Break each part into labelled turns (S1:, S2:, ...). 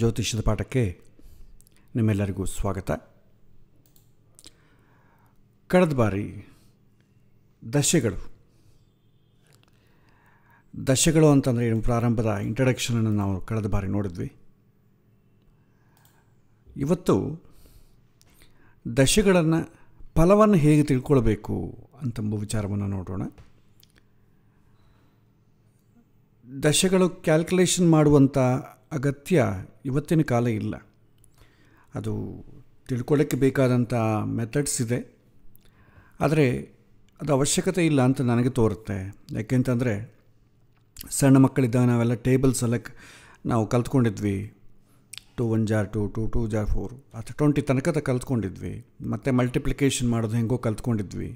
S1: ಜ್ಯೋತಿಷ್ಯದ ಪಾಠಕ್ಕೆ ನಿಮ್ಮೆಲ್ಲರಿಗೂ ಸ್ವಾಗತ ಕಳೆದ ಬಾರಿ ದಶೆಗಳು ದಶೆಗಳು ಅಂತಂದರೆ ಪ್ರಾರಂಭದ ಇಂಟ್ರಡಕ್ಷನನ್ನು ನಾವು ಕಳೆದ ಬಾರಿ ನೋಡಿದ್ವಿ ಇವತ್ತು ದಶೆಗಳನ್ನು ಫಲವನ್ನು ಹೇಗೆ ತಿಳ್ಕೊಳ್ಬೇಕು ಅಂತಂಬ ವಿಚಾರವನ್ನು ನೋಡೋಣ ದಶೆಗಳು ಕ್ಯಾಲ್ಕುಲೇಷನ್ ಮಾಡುವಂಥ ಅಗತ್ಯ ಇವತ್ತಿನ ಕಾಲ ಇಲ್ಲ ಅದು ತಿಳ್ಕೊಳ್ಳೋಕ್ಕೆ ಬೇಕಾದಂಥ ಮೆಥಡ್ಸ್ ಇದೆ ಆದರೆ ಅದು ಅವಶ್ಯಕತೆ ಇಲ್ಲ ಅಂತ ನನಗೆ ತೋರುತ್ತೆ ಯಾಕೆಂತಂದರೆ ಸಣ್ಣ ಮಕ್ಕಳಿದ್ದಾಗ ನಾವೆಲ್ಲ ಟೇಬಲ್ಸ್ ಎಲ್ಲ ನಾವು ಕಲ್ತ್ಕೊಂಡಿದ್ವಿ ಟೂ ಒನ್ ಜಾರ್ ಟು ಟು ಟೂ ಜಾರ್ ಫೋರ್ ಅಥವಾ ಟ್ವೆಂಟಿ ತನಕದ ಕಲ್ತ್ಕೊಂಡಿದ್ವಿ ಮತ್ತು ಮಲ್ಟಿಪ್ಲಿಕೇಶನ್ ಮಾಡೋದು ಹೆಂಗೋ ಕಲ್ತ್ಕೊಂಡಿದ್ವಿ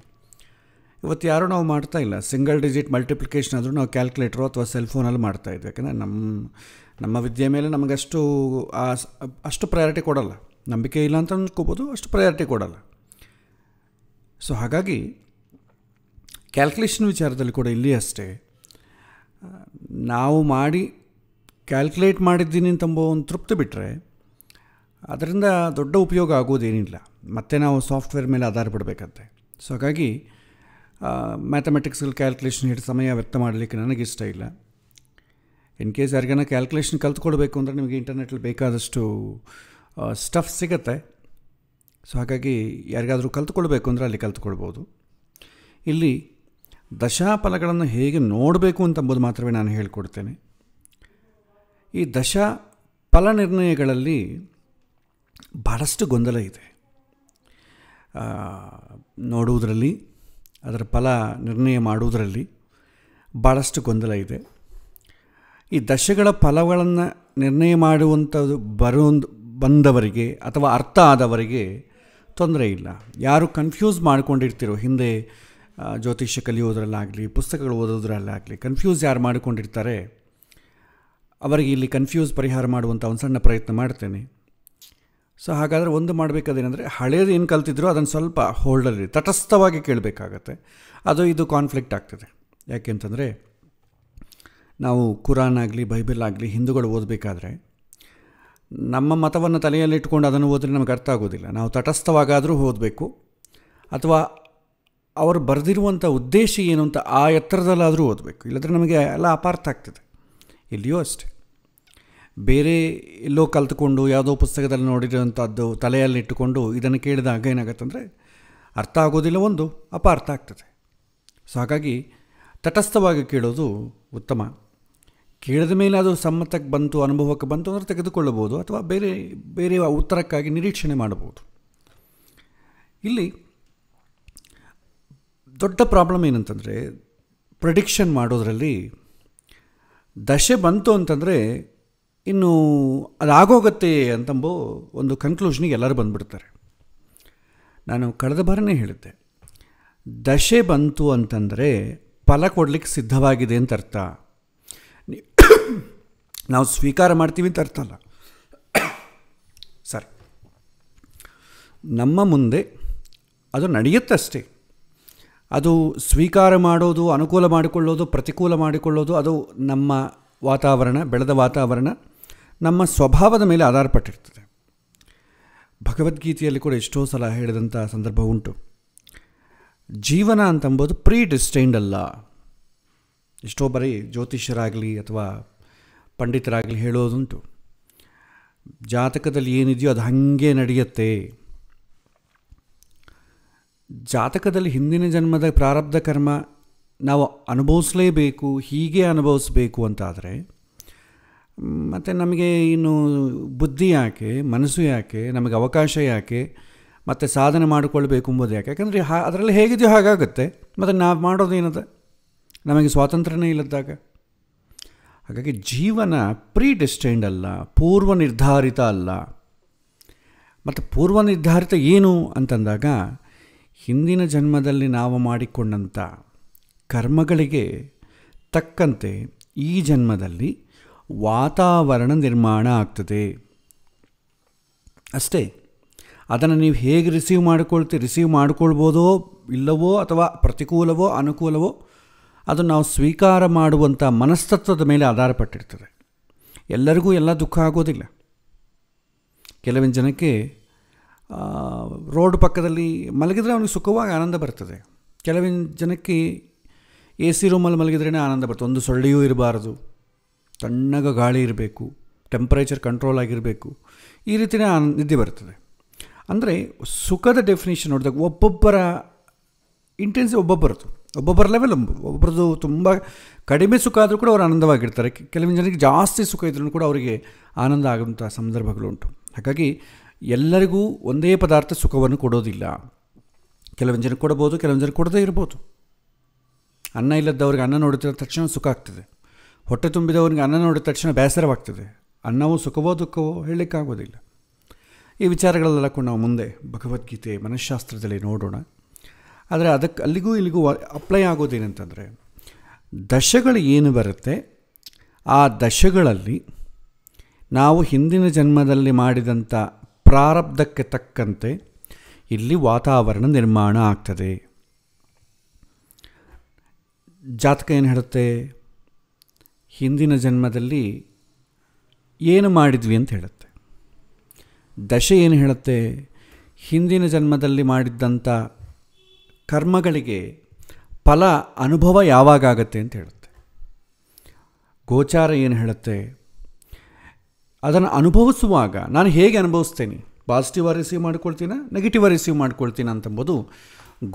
S1: ಇವತ್ತು ಯಾರೂ ನಾವು ಮಾಡ್ತಾ ಇಲ್ಲ ಸಿಂಗಲ್ ಡಿಜಿಟ್ ಮಲ್ಟಿಪ್ಲಿಕೇಶನ್ ಆದರೂ ನಾವು ಕ್ಯಾಲ್ಕುಲೇಟ್ರು ಅಥವಾ ಸೆಲ್ಫೋನಲ್ಲಿ ಮಾಡ್ತಾಯಿದ್ವಿ ಯಾಕಂದರೆ ನಮ್ಮ ನಮ್ಮ ವಿದ್ಯೆ ಮೇಲೆ ನಮಗಷ್ಟು ಅಷ್ಟು ಪ್ರಯಾರಿಟಿ ಕೊಡಲ್ಲ ನಂಬಿಕೆ ಇಲ್ಲ ಅಂತ ಅಂದ್ಕೋಬೋದು ಅಷ್ಟು ಪ್ರಯಾರಿಟಿ ಕೊಡಲ್ಲ ಸೊ ಹಾಗಾಗಿ ಕ್ಯಾಲ್ಕುಲೇಷನ್ ವಿಚಾರದಲ್ಲಿ ಕೂಡ ಇಲ್ಲಿ ಅಷ್ಟೇ ನಾವು ಮಾಡಿ ಕ್ಯಾಲ್ಕುಲೇಟ್ ಮಾಡಿದ್ದೀನಿ ಅಂತಂಬ ಒಂದು ತೃಪ್ತಿ ಬಿಟ್ಟರೆ ಅದರಿಂದ ದೊಡ್ಡ ಉಪಯೋಗ ಆಗೋದೇನಿಲ್ಲ ಮತ್ತೆ ನಾವು ಸಾಫ್ಟ್ವೇರ್ ಮೇಲೆ ಆಧಾರ ಬಿಡಬೇಕಂತೆ ಸೊ ಹಾಗಾಗಿ ಮ್ಯಾಥಮೆಟಿಕ್ಸ್ಗಳು ಕ್ಯಾಲ್ಕುಲೇಷನ್ ಹಿಡಿದು ಸಮಯ ವ್ಯಕ್ತ ಮಾಡಲಿಕ್ಕೆ ನನಗಿಷ್ಟ ಇಲ್ಲ ಇನ್ ಕೇಸ್ ಯಾರಿಗಾನ ಕ್ಯಾಲ್ಕುಲೇಷನ್ ಕಲ್ತ್ಕೊಳ್ಬೇಕು ಅಂದರೆ ನಿಮಗೆ ಇಂಟರ್ನೆಟಲ್ಲಿ ಬೇಕಾದಷ್ಟು ಸ್ಟಫ್ ಸಿಗತ್ತೆ ಸೊ ಹಾಗಾಗಿ ಯಾರಿಗಾದರೂ ಕಲ್ತ್ಕೊಳ್ಬೇಕು ಅಂದರೆ ಅಲ್ಲಿ ಕಲ್ತ್ಕೊಳ್ಬೋದು ಇಲ್ಲಿ ದಶಾಫಲಗಳನ್ನು ಹೇಗೆ ನೋಡಬೇಕು ಅಂತಂಬುದು ಮಾತ್ರವೇ ನಾನು ಹೇಳಿಕೊಡ್ತೇನೆ ಈ ದಶಾ ಫಲ ನಿರ್ಣಯಗಳಲ್ಲಿ ಬಹಳಷ್ಟು ಗೊಂದಲ ಇದೆ ನೋಡುವುದರಲ್ಲಿ ಅದರ ಫಲ ನಿರ್ಣಯ ಮಾಡುವುದರಲ್ಲಿ ಭಾಳಷ್ಟು ಗೊಂದಲ ಇದೆ ಈ ದಶೆಗಳ ಫಲಗಳನ್ನು ನಿರ್ಣಯ ಮಾಡುವಂಥದ್ದು ಬರೋ ಬಂದವರಿಗೆ ಅಥವಾ ಅರ್ಥ ಆದವರಿಗೆ ತೊಂದರೆ ಇಲ್ಲ ಯಾರು ಕನ್ಫ್ಯೂಸ್ ಮಾಡಿಕೊಂಡಿರ್ತಿರೋ ಹಿಂದೆ ಜ್ಯೋತಿಷ್ಯ ಕಲಿಯೋದ್ರಲ್ಲಾಗಲಿ ಪುಸ್ತಕಗಳು ಓದೋದ್ರಲ್ಲಾಗಲಿ ಕನ್ಫ್ಯೂಸ್ ಯಾರು ಮಾಡಿಕೊಂಡಿರ್ತಾರೆ ಅವರಿಗೆ ಇಲ್ಲಿ ಕನ್ಫ್ಯೂಸ್ ಪರಿಹಾರ ಮಾಡುವಂಥ ಒಂದು ಸಣ್ಣ ಪ್ರಯತ್ನ ಮಾಡ್ತೇನೆ ಸೊ ಹಾಗಾದರೆ ಒಂದು ಮಾಡಬೇಕಾದೇನೆಂದರೆ ಹಳೇದು ಏನು ಕಲ್ತಿದ್ರು ಅದನ್ನು ಸ್ವಲ್ಪ ಹೋಲ್ಡಲ್ಲಿ ತಟಸ್ಥವಾಗಿ ಕೇಳಬೇಕಾಗತ್ತೆ ಅದು ಇದು ಕಾನ್ಫ್ಲಿಕ್ಟ್ ಆಗ್ತದೆ ಯಾಕೆಂತಂದರೆ ನಾವು ಕುರಾನ್ ಆಗಲಿ ಬೈಬಲ್ ಆಗಲಿ ಹಿಂದೂಗಳು ಓದಬೇಕಾದ್ರೆ ನಮ್ಮ ಮತವನ್ನು ತಲೆಯಲ್ಲಿಟ್ಕೊಂಡು ಅದನ್ನು ಓದಿದ್ರೆ ನಮಗೆ ಅರ್ಥ ಆಗೋದಿಲ್ಲ ನಾವು ತಟಸ್ಥವಾಗಾದರೂ ಓದಬೇಕು ಅಥವಾ ಅವರು ಬರೆದಿರುವಂಥ ಉದ್ದೇಶ ಏನು ಅಂತ ಆ ಎತ್ತರದಲ್ಲಾದರೂ ಓದಬೇಕು ಇಲ್ಲದ್ರೆ ನಮಗೆ ಎಲ್ಲ ಅಪಾರ್ಥ ಆಗ್ತದೆ ಇಲ್ಲಿಯೂ ಅಷ್ಟೆ ಬೇರೆ ಎಲ್ಲೋ ಕಲ್ತುಕೊಂಡು ಯಾವುದೋ ಪುಸ್ತಕದಲ್ಲಿ ನೋಡಿರುವಂಥದ್ದು ತಲೆಯಲ್ಲಿಟ್ಟುಕೊಂಡು ಇದನ್ನು ಕೇಳಿದಾಗ ಅಂದರೆ ಅರ್ಥ ಆಗೋದಿಲ್ಲ ಒಂದು ಅಪಾರ್ಥ ಆಗ್ತದೆ ಸೊ ಹಾಗಾಗಿ ತಟಸ್ಥವಾಗಿ ಕೇಳೋದು ಉತ್ತಮ ಕೇಳಿದ ಮೇಲೆ ಅದು ಸಮ್ಮತಕ್ಕೆ ಬಂತು ಅನುಭವಕ್ಕೆ ಬಂತು ಅಂದರೆ ತೆಗೆದುಕೊಳ್ಳಬಹುದು ಅಥವಾ ಬೇರೆ ಬೇರೆ ಉತ್ತರಕ್ಕಾಗಿ ನಿರೀಕ್ಷಣೆ ಮಾಡಬಹುದು ಇಲ್ಲಿ ದೊಡ್ಡ ಪ್ರಾಬ್ಲಮ್ ಏನಂತಂದರೆ ಪ್ರಡಿಕ್ಷನ್ ಮಾಡೋದರಲ್ಲಿ ದಶೆ ಬಂತು ಅಂತಂದರೆ ಇನ್ನು ಅದಾಗೋಗತ್ತೆ ಅಂತಂಬೋ ಒಂದು ಕನ್ಕ್ಲೂಷನಿಗೆ ಎಲ್ಲರೂ ಬಂದುಬಿಡ್ತಾರೆ ನಾನು ಕಳೆದ ಬಾರನೇ ಹೇಳಿದ್ದೆ ದಶೆ ಬಂತು ಅಂತಂದರೆ ಫಲ ಕೊಡಲಿಕ್ಕೆ ಸಿದ್ಧವಾಗಿದೆ ಅಂತ ಅರ್ಥ ನಾವು ಸ್ವೀಕಾರ ಮಾಡ್ತೀವಿ ಅಂತ ಅರ್ಥ ಅಲ್ಲ ಸರಿ ನಮ್ಮ ಮುಂದೆ ಅದು ನಡೆಯುತ್ತಷ್ಟೇ ಅದು ಸ್ವೀಕಾರ ಮಾಡೋದು ಅನುಕೂಲ ಮಾಡಿಕೊಳ್ಳೋದು ಪ್ರತಿಕೂಲ ಮಾಡಿಕೊಳ್ಳೋದು ಅದು ನಮ್ಮ ವಾತಾವರಣ ಬೆಳೆದ ವಾತಾವರಣ ನಮ್ಮ ಸ್ವಭಾವದ ಮೇಲೆ ಆಧಾರಪಟ್ಟಿರ್ತದೆ ಭಗವದ್ಗೀತೆಯಲ್ಲಿ ಕೂಡ ಎಷ್ಟೋ ಸಲ ಹೇಳಿದಂಥ ಸಂದರ್ಭ ಉಂಟು ಜೀವನ ಅಂತಂಬೋದು ಪ್ರೀ ಡಿಸ್ಟೈನ್ಡ್ ಅಲ್ಲ ಎಷ್ಟೋ ಬರೀ ಜ್ಯೋತಿಷ್ಯರಾಗಲಿ ಅಥವಾ ಪಂಡಿತರಾಗಲಿ ಹೇಳೋದುಂಟು ಜಾತಕದಲ್ಲಿ ಏನಿದೆಯೋ ಅದು ಹಾಗೆ ನಡೆಯುತ್ತೆ ಜಾತಕದಲ್ಲಿ ಹಿಂದಿನ ಜನ್ಮದ ಪ್ರಾರಬ್ಧ ಕರ್ಮ ನಾವು ಅನುಭವಿಸಲೇಬೇಕು ಹೀಗೆ ಅನುಭವಿಸ್ಬೇಕು ಅಂತಾದರೆ ಮತ್ತು ನಮಗೆ ಇನ್ನು ಬುದ್ಧಿ ಯಾಕೆ ಮನಸ್ಸು ಯಾಕೆ ನಮಗೆ ಅವಕಾಶ ಯಾಕೆ ಮತ್ತು ಸಾಧನೆ ಮಾಡಿಕೊಳ್ಬೇಕು ಎಂಬುದು ಯಾಕೆ ಯಾಕಂದರೆ ಹಾ ಅದರಲ್ಲಿ ಹೇಗಿದೆಯೋ ಹಾಗಾಗುತ್ತೆ ಮತ್ತು ನಾವು ಮಾಡೋದೇನದ ನಮಗೆ ಸ್ವಾತಂತ್ರ್ಯನೇ ಇಲ್ಲದಾಗ ಹಾಗಾಗಿ ಜೀವನ ಪ್ರೀ ಅಲ್ಲ ಪೂರ್ವ ನಿರ್ಧಾರಿತ ಅಲ್ಲ ಮತ್ತು ಪೂರ್ವ ನಿರ್ಧಾರಿತ ಏನು ಅಂತಂದಾಗ ಹಿಂದಿನ ಜನ್ಮದಲ್ಲಿ ನಾವು ಮಾಡಿಕೊಂಡಂಥ ಕರ್ಮಗಳಿಗೆ ತಕ್ಕಂತೆ ಈ ಜನ್ಮದಲ್ಲಿ ವಾತಾವರಣ ನಿರ್ಮಾಣ ಆಗ್ತದೆ ಅಷ್ಟೇ ಅದನ್ನು ನೀವು ಹೇಗೆ ರಿಸೀವ್ ಮಾಡಿಕೊಳ್ತೀರಿ ರಿಸೀವ್ ಮಾಡಿಕೊಳ್ಬೋದೋ ಇಲ್ಲವೋ ಅಥವಾ ಪ್ರತಿಕೂಲವೋ ಅನುಕೂಲವೋ ಅದು ನಾವು ಸ್ವೀಕಾರ ಮಾಡುವಂಥ ಮನಸ್ತತ್ವದ ಮೇಲೆ ಆಧಾರಪಟ್ಟಿರ್ತದೆ ಎಲ್ಲರಿಗೂ ಎಲ್ಲ ದುಃಖ ಆಗೋದಿಲ್ಲ ಕೆಲವಿನ ಜನಕ್ಕೆ ರೋಡ್ ಪಕ್ಕದಲ್ಲಿ ಮಲಗಿದರೆ ಅವನಿಗೆ ಸುಖವಾಗಿ ಆನಂದ ಬರ್ತದೆ ಕೆಲವಿನ ಜನಕ್ಕೆ ಎ ಸಿ ರೂಮಲ್ಲಿ ಮಲಗಿದ್ರೇ ಆನಂದ ಬರ್ತದೆ ಒಂದು ಸೊಳ್ಳೆಯೂ ಇರಬಾರದು ತಣ್ಣಗ ಗಾಳಿ ಇರಬೇಕು ಟೆಂಪ್ರೇಚರ್ ಕಂಟ್ರೋಲ್ ಆಗಿರಬೇಕು ಈ ರೀತಿಯೇ ಆನ್ ನಿದ್ದೆ ಬರ್ತದೆ ಅಂದರೆ ಸುಖದ ಡೆಫಿನೇಷನ್ ನೋಡಿದಾಗ ಒಬ್ಬೊಬ್ಬರ ಇಂಟೆನ್ಸಿ ಒಬ್ಬೊಬ್ಬರದು ಒಬ್ಬೊಬ್ಬರ ಲೆವೆಲ್ ಒಬ್ಬೊಬ್ಬರದ್ದು ತುಂಬ ಕಡಿಮೆ ಸುಖ ಆದರೂ ಕೂಡ ಅವರು ಆನಂದವಾಗಿರ್ತಾರೆ ಕೆಲವೊಂದು ಜನರಿಗೆ ಜಾಸ್ತಿ ಸುಖ ಇದ್ರೂ ಕೂಡ ಅವರಿಗೆ ಆನಂದ ಆಗುವಂಥ ಸಂದರ್ಭಗಳು ಉಂಟು ಹಾಗಾಗಿ ಎಲ್ಲರಿಗೂ ಒಂದೇ ಪದಾರ್ಥ ಸುಖವನ್ನು ಕೊಡೋದಿಲ್ಲ ಕೆಲವೊಂದು ಜನ ಕೊಡ್ಬೋದು ಕೆಲವೊಂದು ಜನ ಕೊಡದೇ ಇರ್ಬೋದು ಅನ್ನ ಇಲ್ಲದವ್ರಿಗೆ ಅನ್ನ ನೋಡಿದ ತಕ್ಷಣ ಸುಖ ಆಗ್ತದೆ ಹೊಟ್ಟೆ ತುಂಬಿದವ್ರಿಗೆ ಅನ್ನ ನೋಡಿದ ತಕ್ಷಣ ಬೇಸರವಾಗ್ತದೆ ಅನ್ನವೋ ಸುಖವೋ ದುಃಖವೋ ಹೇಳಲಿಕ್ಕಾಗೋದಿಲ್ಲ ಈ ವಿಚಾರಗಳಲ್ಲೆಲ್ಲ ಕೂಡ ನಾವು ಮುಂದೆ ಭಗವದ್ಗೀತೆ ಮನಃಶಾಸ್ತ್ರದಲ್ಲಿ ನೋಡೋಣ ಆದರೆ ಅದಕ್ಕೆ ಅಲ್ಲಿಗೂ ಇಲ್ಲಿಗೂ ಅಪ್ಲೈ ಆಗೋದೇನಂತಂದರೆ ದಶಗಳು ಏನು ಬರುತ್ತೆ ಆ ದಶಗಳಲ್ಲಿ ನಾವು ಹಿಂದಿನ ಜನ್ಮದಲ್ಲಿ ಮಾಡಿದಂಥ ಪ್ರಾರಬ್ಧಕ್ಕೆ ತಕ್ಕಂತೆ ಇಲ್ಲಿ ವಾತಾವರಣ ನಿರ್ಮಾಣ ಆಗ್ತದೆ ಜಾತಕ ಏನು ಹೇಳುತ್ತೆ ಹಿಂದಿನ ಜನ್ಮದಲ್ಲಿ ಏನು ಮಾಡಿದ್ವಿ ಅಂತ ಹೇಳುತ್ತೆ ದಶೆ ಏನು ಹೇಳುತ್ತೆ ಹಿಂದಿನ ಜನ್ಮದಲ್ಲಿ ಮಾಡಿದ್ದಂಥ ಕರ್ಮಗಳಿಗೆ ಫಲ ಅನುಭವ ಯಾವಾಗ ಆಗುತ್ತೆ ಅಂತ ಹೇಳುತ್ತೆ ಗೋಚಾರ ಏನು ಹೇಳುತ್ತೆ ಅದನ್ನು ಅನುಭವಿಸುವಾಗ ನಾನು ಹೇಗೆ ಅನುಭವಿಸ್ತೇನೆ ಪಾಸಿಟಿವ್ ರಿಸೀವ್ ಮಾಡ್ಕೊಳ್ತೀನ ನೆಗೆಟಿವ್ ರಿಸೀವ್ ಮಾಡ್ಕೊಳ್ತೀನ ಅಂತಂಬೋದು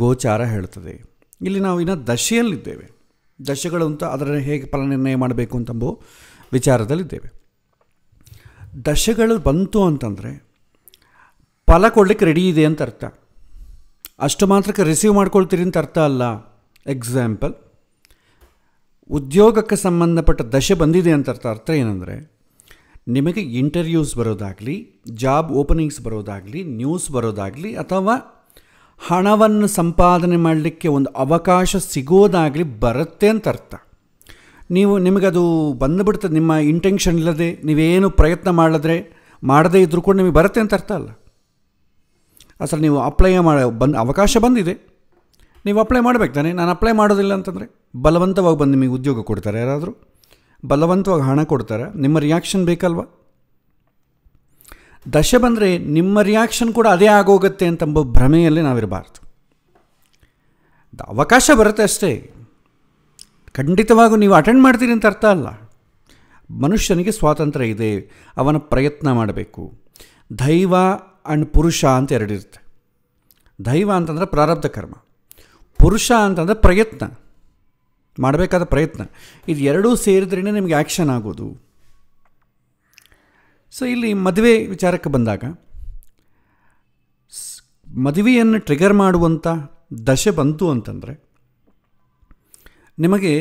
S1: ಗೋಚಾರ ಹೇಳ್ತದೆ ಇಲ್ಲಿ ನಾವು ಇನ್ನು ದಶೆಯಲ್ಲಿದ್ದೇವೆ ದಶೆಗಳು ಅಂತ ಅದರ ಹೇಗೆ ಫಲ ನಿರ್ಣಯ ಮಾಡಬೇಕು ಅಂತಂಬ ವಿಚಾರದಲ್ಲಿದ್ದೇವೆ ದಶೆಗಳು ಬಂತು ಅಂತಂದರೆ ಫಲ ಕೊಡಲಿಕ್ಕೆ ರೆಡಿ ಇದೆ ಅಂತ ಅರ್ಥ ಅಷ್ಟು ಮಾತ್ರಕ್ಕೆ ರಿಸೀವ್ ಮಾಡ್ಕೊಳ್ತೀರಿ ಅಂತ ಅರ್ಥ ಅಲ್ಲ ಎಕ್ಸಾಂಪಲ್ ಉದ್ಯೋಗಕ್ಕೆ ಸಂಬಂಧಪಟ್ಟ ದಶೆ ಬಂದಿದೆ ಅಂತ ಅರ್ಥ ಅರ್ಥ ಏನಂದರೆ ನಿಮಗೆ ಇಂಟರ್ವ್ಯೂಸ್ ಬರೋದಾಗಲಿ ಜಾಬ್ ಓಪನಿಂಗ್ಸ್ ಬರೋದಾಗಲಿ ನ್ಯೂಸ್ ಬರೋದಾಗಲಿ ಅಥವಾ ಹಣವನ್ನು ಸಂಪಾದನೆ ಮಾಡಲಿಕ್ಕೆ ಒಂದು ಅವಕಾಶ ಸಿಗೋದಾಗಲಿ ಬರುತ್ತೆ ಅಂತ ಅರ್ಥ ನೀವು ನಿಮಗದು ಬಂದುಬಿಡ್ತದೆ ನಿಮ್ಮ ಇಂಟೆನ್ಷನ್ ಇಲ್ಲದೆ ನೀವೇನು ಪ್ರಯತ್ನ ಮಾಡಿದ್ರೆ ಮಾಡದೇ ಇದ್ದರೂ ಕೂಡ ನಿಮಗೆ ಬರುತ್ತೆ ಅಂತ ಅರ್ಥ ಅಲ್ಲ ಅಸಲು ನೀವು ಅಪ್ಲೈ ಮಾಡಿ ಬಂದು ಅವಕಾಶ ಬಂದಿದೆ ನೀವು ಅಪ್ಲೈ ಮಾಡಬೇಕು ತಾನೆ ನಾನು ಅಪ್ಲೈ ಮಾಡೋದಿಲ್ಲ ಅಂತಂದರೆ ಬಲವಂತವಾಗಿ ಬಂದು ನಿಮಗೆ ಉದ್ಯೋಗ ಕೊಡ್ತಾರೆ ಯಾರಾದರೂ ಬಲವಂತವಾಗಿ ಹಣ ಕೊಡ್ತಾರೆ ನಿಮ್ಮ ರಿಯಾಕ್ಷನ್ ಬೇಕಲ್ವಾ ದಶ ಬಂದರೆ ನಿಮ್ಮ ರಿಯಾಕ್ಷನ್ ಕೂಡ ಅದೇ ಆಗೋಗುತ್ತೆ ಅಂತಂಬ ಭ್ರಮೆಯಲ್ಲಿ ನಾವಿರಬಾರ್ದು ಅವಕಾಶ ಬರುತ್ತೆ ಅಷ್ಟೇ ಖಂಡಿತವಾಗೂ ನೀವು ಅಟೆಂಡ್ ಮಾಡ್ತೀರಿ ಅಂತ ಅರ್ಥ ಅಲ್ಲ ಮನುಷ್ಯನಿಗೆ ಸ್ವಾತಂತ್ರ್ಯ ಇದೆ ಅವನ ಪ್ರಯತ್ನ ಮಾಡಬೇಕು ದೈವ ಆ್ಯಂಡ್ ಪುರುಷ ಅಂತ ಎರಡು ಇರುತ್ತೆ ದೈವ ಅಂತಂದರೆ ಪ್ರಾರಬ್ಧ ಕರ್ಮ ಪುರುಷ ಅಂತಂದರೆ ಪ್ರಯತ್ನ ಮಾಡಬೇಕಾದ ಪ್ರಯತ್ನ ಇದು ಎರಡೂ ಸೇರಿದ್ರೇ ನಿಮಗೆ ಆ್ಯಕ್ಷನ್ ಆಗೋದು ಸೊ ಇಲ್ಲಿ ಮದುವೆ ವಿಚಾರಕ್ಕೆ ಬಂದಾಗ ಮದುವೆಯನ್ನು ಟ್ರಿಗರ್ ಮಾಡುವಂಥ ದಶೆ ಬಂತು ಅಂತಂದರೆ ನಿಮಗೆ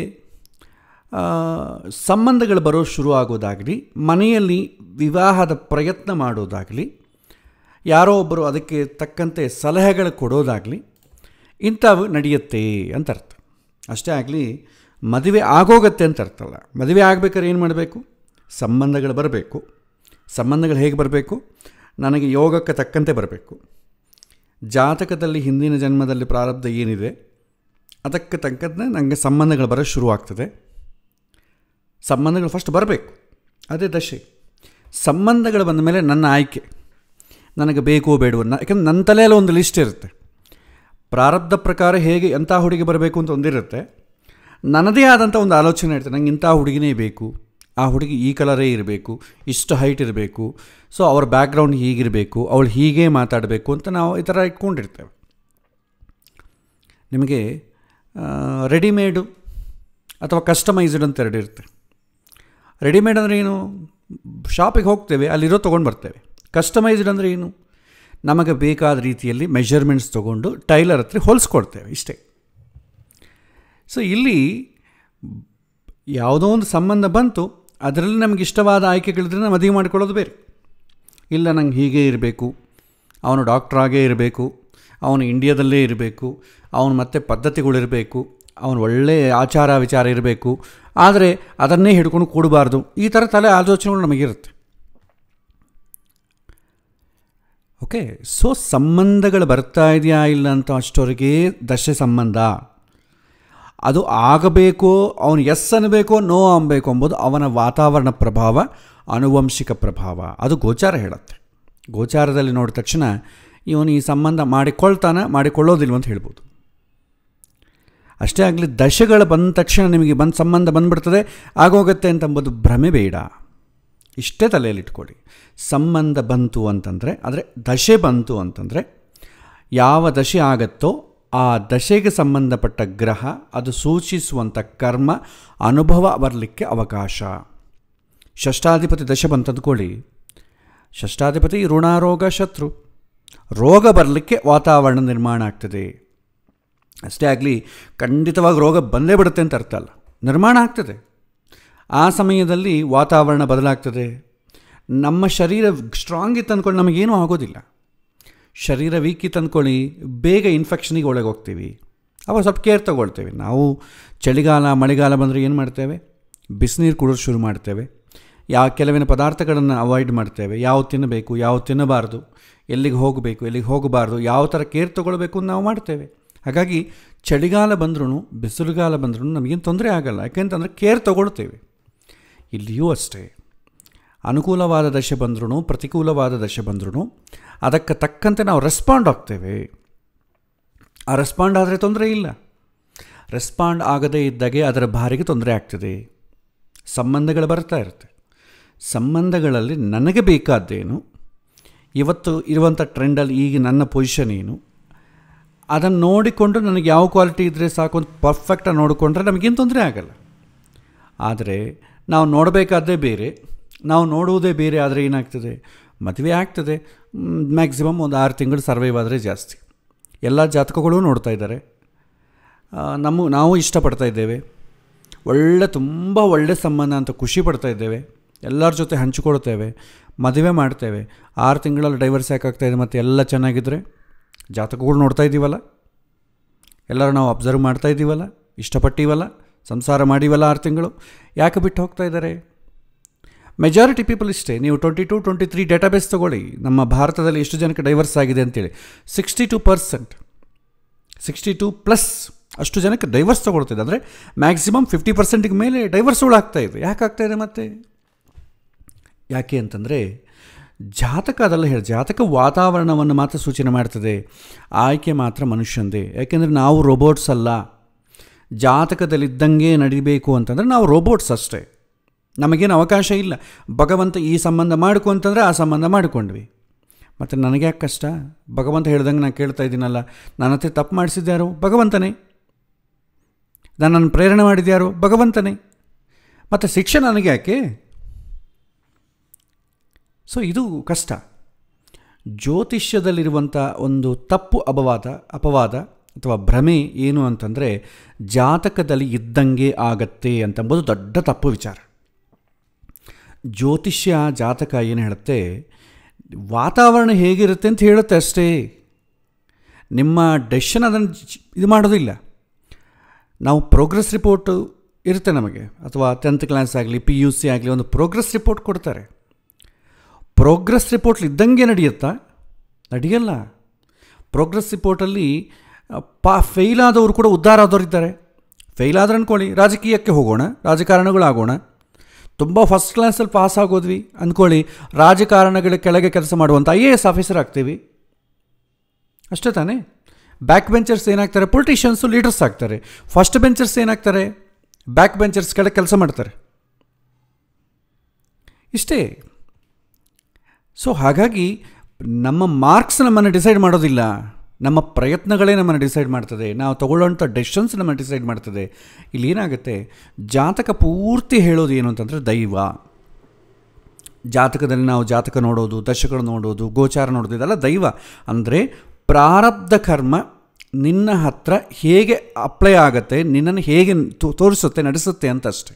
S1: ಸಂಬಂಧಗಳು ಬರೋ ಶುರು ಆಗೋದಾಗಲಿ ಮನೆಯಲ್ಲಿ ವಿವಾಹದ ಪ್ರಯತ್ನ ಮಾಡೋದಾಗಲಿ ಯಾರೋ ಒಬ್ಬರು ಅದಕ್ಕೆ ತಕ್ಕಂತೆ ಸಲಹೆಗಳು ಕೊಡೋದಾಗಲಿ ಇಂಥವು ನಡೆಯುತ್ತೆ ಅಂತ ಅರ್ಥ ಅಷ್ಟೇ ಆಗಲಿ ಮದುವೆ ಆಗೋಗತ್ತೆ ಅಂತ ಅರ್ಥ ಅಲ್ಲ ಮದುವೆ ಆಗಬೇಕಾದ್ರೆ ಏನು ಮಾಡಬೇಕು ಸಂಬಂಧಗಳು ಬರಬೇಕು ಸಂಬಂಧಗಳು ಹೇಗೆ ಬರಬೇಕು ನನಗೆ ಯೋಗಕ್ಕೆ ತಕ್ಕಂತೆ ಬರಬೇಕು ಜಾತಕದಲ್ಲಿ ಹಿಂದಿನ ಜನ್ಮದಲ್ಲಿ ಪ್ರಾರಬ್ಧ ಏನಿದೆ ಅದಕ್ಕೆ ತಕ್ಕಂತೆ ನನಗೆ ಸಂಬಂಧಗಳು ಬರೋ ಶುರುವಾಗ್ತದೆ ಸಂಬಂಧಗಳು ಫಸ್ಟ್ ಬರಬೇಕು ಅದೇ ದಶೆ ಸಂಬಂಧಗಳು ಬಂದ ಮೇಲೆ ನನ್ನ ಆಯ್ಕೆ ನನಗೆ ಬೇಕೋ ಬೇಡವೋ ನ ಯಾಕೆಂದ್ರೆ ನನ್ನ ತಲೆಯಲ್ಲಿ ಒಂದು ಲಿಸ್ಟ್ ಇರುತ್ತೆ ಪ್ರಾರಬ್ಧ ಪ್ರಕಾರ ಹೇಗೆ ಎಂಥ ಹುಡುಗಿ ಬರಬೇಕು ಅಂತ ಒಂದಿರುತ್ತೆ ನನ್ನದೇ ಆದಂಥ ಒಂದು ಆಲೋಚನೆ ಇರುತ್ತೆ ನಂಗೆ ಇಂಥ ಹುಡುಗಿನೇ ಬೇಕು ಆ ಹುಡುಗಿ ಈ ಕಲರೇ ಇರಬೇಕು ಇಷ್ಟು ಹೈಟ್ ಇರಬೇಕು ಸೊ ಅವ್ರ ಬ್ಯಾಕ್ಗ್ರೌಂಡ್ ಹೀಗಿರಬೇಕು ಅವಳು ಹೀಗೇ ಮಾತಾಡಬೇಕು ಅಂತ ನಾವು ಈ ಥರ ಇಟ್ಕೊಂಡಿರ್ತೇವೆ ನಿಮಗೆ ರೆಡಿಮೇಡು ಅಥವಾ ಕಸ್ಟಮೈಸ್ಡ್ ಅಂತ ಎರಡು ಇರುತ್ತೆ ರೆಡಿಮೇಡ್ ಅಂದರೆ ಏನು ಶಾಪಿಗೆ ಹೋಗ್ತೇವೆ ಅಲ್ಲಿರೋ ತೊಗೊಂಡು ಬರ್ತೇವೆ ಕಸ್ಟಮೈಸ್ಡ್ ಅಂದರೆ ಏನು ನಮಗೆ ಬೇಕಾದ ರೀತಿಯಲ್ಲಿ ಮೆಷರ್ಮೆಂಟ್ಸ್ ತೊಗೊಂಡು ಟೈಲರ್ ಹತ್ರ ಹೊಲಿಸ್ಕೊಡ್ತೇವೆ ಇಷ್ಟೇ ಸೊ ಇಲ್ಲಿ ಯಾವುದೋ ಒಂದು ಸಂಬಂಧ ಬಂತು ಅದರಲ್ಲಿ ನಮಗೆ ಇಷ್ಟವಾದ ಆಯ್ಕೆಗಳಿದ್ರೆ ನಾವು ಮದುವೆ ಮಾಡಿಕೊಳ್ಳೋದು ಬೇರೆ ಇಲ್ಲ ನಂಗೆ ಹೀಗೆ ಇರಬೇಕು ಅವನು ಡಾಕ್ಟ್ರಾಗೇ ಇರಬೇಕು ಅವನು ಇಂಡಿಯಾದಲ್ಲೇ ಇರಬೇಕು ಅವನು ಮತ್ತೆ ಪದ್ಧತಿಗಳಿರಬೇಕು ಅವನು ಒಳ್ಳೆಯ ಆಚಾರ ವಿಚಾರ ಇರಬೇಕು ಆದರೆ ಅದನ್ನೇ ಹಿಡ್ಕೊಂಡು ಕೂಡಬಾರ್ದು ಈ ಥರ ತಲೆ ಆಲೋಚನೆಗಳು ನಮಗಿರುತ್ತೆ ಓಕೆ ಸೊ ಸಂಬಂಧಗಳು ಬರ್ತಾ ಇದೆಯಾ ಇಲ್ಲ ಅಂತ ಅಷ್ಟೋರಿಗೆ ದಶೆ ಸಂಬಂಧ ಅದು ಆಗಬೇಕು ಅವನು ಎಸ್ ಅನ್ನಬೇಕೋ ನೋ ಅನ್ಬೇಕು ಅಂಬೋದು ಅವನ ವಾತಾವರಣ ಪ್ರಭಾವ ಆನುವಂಶಿಕ ಪ್ರಭಾವ ಅದು ಗೋಚಾರ ಹೇಳುತ್ತೆ ಗೋಚಾರದಲ್ಲಿ ನೋಡಿದ ತಕ್ಷಣ ಇವನು ಈ ಸಂಬಂಧ ಮಾಡಿಕೊಳ್ತಾನೆ ಮಾಡಿಕೊಳ್ಳೋದಿಲ್ವ ಅಂತ ಹೇಳ್ಬೋದು ಅಷ್ಟೇ ಆಗಲಿ ದಶೆಗಳು ಬಂದ ತಕ್ಷಣ ನಿಮಗೆ ಬಂದು ಸಂಬಂಧ ಬಂದುಬಿಡ್ತದೆ ಆಗೋಗುತ್ತೆ ಅಂತ ಭ್ರಮೆ ಬೇಡ ಇಷ್ಟೇ ತಲೆಯಲ್ಲಿಟ್ಕೊಳ್ಳಿ ಸಂಬಂಧ ಬಂತು ಅಂತಂದರೆ ಆದರೆ ದಶೆ ಬಂತು ಅಂತಂದರೆ ಯಾವ ದಶೆ ಆಗುತ್ತೋ ಆ ದಶೆಗೆ ಸಂಬಂಧಪಟ್ಟ ಗ್ರಹ ಅದು ಸೂಚಿಸುವಂಥ ಕರ್ಮ ಅನುಭವ ಬರಲಿಕ್ಕೆ ಅವಕಾಶ ಷಷ್ಟಾಧಿಪತಿ ದಶೆ ಬಂತಂದ್ಕೊಳ್ಳಿ ಷಷ್ಟಾಧಿಪತಿ ಋಣಾರೋಗ ಶತ್ರು ರೋಗ ಬರಲಿಕ್ಕೆ ವಾತಾವರಣ ನಿರ್ಮಾಣ ಆಗ್ತದೆ ಅಷ್ಟೇ ಆಗಲಿ ಖಂಡಿತವಾಗಿ ರೋಗ ಬಂದೇ ಬಿಡುತ್ತೆ ಅಂತ ಅರ್ಥ ಅಲ್ಲ ನಿರ್ಮಾಣ ಆಗ್ತದೆ ಆ ಸಮಯದಲ್ಲಿ ವಾತಾವರಣ ಬದಲಾಗ್ತದೆ ನಮ್ಮ ಶರೀರ ಸ್ಟ್ರಾಂಗ್ ಇತ್ತು ಅಂದ್ಕೊಂಡು ನಮಗೇನೂ ಆಗೋದಿಲ್ಲ ಶರೀರ ವೀಕ್ ಇತ್ತು ಅಂದ್ಕೊಳ್ಳಿ ಬೇಗ ಇನ್ಫೆಕ್ಷನಿಗೆ ಒಳಗೆ ಹೋಗ್ತೀವಿ ಅವಾಗ ಸ್ವಲ್ಪ ಕೇರ್ ತೊಗೊಳ್ತೇವೆ ನಾವು ಚಳಿಗಾಲ ಮಳೆಗಾಲ ಬಂದರೆ ಏನು ಮಾಡ್ತೇವೆ ಬಿಸಿನೀರು ಕುಡೋದು ಶುರು ಮಾಡ್ತೇವೆ ಯಾವ ಕೆಲವಿನ ಪದಾರ್ಥಗಳನ್ನು ಅವಾಯ್ಡ್ ಮಾಡ್ತೇವೆ ಯಾವ ತಿನ್ನಬೇಕು ಯಾವ ತಿನ್ನಬಾರ್ದು ಎಲ್ಲಿಗೆ ಹೋಗಬೇಕು ಎಲ್ಲಿಗೆ ಹೋಗಬಾರ್ದು ಯಾವ ಥರ ಕೇರ್ ತೊಗೊಳ್ಬೇಕು ನಾವು ಮಾಡ್ತೇವೆ ಹಾಗಾಗಿ ಚಳಿಗಾಲ ಬಂದ್ರೂ ಬಿಸಿಲುಗಾಲ ಬಂದ್ರೂ ನಮಗೇನು ತೊಂದರೆ ಆಗಲ್ಲ ಯಾಕೆಂತಂದರೆ ಕೇರ್ ತೊಗೊಳ್ತೇವೆ ಇಲ್ಲಿಯೂ ಅಷ್ಟೇ ಅನುಕೂಲವಾದ ದಶೆ ಬಂದ್ರೂ ಪ್ರತಿಕೂಲವಾದ ದಶೆ ಬಂದ್ರೂ ಅದಕ್ಕೆ ತಕ್ಕಂತೆ ನಾವು ರೆಸ್ಪಾಂಡ್ ಆಗ್ತೇವೆ ಆ ರೆಸ್ಪಾಂಡ್ ಆದರೆ ತೊಂದರೆ ಇಲ್ಲ ರೆಸ್ಪಾಂಡ್ ಆಗದೇ ಇದ್ದಾಗೆ ಅದರ ಭಾರಿಗೆ ತೊಂದರೆ ಆಗ್ತದೆ ಸಂಬಂಧಗಳು ಬರ್ತಾ ಇರುತ್ತೆ ಸಂಬಂಧಗಳಲ್ಲಿ ನನಗೆ ಬೇಕಾದ್ದೇನು ಇವತ್ತು ಇರುವಂಥ ಟ್ರೆಂಡಲ್ಲಿ ಈಗ ನನ್ನ ಪೊಸಿಷನ್ ಏನು ಅದನ್ನು ನೋಡಿಕೊಂಡು ನನಗೆ ಯಾವ ಕ್ವಾಲಿಟಿ ಇದ್ದರೆ ಸಾಕು ಅಂತ ಪರ್ಫೆಕ್ಟಾಗಿ ನೋಡಿಕೊಂಡ್ರೆ ನಮಗೇನು ತೊಂದರೆ ಆಗಲ್ಲ ಆದರೆ ನಾವು ನೋಡಬೇಕಾದ್ದೇ ಬೇರೆ ನಾವು ನೋಡುವುದೇ ಬೇರೆ ಆದರೆ ಏನಾಗ್ತದೆ ಮದುವೆ ಆಗ್ತದೆ ಮ್ಯಾಕ್ಸಿಮಮ್ ಒಂದು ಆರು ತಿಂಗಳು ಸರ್ವೈವ್ ಆದರೆ ಜಾಸ್ತಿ ಎಲ್ಲ ಜಾತಕಗಳು ನೋಡ್ತಾ ಇದ್ದಾರೆ ನಮ್ಮ ನಾವು ಇಷ್ಟಪಡ್ತಾ ಇದ್ದೇವೆ ಒಳ್ಳೆ ತುಂಬ ಒಳ್ಳೆ ಸಂಬಂಧ ಅಂತ ಖುಷಿ ಪಡ್ತಾ ಇದ್ದೇವೆ ಎಲ್ಲರ ಜೊತೆ ಹಂಚಿಕೊಡ್ತೇವೆ ಮದುವೆ ಮಾಡ್ತೇವೆ ಆರು ತಿಂಗಳಲ್ಲಿ ಡೈವರ್ಸ್ ಇದೆ ಮತ್ತು ಎಲ್ಲ ಚೆನ್ನಾಗಿದ್ದರೆ ಜಾತಕಗಳು ನೋಡ್ತಾ ಇದ್ದೀವಲ್ಲ ಎಲ್ಲರೂ ನಾವು ಅಬ್ಸರ್ವ್ ಮಾಡ್ತಾ ಇದ್ದೀವಲ್ಲ ಇಷ್ಟಪಟ್ಟಿವಲ್ಲ ಸಂಸಾರ ಮಾಡಿವಲ್ಲ ಆರು ತಿಂಗಳು ಯಾಕೆ ಬಿಟ್ಟು ಹೋಗ್ತಾ ಇದ್ದಾರೆ ಮೆಜಾರಿಟಿ ಪೀಪಲ್ ಇಷ್ಟೇ ನೀವು twenty two twenty three database ತೊಗೊಳ್ಳಿ ನಮ್ಮ ಭಾರತದಲ್ಲಿ ಎಷ್ಟು ಜನಕ್ಕೆ ಡೈವರ್ಸ್ ಆಗಿದೆ ಅಂತೇಳಿ sixty two percent sixty two plus ಅಷ್ಟು ಜನಕ್ಕೆ ಡೈವರ್ಸ್ ತೊಗೊಳ್ತಿದೆ ಅಂದರೆ ಮ್ಯಾಕ್ಸಿಮಮ್ ಫಿಫ್ಟಿ ಪರ್ಸೆಂಟಿಗೆ ಮೇಲೆ ಡೈವರ್ಸ್ಗಳು ಇದೆ ಯಾಕೆ ಆಗ್ತಾ ಇದೆ ಮತ್ತೆ ಯಾಕೆ ಅಂತಂದರೆ ಜಾತಕ ಅದೆಲ್ಲ ಹೇಳಿ ಜಾತಕ ವಾತಾವರಣವನ್ನು ಮಾತ್ರ ಸೂಚನೆ ಮಾಡ್ತದೆ ಆಯ್ಕೆ ಮಾತ್ರ ಮನುಷ್ಯಂದೇ ಯಾಕೆಂದರೆ ನಾವು ರೋಬೋಟ್ಸ್ ಅಲ್ಲ ಜಾತಕದಲ್ಲಿದ್ದಂಗೆ ನಡಿಬೇಕು ಅಂತಂದರೆ ನಾವು ರೋಬೋಟ್ಸ್ ಅಷ್ಟೇ ನಮಗೇನು ಅವಕಾಶ ಇಲ್ಲ ಭಗವಂತ ಈ ಸಂಬಂಧ ಮಾಡಿಕೊ ಅಂತಂದರೆ ಆ ಸಂಬಂಧ ಮಾಡಿಕೊಂಡ್ವಿ ಮತ್ತು ನನಗೆ ಯಾಕೆ ಕಷ್ಟ ಭಗವಂತ ಹೇಳ್ದಂಗೆ ನಾನು ಕೇಳ್ತಾ ಇದ್ದೀನಲ್ಲ ನನ್ನ ಹತ್ರ ತಪ್ಪು ಮಾಡಿಸಿದ್ಯಾರು ಭಗವಂತನೇ ನನ್ನನ್ನು ನನ್ನ ಪ್ರೇರಣೆ ಮಾಡಿದ್ಯಾರೋ ಭಗವಂತನೇ ಮತ್ತು ಶಿಕ್ಷೆ ನನಗೆ ಯಾಕೆ ಸೊ ಇದು ಕಷ್ಟ ಜ್ಯೋತಿಷ್ಯದಲ್ಲಿರುವಂಥ ಒಂದು ತಪ್ಪು ಅಪವಾದ ಅಪವಾದ ಅಥವಾ ಭ್ರಮೆ ಏನು ಅಂತಂದರೆ ಜಾತಕದಲ್ಲಿ ಇದ್ದಂಗೆ ಆಗತ್ತೆ ಅಂತಂಬುದು ದೊಡ್ಡ ತಪ್ಪು ವಿಚಾರ ಜ್ಯೋತಿಷ್ಯ ಜಾತಕ ಏನು ಹೇಳುತ್ತೆ ವಾತಾವರಣ ಹೇಗಿರುತ್ತೆ ಅಂತ ಹೇಳುತ್ತೆ ಅಷ್ಟೇ ನಿಮ್ಮ ಡೆಷನ್ ಅದನ್ನು ಇದು ಮಾಡೋದಿಲ್ಲ ನಾವು ಪ್ರೋಗ್ರೆಸ್ ರಿಪೋರ್ಟು ಇರುತ್ತೆ ನಮಗೆ ಅಥವಾ ಟೆಂತ್ ಕ್ಲಾಸ್ ಆಗಲಿ ಪಿ ಯು ಸಿ ಆಗಲಿ ಒಂದು ಪ್ರೋಗ್ರೆಸ್ ರಿಪೋರ್ಟ್ ಕೊಡ್ತಾರೆ ಪ್ರೋಗ್ರೆಸ್ ರಿಪೋರ್ಟ್ಲಿ ಇದ್ದಂಗೆ ನಡೆಯುತ್ತಾ ನಡೆಯಲ್ಲ ಪ್ರೋಗ್ರೆಸ್ ರಿಪೋರ್ಟಲ್ಲಿ ಪಾ ಫೇಲ್ ಆದವರು ಕೂಡ ಉದ್ಧಾರ ಇದ್ದಾರೆ ಫೇಲ್ ಆದ್ರೆ ಅಂದ್ಕೊಳ್ಳಿ ರಾಜಕೀಯಕ್ಕೆ ಹೋಗೋಣ ರಾಜಕಾರಣಗಳಾಗೋಣ ತುಂಬ ಫಸ್ಟ್ ಕ್ಲಾಸಲ್ಲಿ ಪಾಸ್ ಆಗೋದ್ವಿ ಅಂದ್ಕೊಳ್ಳಿ ರಾಜಕಾರಣಗಳ ಕೆಳಗೆ ಕೆಲಸ ಮಾಡುವಂಥ ಐ ಎ ಎಸ್ ಆಫೀಸರ್ ಆಗ್ತೀವಿ ಅಷ್ಟೇ ತಾನೇ ಬ್ಯಾಕ್ ಬೆಂಚರ್ಸ್ ಏನಾಗ್ತಾರೆ ಪೊಲಿಟಿಷಿಯನ್ಸು ಲೀಡರ್ಸ್ ಆಗ್ತಾರೆ ಫಸ್ಟ್ ಬೆಂಚರ್ಸ್ ಏನಾಗ್ತಾರೆ ಬ್ಯಾಕ್ ಬೆಂಚರ್ಸ್ ಕೆಳಗೆ ಕೆಲಸ ಮಾಡ್ತಾರೆ ಇಷ್ಟೇ ಸೊ ಹಾಗಾಗಿ ನಮ್ಮ ಮಾರ್ಕ್ಸ್ ನಮ್ಮನ್ನು ಡಿಸೈಡ್ ಮಾಡೋದಿಲ್ಲ ನಮ್ಮ ಪ್ರಯತ್ನಗಳೇ ನಮ್ಮನ್ನು ಡಿಸೈಡ್ ಮಾಡ್ತದೆ ನಾವು ತೊಗೊಳ್ಳೋಂಥ ಡೆಸಿಷನ್ಸ್ ನಮ್ಮನ್ನು ಡಿಸೈಡ್ ಮಾಡ್ತದೆ ಇಲ್ಲಿ ಏನಾಗುತ್ತೆ ಜಾತಕ ಪೂರ್ತಿ ಹೇಳೋದು ಏನು ಅಂತಂದರೆ ದೈವ ಜಾತಕದಲ್ಲಿ ನಾವು ಜಾತಕ ನೋಡೋದು ದಶಕಗಳು ನೋಡೋದು ಗೋಚಾರ ನೋಡೋದು ಇದೆಲ್ಲ ದೈವ ಅಂದರೆ ಪ್ರಾರಬ್ಧ ಕರ್ಮ ನಿನ್ನ ಹತ್ರ ಹೇಗೆ ಅಪ್ಲೈ ಆಗುತ್ತೆ ನಿನ್ನನ್ನು ಹೇಗೆ ತೋರಿಸುತ್ತೆ ನಡೆಸುತ್ತೆ ಅಂತ ಅಷ್ಟೆ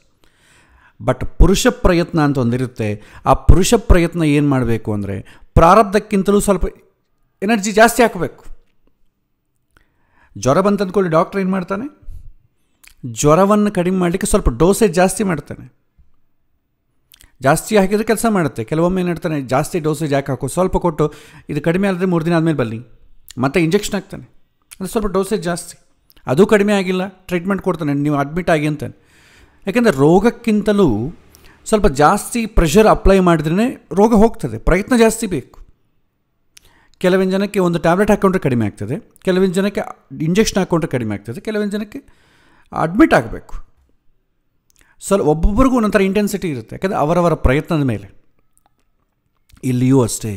S1: ಬಟ್ ಪುರುಷ ಪ್ರಯತ್ನ ಅಂತ ಒಂದಿರುತ್ತೆ ಆ ಪುರುಷ ಪ್ರಯತ್ನ ಏನು ಮಾಡಬೇಕು ಅಂದರೆ ಪ್ರಾರಬ್ಧಕ್ಕಿಂತಲೂ ಸ್ವಲ್ಪ ಎನರ್ಜಿ ಜಾಸ್ತಿ ಹಾಕಬೇಕು ಜ್ವರ ಬಂತಂದ್ಕೊಳ್ಳಿ ಡಾಕ್ಟ್ರ್ ಏನು ಮಾಡ್ತಾನೆ ಜ್ವರವನ್ನು ಕಡಿಮೆ ಮಾಡಲಿಕ್ಕೆ ಸ್ವಲ್ಪ ಡೋಸೇಜ್ ಜಾಸ್ತಿ ಮಾಡ್ತಾನೆ ಜಾಸ್ತಿ ಹಾಕಿದರೆ ಕೆಲಸ ಮಾಡುತ್ತೆ ಕೆಲವೊಮ್ಮೆ ಏನು ಹೇಳ್ತಾನೆ ಜಾಸ್ತಿ ಡೋಸೇಜ್ ಯಾಕೆ ಹಾಕೋ ಸ್ವಲ್ಪ ಕೊಟ್ಟು ಇದು ಕಡಿಮೆ ಆದರೆ ಮೂರು ದಿನ ಆದಮೇಲೆ ಬನ್ನಿ ಮತ್ತೆ ಇಂಜೆಕ್ಷನ್ ಹಾಕ್ತಾನೆ ಅಂದರೆ ಸ್ವಲ್ಪ ಡೋಸೇಜ್ ಜಾಸ್ತಿ ಅದು ಕಡಿಮೆ ಆಗಿಲ್ಲ ಟ್ರೀಟ್ಮೆಂಟ್ ಕೊಡ್ತಾನೆ ನೀವು ಅಡ್ಮಿಟ್ ಆಗಿ ಅಂತಾನೆ ಯಾಕೆಂದರೆ ರೋಗಕ್ಕಿಂತಲೂ ಸ್ವಲ್ಪ ಜಾಸ್ತಿ ಪ್ರೆಷರ್ ಅಪ್ಲೈ ಮಾಡಿದ್ರೇ ರೋಗ ಹೋಗ್ತದೆ ಪ್ರಯತ್ನ ಜಾಸ್ತಿ ಬೇಕು ಕೆಲವೊಂದು ಜನಕ್ಕೆ ಒಂದು ಟ್ಯಾಬ್ಲೆಟ್ ಹಾಕ್ಕೊಂಡ್ರೆ ಕಡಿಮೆ ಆಗ್ತದೆ ಕೆಲವೊಂದು ಜನಕ್ಕೆ ಇಂಜೆಕ್ಷನ್ ಹಾಕ್ಕೊಂಡ್ರೆ ಕಡಿಮೆ ಆಗ್ತದೆ ಕೆಲವೊಂದು ಜನಕ್ಕೆ ಅಡ್ಮಿಟ್ ಆಗಬೇಕು ಸ್ವಲ್ಪ ಒಬ್ಬೊಬ್ಬರಿಗೂ ಒಂಥರ ಇಂಟೆನ್ಸಿಟಿ ಇರುತ್ತೆ ಯಾಕಂದರೆ ಅವರವರ ಪ್ರಯತ್ನದ ಮೇಲೆ ಇಲ್ಲಿಯೂ ಅಷ್ಟೇ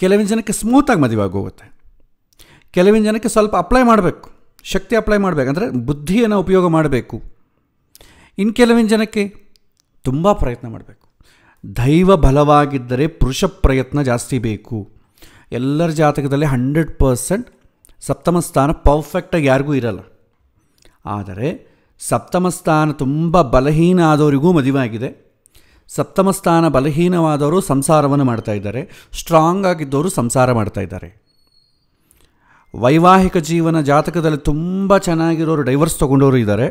S1: ಕೆಲವಿನ ಜನಕ್ಕೆ ಸ್ಮೂತಾಗಿ ಮದುವೆ ಆಗೋಗುತ್ತೆ ಕೆಲವಿನ ಜನಕ್ಕೆ ಸ್ವಲ್ಪ ಅಪ್ಲೈ ಮಾಡಬೇಕು ಶಕ್ತಿ ಅಪ್ಲೈ ಅಂದರೆ ಬುದ್ಧಿಯನ್ನು ಉಪಯೋಗ ಮಾಡಬೇಕು ಇನ್ನು ಕೆಲವೊಂದು ಜನಕ್ಕೆ ತುಂಬ ಪ್ರಯತ್ನ ಮಾಡಬೇಕು ದೈವ ಬಲವಾಗಿದ್ದರೆ ಪುರುಷ ಪ್ರಯತ್ನ ಜಾಸ್ತಿ ಬೇಕು ಎಲ್ಲರ ಜಾತಕದಲ್ಲಿ ಹಂಡ್ರೆಡ್ ಪರ್ಸೆಂಟ್ ಸಪ್ತಮ ಸ್ಥಾನ ಪರ್ಫೆಕ್ಟಾಗಿ ಯಾರಿಗೂ ಇರಲ್ಲ ಆದರೆ ಸಪ್ತಮ ಸ್ಥಾನ ತುಂಬ ಬಲಹೀನ ಆದವರಿಗೂ ಮದುವೆ ಸಪ್ತಮ ಸ್ಥಾನ ಬಲಹೀನವಾದವರು ಸಂಸಾರವನ್ನು ಮಾಡ್ತಾ ಇದ್ದಾರೆ ಸ್ಟ್ರಾಂಗ್ ಆಗಿದ್ದವರು ಸಂಸಾರ ಮಾಡ್ತಾ ಇದ್ದಾರೆ ವೈವಾಹಿಕ ಜೀವನ ಜಾತಕದಲ್ಲಿ ತುಂಬ ಚೆನ್ನಾಗಿರೋರು ಡೈವರ್ಸ್ ತೊಗೊಂಡವರು ಇದ್ದಾರೆ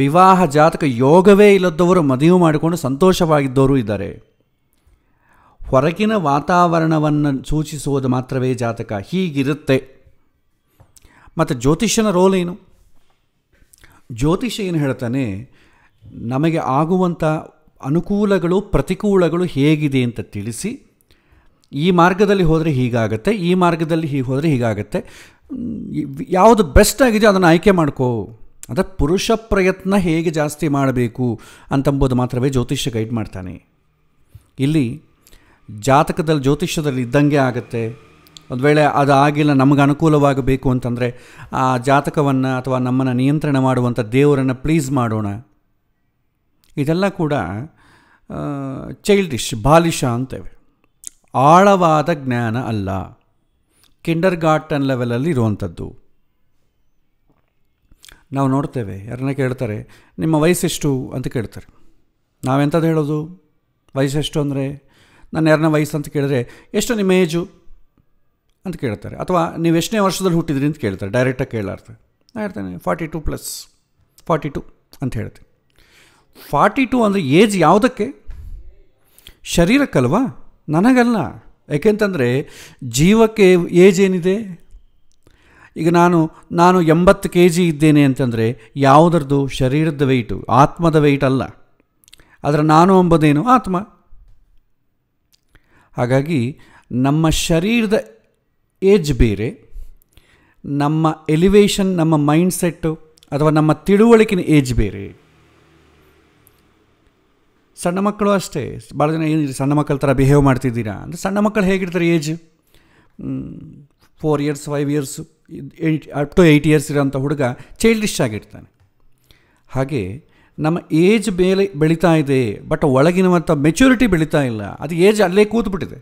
S1: ವಿವಾಹ ಜಾತಕ ಯೋಗವೇ ಇಲ್ಲದವರು ಮದುವೆ ಮಾಡಿಕೊಂಡು ಸಂತೋಷವಾಗಿದ್ದವರು ಇದ್ದಾರೆ ಹೊರಗಿನ ವಾತಾವರಣವನ್ನು ಸೂಚಿಸುವುದು ಮಾತ್ರವೇ ಜಾತಕ ಹೀಗಿರುತ್ತೆ ಮತ್ತು ಜ್ಯೋತಿಷ್ಯನ ರೋಲ್ ಏನು ಜ್ಯೋತಿಷ್ಯ ಏನು ಹೇಳ್ತಾನೆ ನಮಗೆ ಆಗುವಂಥ ಅನುಕೂಲಗಳು ಪ್ರತಿಕೂಲಗಳು ಹೇಗಿದೆ ಅಂತ ತಿಳಿಸಿ ಈ ಮಾರ್ಗದಲ್ಲಿ ಹೋದರೆ ಹೀಗಾಗತ್ತೆ ಈ ಮಾರ್ಗದಲ್ಲಿ ಹೀಗೆ ಹೋದರೆ ಹೀಗಾಗತ್ತೆ ಯಾವುದು ಬೆಸ್ಟ್ ಆಗಿದೆಯೋ ಅದನ್ನು ಆಯ್ಕೆ ಮಾಡ್ಕೋ ಅಂದರೆ ಪುರುಷ ಪ್ರಯತ್ನ ಹೇಗೆ ಜಾಸ್ತಿ ಮಾಡಬೇಕು ಅಂತಂಬೋದು ಮಾತ್ರವೇ ಜ್ಯೋತಿಷ್ಯ ಗೈಡ್ ಮಾಡ್ತಾನೆ ಇಲ್ಲಿ ಜಾತಕದಲ್ಲಿ ಜ್ಯೋತಿಷ್ಯದಲ್ಲಿ ಇದ್ದಂಗೆ ಆಗುತ್ತೆ ಒಂದು ವೇಳೆ ಅದು ಆಗಿಲ್ಲ ನಮಗೆ ಅನುಕೂಲವಾಗಬೇಕು ಅಂತಂದರೆ ಆ ಜಾತಕವನ್ನು ಅಥವಾ ನಮ್ಮನ್ನು ನಿಯಂತ್ರಣ ಮಾಡುವಂಥ ದೇವರನ್ನು ಪ್ಲೀಸ್ ಮಾಡೋಣ ಇದೆಲ್ಲ ಕೂಡ ಚೈಲ್ಡಿಶ್ ಬಾಲಿಶ ಅಂತೇವೆ ಆಳವಾದ ಜ್ಞಾನ ಅಲ್ಲ ಕಿಂಡರ್ ಗಾರ್ಟನ್ ಲೆವೆಲಲ್ಲಿ ಇರುವಂಥದ್ದು ನಾವು ನೋಡ್ತೇವೆ ಯಾರನ್ನ ಕೇಳ್ತಾರೆ ನಿಮ್ಮ ವಯಸ್ಸೆಷ್ಟು ಅಂತ ಕೇಳ್ತಾರೆ ನಾವೆಂಥದ್ದು ಹೇಳೋದು ವಯಸ್ಸೆಷ್ಟು ಅಂದರೆ ನಾನು ಯಾರನ್ನ ವಯಸ್ಸು ಅಂತ ಕೇಳಿದ್ರೆ ಎಷ್ಟು ನಿಮ್ಮ ಏಜು ಅಂತ ಕೇಳ್ತಾರೆ ಅಥವಾ ನೀವು ಎಷ್ಟನೇ ವರ್ಷದಲ್ಲಿ ಹುಟ್ಟಿದ್ರಿ ಅಂತ ಕೇಳ್ತಾರೆ ಡೈರೆಕ್ಟಾಗಿ ಕೇಳಾರ್ತೆ ನಾನು ಹೇಳ್ತೇನೆ forty two plus forty two ಅಂತ ಹೇಳ್ತೀನಿ ಫಾರ್ಟಿ ಟು ಅಂದರೆ ಏಜ್ ಯಾವುದಕ್ಕೆ ಶರೀರಕ್ಕಲ್ವಾ ನನಗಲ್ಲ ಯಾಕೆಂತಂದರೆ ಜೀವಕ್ಕೆ ಏಜ್ ಏನಿದೆ ಈಗ ನಾನು ನಾನು ಎಂಬತ್ತು ಕೆ ಜಿ ಇದ್ದೇನೆ ಅಂತಂದರೆ ಯಾವುದರದ್ದು ಶರೀರದ ವೆಯ್ಟು ಆತ್ಮದ ವೆಯ್ಟ್ ಅಲ್ಲ ಆದರೆ ನಾನು ಎಂಬುದೇನು ಆತ್ಮ ಹಾಗಾಗಿ ನಮ್ಮ ಶರೀರದ ಏಜ್ ಬೇರೆ ನಮ್ಮ ಎಲಿವೇಶನ್ ನಮ್ಮ ಮೈಂಡ್ಸೆಟ್ಟು ಅಥವಾ ನಮ್ಮ ತಿಳುವಳಿಕಿನ ಏಜ್ ಬೇರೆ ಸಣ್ಣ ಮಕ್ಕಳು ಅಷ್ಟೇ ಭಾಳ ಜನ ಏನಿದೆ ಸಣ್ಣ ಮಕ್ಕಳ ಥರ ಬಿಹೇವ್ ಮಾಡ್ತಿದ್ದೀರಾ ಅಂದರೆ ಸಣ್ಣ ಮಕ್ಕಳು ಹೇಗಿರ್ತಾರೆ age four years five years eight up to eight years ಇರೋಂಥ ಹುಡುಗ ಚೈಲ್ಡಿಶ್ ಆಗಿರ್ತಾನೆ ಹಾಗೆ ನಮ್ಮ ಏಜ್ ಮೇಲೆ ಬೆಳೀತಾ ಇದೆ ಬಟ್ ಒಳಗಿನವಂಥ ಮೆಚುರಿಟಿ ಬೆಳೀತಾ ಇಲ್ಲ ಅದು ಏಜ್ ಅಲ್ಲೇ ಕೂತ್ಬಿಟ್ಟಿದೆ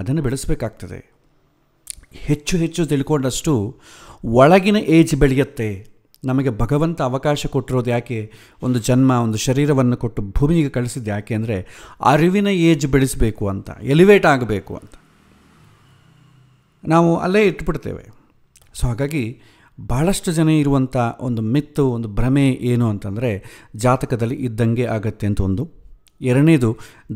S1: ಅದನ್ನು ಬೆಳೆಸಬೇಕಾಗ್ತದೆ ಹೆಚ್ಚು ಹೆಚ್ಚು ತಿಳ್ಕೊಂಡಷ್ಟು ಒಳಗಿನ ಏಜ್ ಬೆಳೆಯುತ್ತೆ ನಮಗೆ ಭಗವಂತ ಅವಕಾಶ ಕೊಟ್ಟಿರೋದು ಯಾಕೆ ಒಂದು ಜನ್ಮ ಒಂದು ಶರೀರವನ್ನು ಕೊಟ್ಟು ಭೂಮಿಗೆ ಕಳಿಸಿದ್ದು ಯಾಕೆ ಅಂದರೆ ಅರಿವಿನ ಏಜ್ ಬೆಳೆಸಬೇಕು ಅಂತ ಎಲಿವೇಟ್ ಆಗಬೇಕು ಅಂತ ನಾವು ಅಲ್ಲೇ ಇಟ್ಬಿಡ್ತೇವೆ ಸೊ ಹಾಗಾಗಿ ಭಾಳಷ್ಟು ಜನ ಇರುವಂಥ ಒಂದು ಮಿತ್ತು ಒಂದು ಭ್ರಮೆ ಏನು ಅಂತಂದರೆ ಜಾತಕದಲ್ಲಿ ಇದ್ದಂಗೆ ಆಗತ್ತೆ ಅಂತ ಒಂದು ಎರಡನೇದು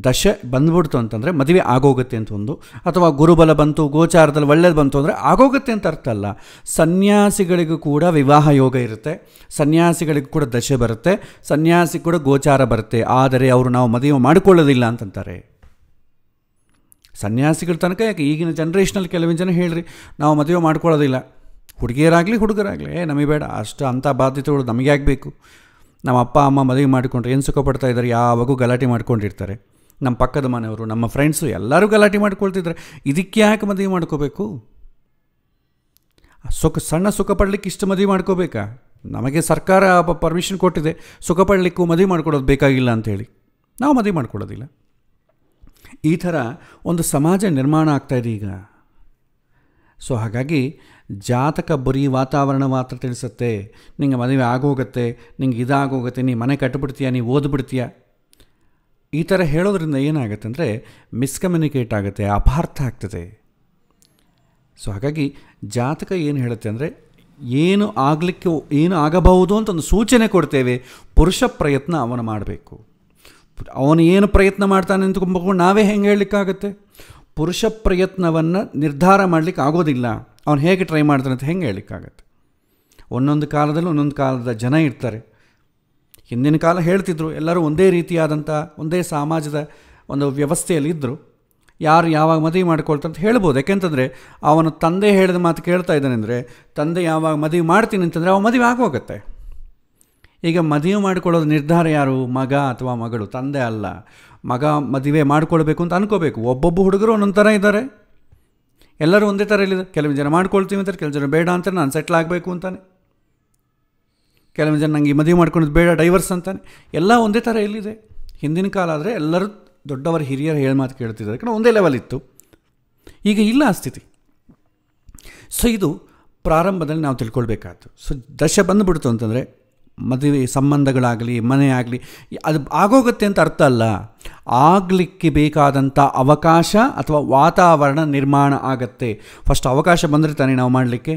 S1: ದಶ ಬಂದ್ಬಿಡ್ತು ಅಂತಂದರೆ ಮದುವೆ ಆಗೋಗುತ್ತೆ ಅಂತ ಒಂದು ಅಥವಾ ಗುರುಬಲ ಬಂತು ಗೋಚಾರದಲ್ಲಿ ಒಳ್ಳೇದು ಬಂತು ಅಂದರೆ ಆಗೋಗುತ್ತೆ ಅಂತ ಅರ್ಥ ಅಲ್ಲ ಸನ್ಯಾಸಿಗಳಿಗೂ ಕೂಡ ವಿವಾಹ ಯೋಗ ಇರುತ್ತೆ ಸನ್ಯಾಸಿಗಳಿಗೂ ಕೂಡ ದಶೆ ಬರುತ್ತೆ ಸನ್ಯಾಸಿ ಕೂಡ ಗೋಚಾರ ಬರುತ್ತೆ ಆದರೆ ಅವರು ನಾವು ಮದುವೆ ಮಾಡಿಕೊಳ್ಳೋದಿಲ್ಲ ಅಂತಂತಾರೆ ಸನ್ಯಾಸಿಗಳ ತನಕ ಯಾಕೆ ಈಗಿನ ಜನ್ರೇಷನಲ್ಲಿ ಕೆಲವಿನ ಜನ ಹೇಳ್ರಿ ನಾವು ಮದುವೆ ಮಾಡ್ಕೊಳ್ಳೋದಿಲ್ಲ ಹುಡುಗಿಯರಾಗಲಿ ಹುಡುಗರಾಗಲಿ ಏ ನಮಗೆ ಬೇಡ ಅಷ್ಟು ಅಂಥ ಬಾಧ್ಯತೆಗಳು ನಮಗೆ ಆಗಬೇಕು ನಮ್ಮ ಅಪ್ಪ ಅಮ್ಮ ಮದುವೆ ಮಾಡಿಕೊಂಡ್ರೆ ಏನು ಸುಖ ಪಡ್ತಾ ಇದ್ದಾರೆ ಯಾವಾಗೂ ಗಲಾಟೆ ಮಾಡ್ಕೊಂಡಿರ್ತಾರೆ ನಮ್ಮ ಪಕ್ಕದ ಮನೆಯವರು ನಮ್ಮ ಫ್ರೆಂಡ್ಸು ಎಲ್ಲರೂ ಗಲಾಟೆ ಮಾಡ್ಕೊಳ್ತಿದ್ದಾರೆ ಇದಕ್ಕೆ ಯಾಕೆ ಮದುವೆ ಮಾಡ್ಕೋಬೇಕು ಸುಖ ಸಣ್ಣ ಸುಖ ಪಡಲಿಕ್ಕೆ ಇಷ್ಟು ಮದುವೆ ಮಾಡ್ಕೋಬೇಕಾ ನಮಗೆ ಸರ್ಕಾರ ಪರ್ಮಿಷನ್ ಕೊಟ್ಟಿದೆ ಸುಖ ಪಡಲಿಕ್ಕೂ ಮದುವೆ ಮಾಡ್ಕೊಡೋದು ಬೇಕಾಗಿಲ್ಲ ಅಂಥೇಳಿ ನಾವು ಮದುವೆ ಮಾಡ್ಕೊಡೋದಿಲ್ಲ ಈ ಥರ ಒಂದು ಸಮಾಜ ನಿರ್ಮಾಣ ಆಗ್ತಾಯಿದೆ ಈಗ ಸೊ ಹಾಗಾಗಿ ಜಾತಕ ಬರೀ ವಾತಾವರಣ ಮಾತ್ರ ತಿಳಿಸುತ್ತೆ ನಿಂಗೆ ಮದುವೆ ಆಗೋಗುತ್ತೆ ನಿಂಗೆ ಇದಾಗೋಗುತ್ತೆ ನೀ ಮನೆ ಕಟ್ಟಿಬಿಡ್ತೀಯ ನೀ ಓದ್ಬಿಡ್ತೀಯ ಈ ಥರ ಹೇಳೋದ್ರಿಂದ ಏನಾಗುತ್ತೆ ಅಂದರೆ ಮಿಸ್ಕಮ್ಯುನಿಕೇಟ್ ಆಗುತ್ತೆ ಅಪಾರ್ಥ ಆಗ್ತದೆ ಸೊ ಹಾಗಾಗಿ ಜಾತಕ ಏನು ಹೇಳುತ್ತೆ ಅಂದರೆ ಏನು ಆಗಲಿಕ್ಕೆ ಏನು ಆಗಬಹುದು ಅಂತ ಒಂದು ಸೂಚನೆ ಕೊಡ್ತೇವೆ ಪುರುಷ ಪ್ರಯತ್ನ ಅವನು ಮಾಡಬೇಕು ಅವನು ಏನು ಪ್ರಯತ್ನ ಮಾಡ್ತಾನೆ ಅಂತ ನಾವೇ ಹೆಂಗೆ ಹೇಳಲಿಕ್ಕಾಗತ್ತೆ ಪುರುಷ ಪ್ರಯತ್ನವನ್ನು ನಿರ್ಧಾರ ಮಾಡಲಿಕ್ಕೆ ಆಗೋದಿಲ್ಲ ಅವನು ಹೇಗೆ ಟ್ರೈ ಮಾಡ್ತಾನೆ ಅಂತ ಹೆಂಗೆ ಹೇಳಿಕ್ಕಾಗತ್ತೆ ಒಂದೊಂದು ಕಾಲದಲ್ಲಿ ಒಂದೊಂದು ಕಾಲದ ಜನ ಇರ್ತಾರೆ ಹಿಂದಿನ ಕಾಲ ಹೇಳ್ತಿದ್ರು ಎಲ್ಲರೂ ಒಂದೇ ರೀತಿಯಾದಂಥ ಒಂದೇ ಸಮಾಜದ ಒಂದು ವ್ಯವಸ್ಥೆಯಲ್ಲಿ ಇದ್ದರು ಯಾರು ಯಾವಾಗ ಮದುವೆ ಮಾಡ್ಕೊಳ್ತಾರೆ ಅಂತ ಹೇಳ್ಬೋದು ಯಾಕೆಂತಂದರೆ ಅವನು ತಂದೆ ಹೇಳಿದ ಮಾತು ಕೇಳ್ತಾ ಇದ್ದಾನೆ ಅಂದರೆ ತಂದೆ ಯಾವಾಗ ಮದುವೆ ಮಾಡ್ತೀನಿ ಅಂತಂದರೆ ಅವನು ಮದುವೆ ಆಗೋಗುತ್ತೆ ಈಗ ಮದುವೆ ಮಾಡಿಕೊಳ್ಳೋದು ನಿರ್ಧಾರ ಯಾರು ಮಗ ಅಥವಾ ಮಗಳು ತಂದೆ ಅಲ್ಲ ಮಗ ಮದುವೆ ಮಾಡ್ಕೊಳ್ಬೇಕು ಅಂತ ಅನ್ಕೋಬೇಕು ಒಬ್ಬೊಬ್ಬ ಹುಡುಗರು ಒಂದೊಂದು ಥರ ಇದ್ದಾರೆ ಎಲ್ಲರೂ ಒಂದೇ ಥರ ಇಲ್ಲಿದೆ ಕೆಲವು ಜನ ಮಾಡ್ಕೊಳ್ತೀವಿ ಅಂತಾರೆ ಕೆಲವು ಜನ ಬೇಡ ಅಂತ ನಾನು ಸೆಟ್ಲ್ ಆಗಬೇಕು ಅಂತಾನೆ ಕೆಲವು ಜನ ನನಗೆ ಮದುವೆ ಮಾಡ್ಕೊಳೋದು ಬೇಡ ಡೈವರ್ಸ್ ಅಂತಾನೆ ಎಲ್ಲ ಒಂದೇ ಥರ ಎಲ್ಲಿದೆ ಹಿಂದಿನ ಕಾಲ ಆದರೆ ಎಲ್ಲರೂ ದೊಡ್ಡವರ ಹಿರಿಯರು ಹೇಳಿ ಮಾತು ಕೇಳ್ತಿದ್ದಾರೆ ಯಾಕಂದ್ರೆ ಒಂದೇ ಲೆವೆಲ್ ಇತ್ತು ಈಗ ಇಲ್ಲ ಆ ಸ್ಥಿತಿ ಸೊ ಇದು ಪ್ರಾರಂಭದಲ್ಲಿ ನಾವು ತಿಳ್ಕೊಳ್ಬೇಕಾಯ್ತು ಸೊ ದಶ ಬಂದುಬಿಡ್ತು ಅಂತಂದರೆ ಮದುವೆ ಸಂಬಂಧಗಳಾಗಲಿ ಮನೆ ಆಗಲಿ ಅದು ಆಗೋಗುತ್ತೆ ಅಂತ ಅರ್ಥ ಅಲ್ಲ ಆಗಲಿಕ್ಕೆ ಬೇಕಾದಂಥ ಅವಕಾಶ ಅಥವಾ ವಾತಾವರಣ ನಿರ್ಮಾಣ ಆಗತ್ತೆ ಫಸ್ಟ್ ಅವಕಾಶ ಬಂದರೆ ತಾನೇ ನಾವು ಮಾಡಲಿಕ್ಕೆ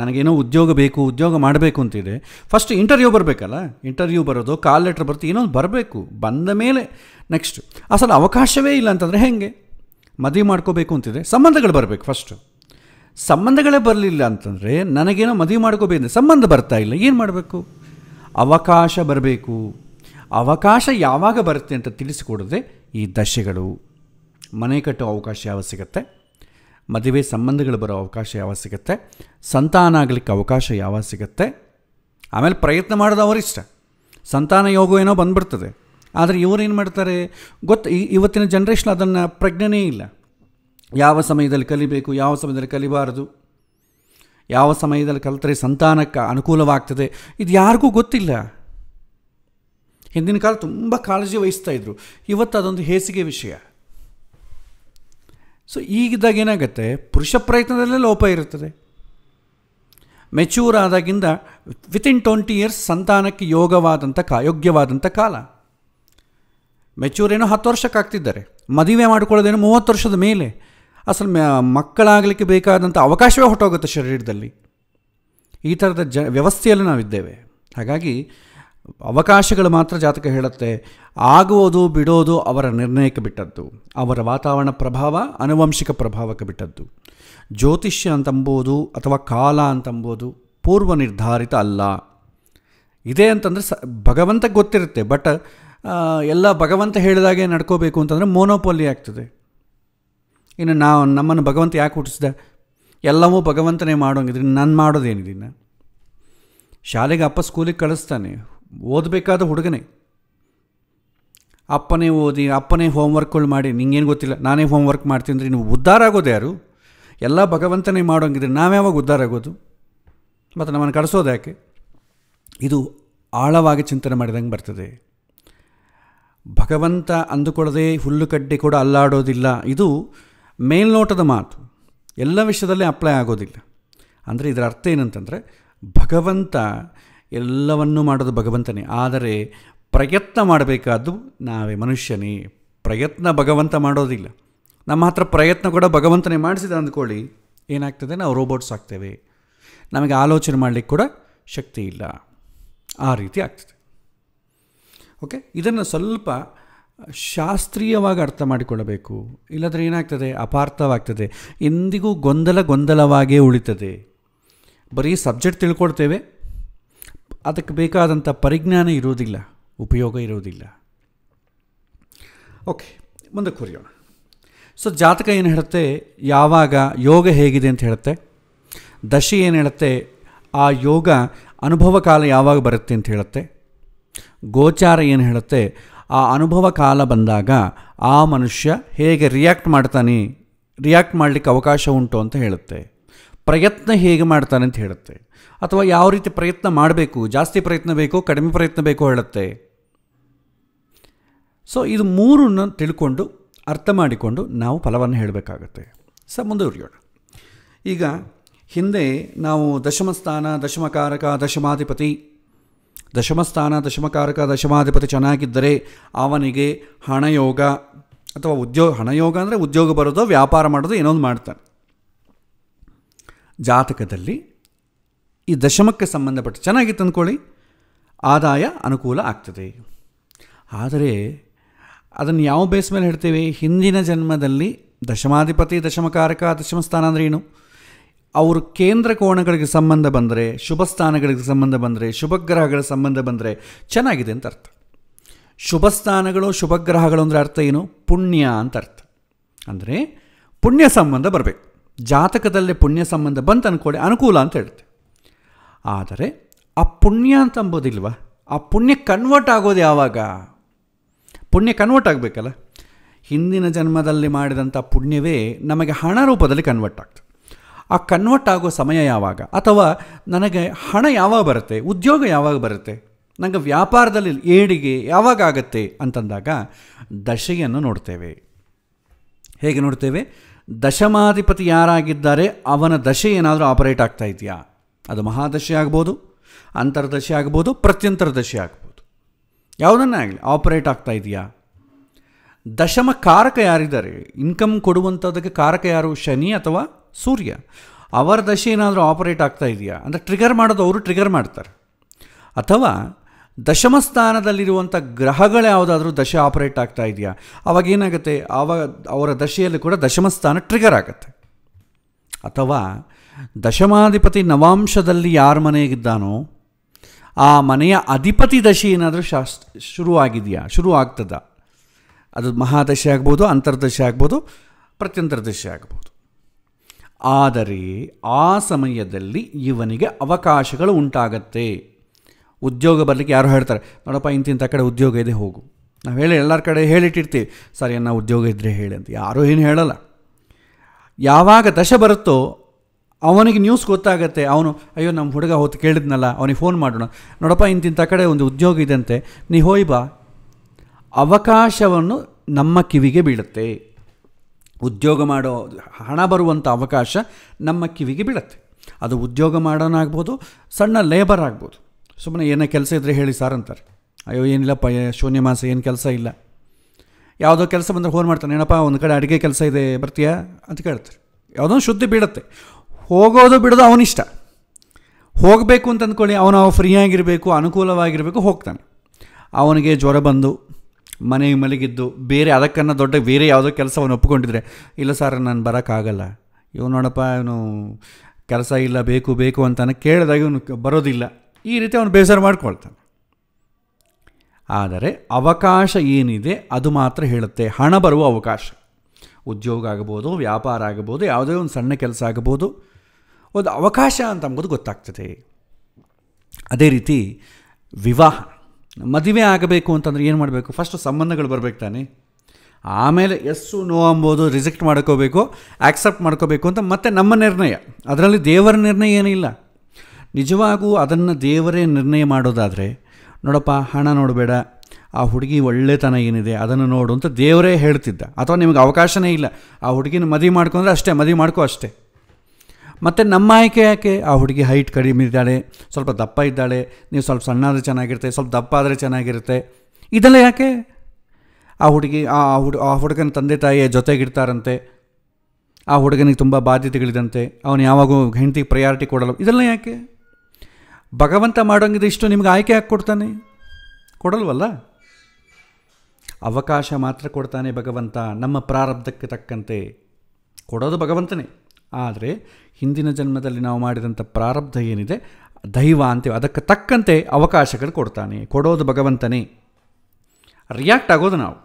S1: ನನಗೇನೋ ಉದ್ಯೋಗ ಬೇಕು ಉದ್ಯೋಗ ಮಾಡಬೇಕು ಅಂತಿದೆ ಫಸ್ಟ್ ಇಂಟರ್ವ್ಯೂ ಬರಬೇಕಲ್ಲ ಇಂಟರ್ವ್ಯೂ ಬರೋದು ಕಾಲ್ ಲೆಟ್ರ್ ಬರ್ತೀವಿ ಏನೋ ಬರಬೇಕು ಬಂದ ಮೇಲೆ ನೆಕ್ಸ್ಟ್ ಅಸಲು ಅವಕಾಶವೇ ಇಲ್ಲ ಅಂತಂದರೆ ಹೇಗೆ ಮದುವೆ ಮಾಡ್ಕೋಬೇಕು ಅಂತಿದೆ ಸಂಬಂಧಗಳು ಬರಬೇಕು ಫಸ್ಟು ಸಂಬಂಧಗಳೇ ಬರಲಿಲ್ಲ ಅಂತಂದರೆ ನನಗೇನೋ ಮದುವೆ ಮಾಡ್ಕೋಬೇಕು ಸಂಬಂಧ ಬರ್ತಾ ಇಲ್ಲ ಏನು ಮಾಡಬೇಕು ಅವಕಾಶ ಬರಬೇಕು ಅವಕಾಶ ಯಾವಾಗ ಬರುತ್ತೆ ಅಂತ ತಿಳಿಸಿಕೊಡದೆ ಈ ದಶೆಗಳು ಮನೆ ಕಟ್ಟೋ ಅವಕಾಶ ಯಾವಾಗ ಸಿಗುತ್ತೆ ಮದುವೆ ಸಂಬಂಧಗಳು ಬರೋ ಅವಕಾಶ ಯಾವಾಗ ಸಿಗುತ್ತೆ ಸಂತಾನ ಆಗಲಿಕ್ಕೆ ಅವಕಾಶ ಯಾವಾಗ ಸಿಗುತ್ತೆ ಆಮೇಲೆ ಪ್ರಯತ್ನ ಮಾಡೋದು ಅವರಿಷ್ಟ ಸಂತಾನ ಯೋಗ ಏನೋ ಬಂದ್ಬಿಡ್ತದೆ ಆದರೆ ಇವರೇನು ಮಾಡ್ತಾರೆ ಗೊತ್ತು ಇವತ್ತಿನ ಜನ್ರೇಷನ್ ಅದನ್ನು ಪ್ರಜ್ಞೆನೇ ಇಲ್ಲ ಯಾವ ಸಮಯದಲ್ಲಿ ಕಲಿಬೇಕು ಯಾವ ಸಮಯದಲ್ಲಿ ಕಲಿಬಾರದು ಯಾವ ಸಮಯದಲ್ಲಿ ಕಲಿತರೆ ಸಂತಾನಕ್ಕೆ ಅನುಕೂಲವಾಗ್ತದೆ ಇದು ಯಾರಿಗೂ ಗೊತ್ತಿಲ್ಲ ಹಿಂದಿನ ಕಾಲ ತುಂಬ ಕಾಳಜಿ ವಹಿಸ್ತಾ ಇದ್ದರು ಇವತ್ತು ಅದೊಂದು ಹೇಸಿಗೆ ವಿಷಯ ಸೊ ಈಗಿದ್ದಾಗ ಏನಾಗುತ್ತೆ ಪುರುಷ ಪ್ರಯತ್ನದಲ್ಲೇ ಲೋಪ ಇರುತ್ತದೆ ಮೆಚೂರ್ ಆದಾಗಿಂದ ವಿತಿನ್ ಟ್ವೆಂಟಿ ಇಯರ್ಸ್ ಸಂತಾನಕ್ಕೆ ಯೋಗವಾದಂಥ ಕಾ ಯೋಗ್ಯವಾದಂಥ ಕಾಲ ಮೆಚೂರ್ ಏನೋ ಹತ್ತು ವರ್ಷಕ್ಕಾಗ್ತಿದ್ದಾರೆ ಮದುವೆ ಮಾಡ್ಕೊಳ್ಳೋದೇನೋ ಮೂವತ್ತು ವರ್ಷದ ಮೇಲೆ ಅಸಲು ಮಕ್ಕಳಾಗಲಿಕ್ಕೆ ಬೇಕಾದಂಥ ಅವಕಾಶವೇ ಹೊಟ್ಟೋಗುತ್ತೆ ಶರೀರದಲ್ಲಿ ಈ ಥರದ ಜ ವ್ಯವಸ್ಥೆಯಲ್ಲಿ ನಾವಿದ್ದೇವೆ ಹಾಗಾಗಿ ಅವಕಾಶಗಳು ಮಾತ್ರ ಜಾತಕ ಹೇಳುತ್ತೆ ಆಗುವುದು ಬಿಡೋದು ಅವರ ನಿರ್ಣಯಕ್ಕೆ ಬಿಟ್ಟದ್ದು ಅವರ ವಾತಾವರಣ ಪ್ರಭಾವ ಆನುವಂಶಿಕ ಪ್ರಭಾವಕ್ಕೆ ಬಿಟ್ಟದ್ದು ಜ್ಯೋತಿಷ್ಯ ಅಂತಂಬೋದು ಅಥವಾ ಕಾಲ ಅಂತಂಬೋದು ಪೂರ್ವ ನಿರ್ಧಾರಿತ ಅಲ್ಲ ಇದೆ ಅಂತಂದರೆ ಸ ಭಗವಂತ ಗೊತ್ತಿರುತ್ತೆ ಬಟ್ ಎಲ್ಲ ಭಗವಂತ ಹೇಳಿದಾಗೆ ನಡ್ಕೋಬೇಕು ಅಂತಂದರೆ ಮೋನೋಪೋಲಿ ಆಗ್ತದೆ ಇನ್ನು ನಾವು ನಮ್ಮನ್ನು ಭಗವಂತ ಯಾಕೆ ಹುಟ್ಟಿಸಿದೆ ಎಲ್ಲವೂ ಭಗವಂತನೇ ಮಾಡೋಂಗಿದ್ರೆ ನಾನು ಮಾಡೋದೇನು ಶಾಲೆಗೆ ಅಪ್ಪ ಸ್ಕೂಲಿಗೆ ಕಳಿಸ್ತಾನೆ ಓದಬೇಕಾದ ಹುಡುಗನೇ ಅಪ್ಪನೇ ಓದಿ ಅಪ್ಪನೇ ಹೋಮ್ವರ್ಕ್ಗಳು ಮಾಡಿ ನಿಂಗೇನು ಗೊತ್ತಿಲ್ಲ ನಾನೇ ಹೋಮ್ವರ್ಕ್ ಮಾಡ್ತೀನಿ ಅಂದರೆ ನೀವು ಉದ್ಧಾರ ಆಗೋದು ಯಾರು ಎಲ್ಲ ಭಗವಂತನೇ ಮಾಡೋಂಗಿದ್ರೆ ನಾವ್ಯಾವಾಗ ಉದ್ಧಾರ ಆಗೋದು ಮತ್ತು ನಮ್ಮನ್ನು ಕಳಿಸೋದು ಯಾಕೆ ಇದು ಆಳವಾಗಿ ಚಿಂತನೆ ಮಾಡಿದಂಗೆ ಬರ್ತದೆ ಭಗವಂತ ಅಂದುಕೊಳ್ಳದೆ ಕಡ್ಡಿ ಕೂಡ ಅಲ್ಲಾಡೋದಿಲ್ಲ ಇದು ಮೇಲ್ನೋಟದ ಮಾತು ಎಲ್ಲ ವಿಷಯದಲ್ಲೇ ಅಪ್ಲೈ ಆಗೋದಿಲ್ಲ ಅಂದರೆ ಇದರ ಅರ್ಥ ಏನಂತಂದರೆ ಭಗವಂತ ಎಲ್ಲವನ್ನೂ ಮಾಡೋದು ಭಗವಂತನೇ ಆದರೆ ಪ್ರಯತ್ನ ಮಾಡಬೇಕಾದ್ದು ನಾವೇ ಮನುಷ್ಯನೇ ಪ್ರಯತ್ನ ಭಗವಂತ ಮಾಡೋದಿಲ್ಲ ನಮ್ಮ ಹತ್ರ ಪ್ರಯತ್ನ ಕೂಡ ಭಗವಂತನೇ ಮಾಡಿಸಿದ ಅಂದ್ಕೊಳ್ಳಿ ಏನಾಗ್ತದೆ ನಾವು ರೋಬೋಟ್ಸ್ ಆಗ್ತೇವೆ ನಮಗೆ ಆಲೋಚನೆ ಮಾಡಲಿಕ್ಕೆ ಕೂಡ ಶಕ್ತಿ ಇಲ್ಲ ಆ ರೀತಿ ಆಗ್ತದೆ ಓಕೆ ಇದನ್ನು ಸ್ವಲ್ಪ ಶಾಸ್ತ್ರೀಯವಾಗಿ ಅರ್ಥ ಮಾಡಿಕೊಳ್ಳಬೇಕು ಇಲ್ಲದ್ರೆ ಏನಾಗ್ತದೆ ಅಪಾರ್ಥವಾಗ್ತದೆ ಎಂದಿಗೂ ಗೊಂದಲ ಗೊಂದಲವಾಗೇ ಉಳಿತದೆ ಬರೀ ಸಬ್ಜೆಕ್ಟ್ ತಿಳ್ಕೊಳ್ತೇವೆ ಅದಕ್ಕೆ ಬೇಕಾದಂಥ ಪರಿಜ್ಞಾನ ಇರುವುದಿಲ್ಲ ಉಪಯೋಗ ಇರುವುದಿಲ್ಲ ಓಕೆ ಮುಂದಕ್ಕೆ ಕುರಿಯೋಣ ಸೊ ಜಾತಕ ಏನು ಹೇಳುತ್ತೆ ಯಾವಾಗ ಯೋಗ ಹೇಗಿದೆ ಅಂತ ಹೇಳುತ್ತೆ ದಶೆ ಏನು ಹೇಳುತ್ತೆ ಆ ಯೋಗ ಅನುಭವ ಕಾಲ ಯಾವಾಗ ಬರುತ್ತೆ ಅಂತ ಹೇಳುತ್ತೆ ಗೋಚಾರ ಏನು ಹೇಳುತ್ತೆ ಆ ಅನುಭವ ಕಾಲ ಬಂದಾಗ ಆ ಮನುಷ್ಯ ಹೇಗೆ ರಿಯಾಕ್ಟ್ ಮಾಡ್ತಾನೆ ರಿಯಾಕ್ಟ್ ಮಾಡಲಿಕ್ಕೆ ಅವಕಾಶ ಉಂಟು ಅಂತ ಹೇಳುತ್ತೆ ಪ್ರಯತ್ನ ಹೇಗೆ ಮಾಡ್ತಾನೆ ಅಂತ ಹೇಳುತ್ತೆ ಅಥವಾ ಯಾವ ರೀತಿ ಪ್ರಯತ್ನ ಮಾಡಬೇಕು ಜಾಸ್ತಿ ಪ್ರಯತ್ನ ಬೇಕೋ ಕಡಿಮೆ ಪ್ರಯತ್ನ ಬೇಕೋ ಹೇಳುತ್ತೆ ಸೊ ಇದು ಮೂರನ್ನು ತಿಳ್ಕೊಂಡು ಅರ್ಥ ಮಾಡಿಕೊಂಡು ನಾವು ಫಲವನ್ನು ಹೇಳಬೇಕಾಗತ್ತೆ ಸ ಮುಂದುವರಿಯೋಣ ಈಗ ಹಿಂದೆ ನಾವು ದಶಮಸ್ಥಾನ ದಶಮಕಾರಕ ದಶಮಾಧಿಪತಿ ದಶಮಸ್ಥಾನ ದಶಮಕಾರಕ ದಶಮಾಧಿಪತಿ ಚೆನ್ನಾಗಿದ್ದರೆ ಅವನಿಗೆ ಹಣಯೋಗ ಅಥವಾ ಉದ್ಯೋಗ ಹಣಯೋಗ ಅಂದರೆ ಉದ್ಯೋಗ ಬರೋದು ವ್ಯಾಪಾರ ಮಾಡೋದು ಏನೊಂದು ಮಾಡ್ತಾನೆ ಜಾತಕದಲ್ಲಿ ಈ ದಶಮಕ್ಕೆ ಸಂಬಂಧಪಟ್ಟ ಚೆನ್ನಾಗಿತ್ತು ಅಂದ್ಕೊಳ್ಳಿ ಆದಾಯ ಅನುಕೂಲ ಆಗ್ತದೆ ಆದರೆ ಅದನ್ನು ಯಾವ ಬೇಸ್ ಮೇಲೆ ಹೇಳ್ತೇವೆ ಹಿಂದಿನ ಜನ್ಮದಲ್ಲಿ ದಶಮಾಧಿಪತಿ ದಶಮಕಾರಕ ದಶಮಸ್ಥಾನ ಅಂದರೆ ಏನು ಅವರು ಕೇಂದ್ರ ಕೋಣಗಳಿಗೆ ಸಂಬಂಧ ಬಂದರೆ ಶುಭ ಸ್ಥಾನಗಳಿಗೆ ಸಂಬಂಧ ಬಂದರೆ ಶುಭಗ್ರಹಗಳ ಸಂಬಂಧ ಬಂದರೆ ಚೆನ್ನಾಗಿದೆ ಅಂತ ಅರ್ಥ ಶುಭ ಸ್ಥಾನಗಳು ಶುಭಗ್ರಹಗಳು ಅಂದರೆ ಅರ್ಥ ಏನು ಪುಣ್ಯ ಅಂತ ಅರ್ಥ ಅಂದರೆ ಪುಣ್ಯ ಸಂಬಂಧ ಬರಬೇಕು ಜಾತಕದಲ್ಲೇ ಪುಣ್ಯ ಸಂಬಂಧ ಬಂತು ಅಂದ್ಕೊಳ್ಳಿ ಅನುಕೂಲ ಅಂತ ಹೇಳುತ್ತೆ ಆದರೆ ಆ ಪುಣ್ಯ ಅಂತ ಅಂಬೋದಿಲ್ವ ಆ ಪುಣ್ಯ ಕನ್ವರ್ಟ್ ಆಗೋದು ಯಾವಾಗ ಪುಣ್ಯ ಕನ್ವರ್ಟ್ ಆಗಬೇಕಲ್ಲ ಹಿಂದಿನ ಜನ್ಮದಲ್ಲಿ ಮಾಡಿದಂಥ ಪುಣ್ಯವೇ ನಮಗೆ ಹಣ ರೂಪದಲ್ಲಿ ಕನ್ವರ್ಟ್ ಆಗ್ತದೆ ಆ ಕನ್ವರ್ಟ್ ಆಗೋ ಸಮಯ ಯಾವಾಗ ಅಥವಾ ನನಗೆ ಹಣ ಯಾವಾಗ ಬರುತ್ತೆ ಉದ್ಯೋಗ ಯಾವಾಗ ಬರುತ್ತೆ ನನಗೆ ವ್ಯಾಪಾರದಲ್ಲಿ ಏಳಿಗೆ ಯಾವಾಗ ಆಗುತ್ತೆ ಅಂತಂದಾಗ ದಶೆಯನ್ನು ನೋಡ್ತೇವೆ ಹೇಗೆ ನೋಡ್ತೇವೆ ದಶಮಾಧಿಪತಿ ಯಾರಾಗಿದ್ದಾರೆ ಅವನ ದಶೆ ಏನಾದರೂ ಆಪರೇಟ್ ಆಗ್ತಾ ಇದೆಯಾ ಅದು ಮಹಾದಶೆ ಆಗ್ಬೋದು ಅಂತರ್ದಶೆ ಆಗ್ಬೋದು ಪ್ರತ್ಯಂತರ ದಶೆ ಆಗ್ಬೋದು ಯಾವುದನ್ನೇ ಆಗಲಿ ಆಪರೇಟ್ ಆಗ್ತಾ ಇದೆಯಾ ದಶಮ ಕಾರಕ ಯಾರಿದ್ದಾರೆ ಇನ್ಕಮ್ ಕೊಡುವಂಥದ್ದಕ್ಕೆ ಕಾರಕ ಯಾರು ಶನಿ ಅಥವಾ ಸೂರ್ಯ ಅವರ ದಶೆ ಏನಾದರೂ ಆಪರೇಟ್ ಆಗ್ತಾ ಇದೆಯಾ ಅಂದರೆ ಟ್ರಿಗರ್ ಮಾಡೋದು ಅವರು ಟ್ರಿಗರ್ ಮಾಡ್ತಾರೆ ಅಥವಾ ದಶಮ ಸ್ಥಾನದಲ್ಲಿರುವಂಥ ಗ್ರಹಗಳು ಯಾವುದಾದ್ರೂ ದಶೆ ಆಪರೇಟ್ ಆಗ್ತಾ ಇದೆಯಾ ಅವಾಗ ಏನಾಗುತ್ತೆ ಆವಾಗ ಅವರ ದಶೆಯಲ್ಲಿ ಕೂಡ ದಶಮ ಸ್ಥಾನ ಟ್ರಿಗರ್ ಆಗುತ್ತೆ ಅಥವಾ ದಶಮಾಧಿಪತಿ ನವಾಂಶದಲ್ಲಿ ಯಾರ ಮನೆಗಿದ್ದಾನೋ ಆ ಮನೆಯ ಅಧಿಪತಿ ದಶೆ ಏನಾದರೂ ಶಾಸ್ ಶುರುವಾಗಿದೆಯಾ ಶುರು ಆಗ್ತದ ಅದು ಮಹಾದಶೆ ಆಗ್ಬೋದು ಅಂತರ್ದಶೆ ಆಗ್ಬೋದು ಪ್ರತ್ಯಂತರ್ದಶೆ ಆಗ್ಬೋದು ಆದರೆ ಆ ಸಮಯದಲ್ಲಿ ಇವನಿಗೆ ಅವಕಾಶಗಳು ಉಂಟಾಗತ್ತೆ ಉದ್ಯೋಗ ಬರಲಿಕ್ಕೆ ಯಾರು ಹೇಳ್ತಾರೆ ನೋಡಪ್ಪ ಇಂತಿಂತ ಕಡೆ ಉದ್ಯೋಗ ಇದೆ ಹೋಗು ನಾವು ಹೇಳಿ ಎಲ್ಲರ ಕಡೆ ಹೇಳಿಟ್ಟಿರ್ತೀವಿ ಸರಿ ಅನ್ನ ಉದ್ಯೋಗ ಇದ್ದರೆ ಹೇಳಿ ಅಂತ ಯಾರೂ ಏನು ಹೇಳಲ್ಲ ಯಾವಾಗ ದಶೆ ಬರುತ್ತೋ ಅವನಿಗೆ ನ್ಯೂಸ್ ಗೊತ್ತಾಗತ್ತೆ ಅವನು ಅಯ್ಯೋ ನಮ್ಮ ಹುಡುಗ ಹೊತ್ತು ಕೇಳಿದ್ನಲ್ಲ ಅವನಿಗೆ ಫೋನ್ ಮಾಡೋಣ ನೋಡಪ್ಪ ಇಂತಿಂತ ಕಡೆ ಒಂದು ಉದ್ಯೋಗ ಇದೆ ನೀ ಹೋಯ್ ಬಾ ಅವಕಾಶವನ್ನು ನಮ್ಮ ಕಿವಿಗೆ ಬೀಳುತ್ತೆ ಉದ್ಯೋಗ ಮಾಡೋ ಹಣ ಬರುವಂಥ ಅವಕಾಶ ನಮ್ಮ ಕಿವಿಗೆ ಬೀಳುತ್ತೆ ಅದು ಉದ್ಯೋಗ ಮಾಡೋನಾಗ್ಬೋದು ಸಣ್ಣ ಲೇಬರ್ ಆಗ್ಬೋದು ಸುಮ್ಮನೆ ಏನೇ ಕೆಲಸ ಇದ್ದರೆ ಹೇಳಿ ಸರ್ ಅಂತಾರೆ ಅಯ್ಯೋ ಏನಿಲ್ಲಪ್ಪ ಶೂನ್ಯ ಮಾಸ ಏನು ಕೆಲಸ ಇಲ್ಲ ಯಾವುದೋ ಕೆಲಸ ಬಂದರೆ ಫೋನ್ ಮಾಡ್ತಾನೆ ಏನಪ್ಪ ಒಂದು ಕಡೆ ಅಡುಗೆ ಕೆಲಸ ಇದೆ ಬರ್ತೀಯಾ ಅಂತ ಕೇಳ್ತಾರೆ ಯಾವುದೋ ಶುದ್ಧಿ ಬೀಳುತ್ತೆ ಹೋಗೋದು ಬಿಡೋದು ಅವನಿಷ್ಟ ಹೋಗಬೇಕು ಅಂತ ಅಂದ್ಕೊಳ್ಳಿ ಅವನು ಫ್ರೀ ಆಗಿರಬೇಕು ಅನುಕೂಲವಾಗಿರಬೇಕು ಹೋಗ್ತಾನೆ ಅವನಿಗೆ ಜ್ವರ ಬಂದು ಮನೆ ಮಲಗಿದ್ದು ಬೇರೆ ಅದಕ್ಕನ್ನು ದೊಡ್ಡ ಬೇರೆ ಯಾವುದೋ ಕೆಲಸ ಕೆಲಸವನ್ನು ಒಪ್ಪಿಕೊಂಡಿದ್ರೆ ಇಲ್ಲ ಸರ್ ನಾನು ಬರೋಕ್ಕಾಗಲ್ಲ ಇವನು ನೋಡಪ್ಪ ಇವನು ಕೆಲಸ ಇಲ್ಲ ಬೇಕು ಬೇಕು ಅಂತಾನೆ ಕೇಳಿದಾಗ ಇವನು ಬರೋದಿಲ್ಲ ಈ ರೀತಿ ಅವನು ಬೇಸರ ಮಾಡ್ಕೊಳ್ತಾನೆ ಆದರೆ ಅವಕಾಶ ಏನಿದೆ ಅದು ಮಾತ್ರ ಹೇಳುತ್ತೆ ಹಣ ಬರುವ ಅವಕಾಶ ಉದ್ಯೋಗ ಆಗ್ಬೋದು ವ್ಯಾಪಾರ ಆಗ್ಬೋದು ಯಾವುದೇ ಒಂದು ಸಣ್ಣ ಕೆಲಸ ಆಗ್ಬೋದು ಒಂದು ಅವಕಾಶ ಅಂತ ಅಂಬೋದು ಗೊತ್ತಾಗ್ತದೆ ಅದೇ ರೀತಿ ವಿವಾಹ ಮದುವೆ ಆಗಬೇಕು ಅಂತಂದರೆ ಏನು ಮಾಡಬೇಕು ಫಸ್ಟು ಸಂಬಂಧಗಳು ಬರಬೇಕು ತಾನೆ ಆಮೇಲೆ ಎಸ್ಸು ನೋ ಅಂಬೋದು ರಿಜೆಕ್ಟ್ ಮಾಡ್ಕೋಬೇಕು ಆ್ಯಕ್ಸೆಪ್ಟ್ ಮಾಡ್ಕೋಬೇಕು ಅಂತ ಮತ್ತೆ ನಮ್ಮ ನಿರ್ಣಯ ಅದರಲ್ಲಿ ದೇವರ ನಿರ್ಣಯ ಏನಿಲ್ಲ ನಿಜವಾಗೂ ಅದನ್ನು ದೇವರೇ ನಿರ್ಣಯ ಮಾಡೋದಾದರೆ ನೋಡಪ್ಪ ಹಣ ನೋಡಬೇಡ ಆ ಹುಡುಗಿ ಒಳ್ಳೆತನ ಏನಿದೆ ಅದನ್ನು ನೋಡು ಅಂತ ದೇವರೇ ಹೇಳ್ತಿದ್ದ ಅಥವಾ ನಿಮಗೆ ಅವಕಾಶನೇ ಇಲ್ಲ ಆ ಹುಡುಗಿನ ಮದುವೆ ಮಾಡ್ಕೊಂಡ್ರೆ ಅಷ್ಟೇ ಮದುವೆ ಮಾಡ್ಕೋ ಅಷ್ಟೇ ಮತ್ತು ನಮ್ಮ ಆಯ್ಕೆ ಯಾಕೆ ಆ ಹುಡುಗಿ ಹೈಟ್ ಕಡಿಮೆ ಇದ್ದಾಳೆ ಸ್ವಲ್ಪ ದಪ್ಪ ಇದ್ದಾಳೆ ನೀವು ಸ್ವಲ್ಪ ಸಣ್ಣ ಆದರೆ ಚೆನ್ನಾಗಿರುತ್ತೆ ಸ್ವಲ್ಪ ದಪ್ಪ ಆದರೆ ಚೆನ್ನಾಗಿರುತ್ತೆ ಇದೆಲ್ಲ ಯಾಕೆ ಆ ಹುಡುಗಿ ಆ ಹುಡು ಆ ಹುಡುಗನ ತಂದೆ ತಾಯಿಯ ಜೊತೆಗಿರ್ತಾರಂತೆ ಆ ಹುಡುಗನಿಗೆ ತುಂಬ ಬಾಧ್ಯತೆಗಳಿದಂತೆ ಅವನು ಯಾವಾಗೂ ಹೆಂಡತಿಗೆ ಪ್ರಯಾರಿಟಿ ಕೊಡಲ್ಲ ಇದೆಲ್ಲ ಯಾಕೆ ಭಗವಂತ ಮಾಡೋಂಗಿದ ಇಷ್ಟು ನಿಮ್ಗೆ ಆಯ್ಕೆ ಯಾಕೆ ಕೊಡ್ತಾನೆ ಕೊಡಲ್ವಲ್ಲ ಅವಕಾಶ ಮಾತ್ರ ಕೊಡ್ತಾನೆ ಭಗವಂತ ನಮ್ಮ ಪ್ರಾರಬ್ಧಕ್ಕೆ ತಕ್ಕಂತೆ ಕೊಡೋದು ಭಗವಂತನೇ ಆದರೆ ಹಿಂದಿನ ಜನ್ಮದಲ್ಲಿ ನಾವು ಮಾಡಿದಂಥ ಪ್ರಾರಬ್ಧ ಏನಿದೆ ದೈವ ಅಂತೀವಿ ಅದಕ್ಕೆ ತಕ್ಕಂತೆ ಅವಕಾಶಗಳು ಕೊಡ್ತಾನೆ ಕೊಡೋದು ಭಗವಂತನೇ ರಿಯಾಕ್ಟ್ ಆಗೋದು ನಾವು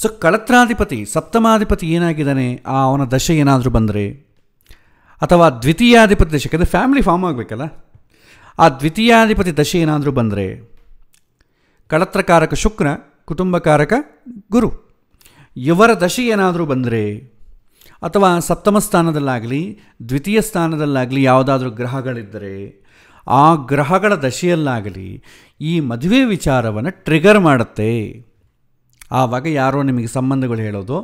S1: ಸೊ ಕಳತ್ರಾಧಿಪತಿ ಸಪ್ತಮಾಧಿಪತಿ ಏನಾಗಿದ್ದಾನೆ ಆ ಅವನ ದಶೆ ಏನಾದರೂ ಬಂದರೆ ಅಥವಾ ದ್ವಿತೀಯಾಧಿಪತಿ ದಶೆ ಅಂದರೆ ಫ್ಯಾಮಿಲಿ ಫಾರ್ಮ್ ಆಗಬೇಕಲ್ಲ ಆ ದ್ವಿತೀಯಾಧಿಪತಿ ದಶೆ ಏನಾದರೂ ಬಂದರೆ ಕಳತ್ರಕಾರಕ ಶುಕ್ರ ಕುಟುಂಬಕಾರಕ ಗುರು ಇವರ ದಶೆ ಏನಾದರೂ ಬಂದರೆ ಅಥವಾ ಸಪ್ತಮ ಸ್ಥಾನದಲ್ಲಾಗಲಿ ದ್ವಿತೀಯ ಸ್ಥಾನದಲ್ಲಾಗಲಿ ಯಾವುದಾದ್ರೂ ಗ್ರಹಗಳಿದ್ದರೆ ಆ ಗ್ರಹಗಳ ದಶೆಯಲ್ಲಾಗಲಿ ಈ ಮದುವೆ ವಿಚಾರವನ್ನು ಟ್ರಿಗರ್ ಮಾಡುತ್ತೆ ಆವಾಗ ಯಾರೋ ನಿಮಗೆ ಸಂಬಂಧಗಳು ಹೇಳೋದು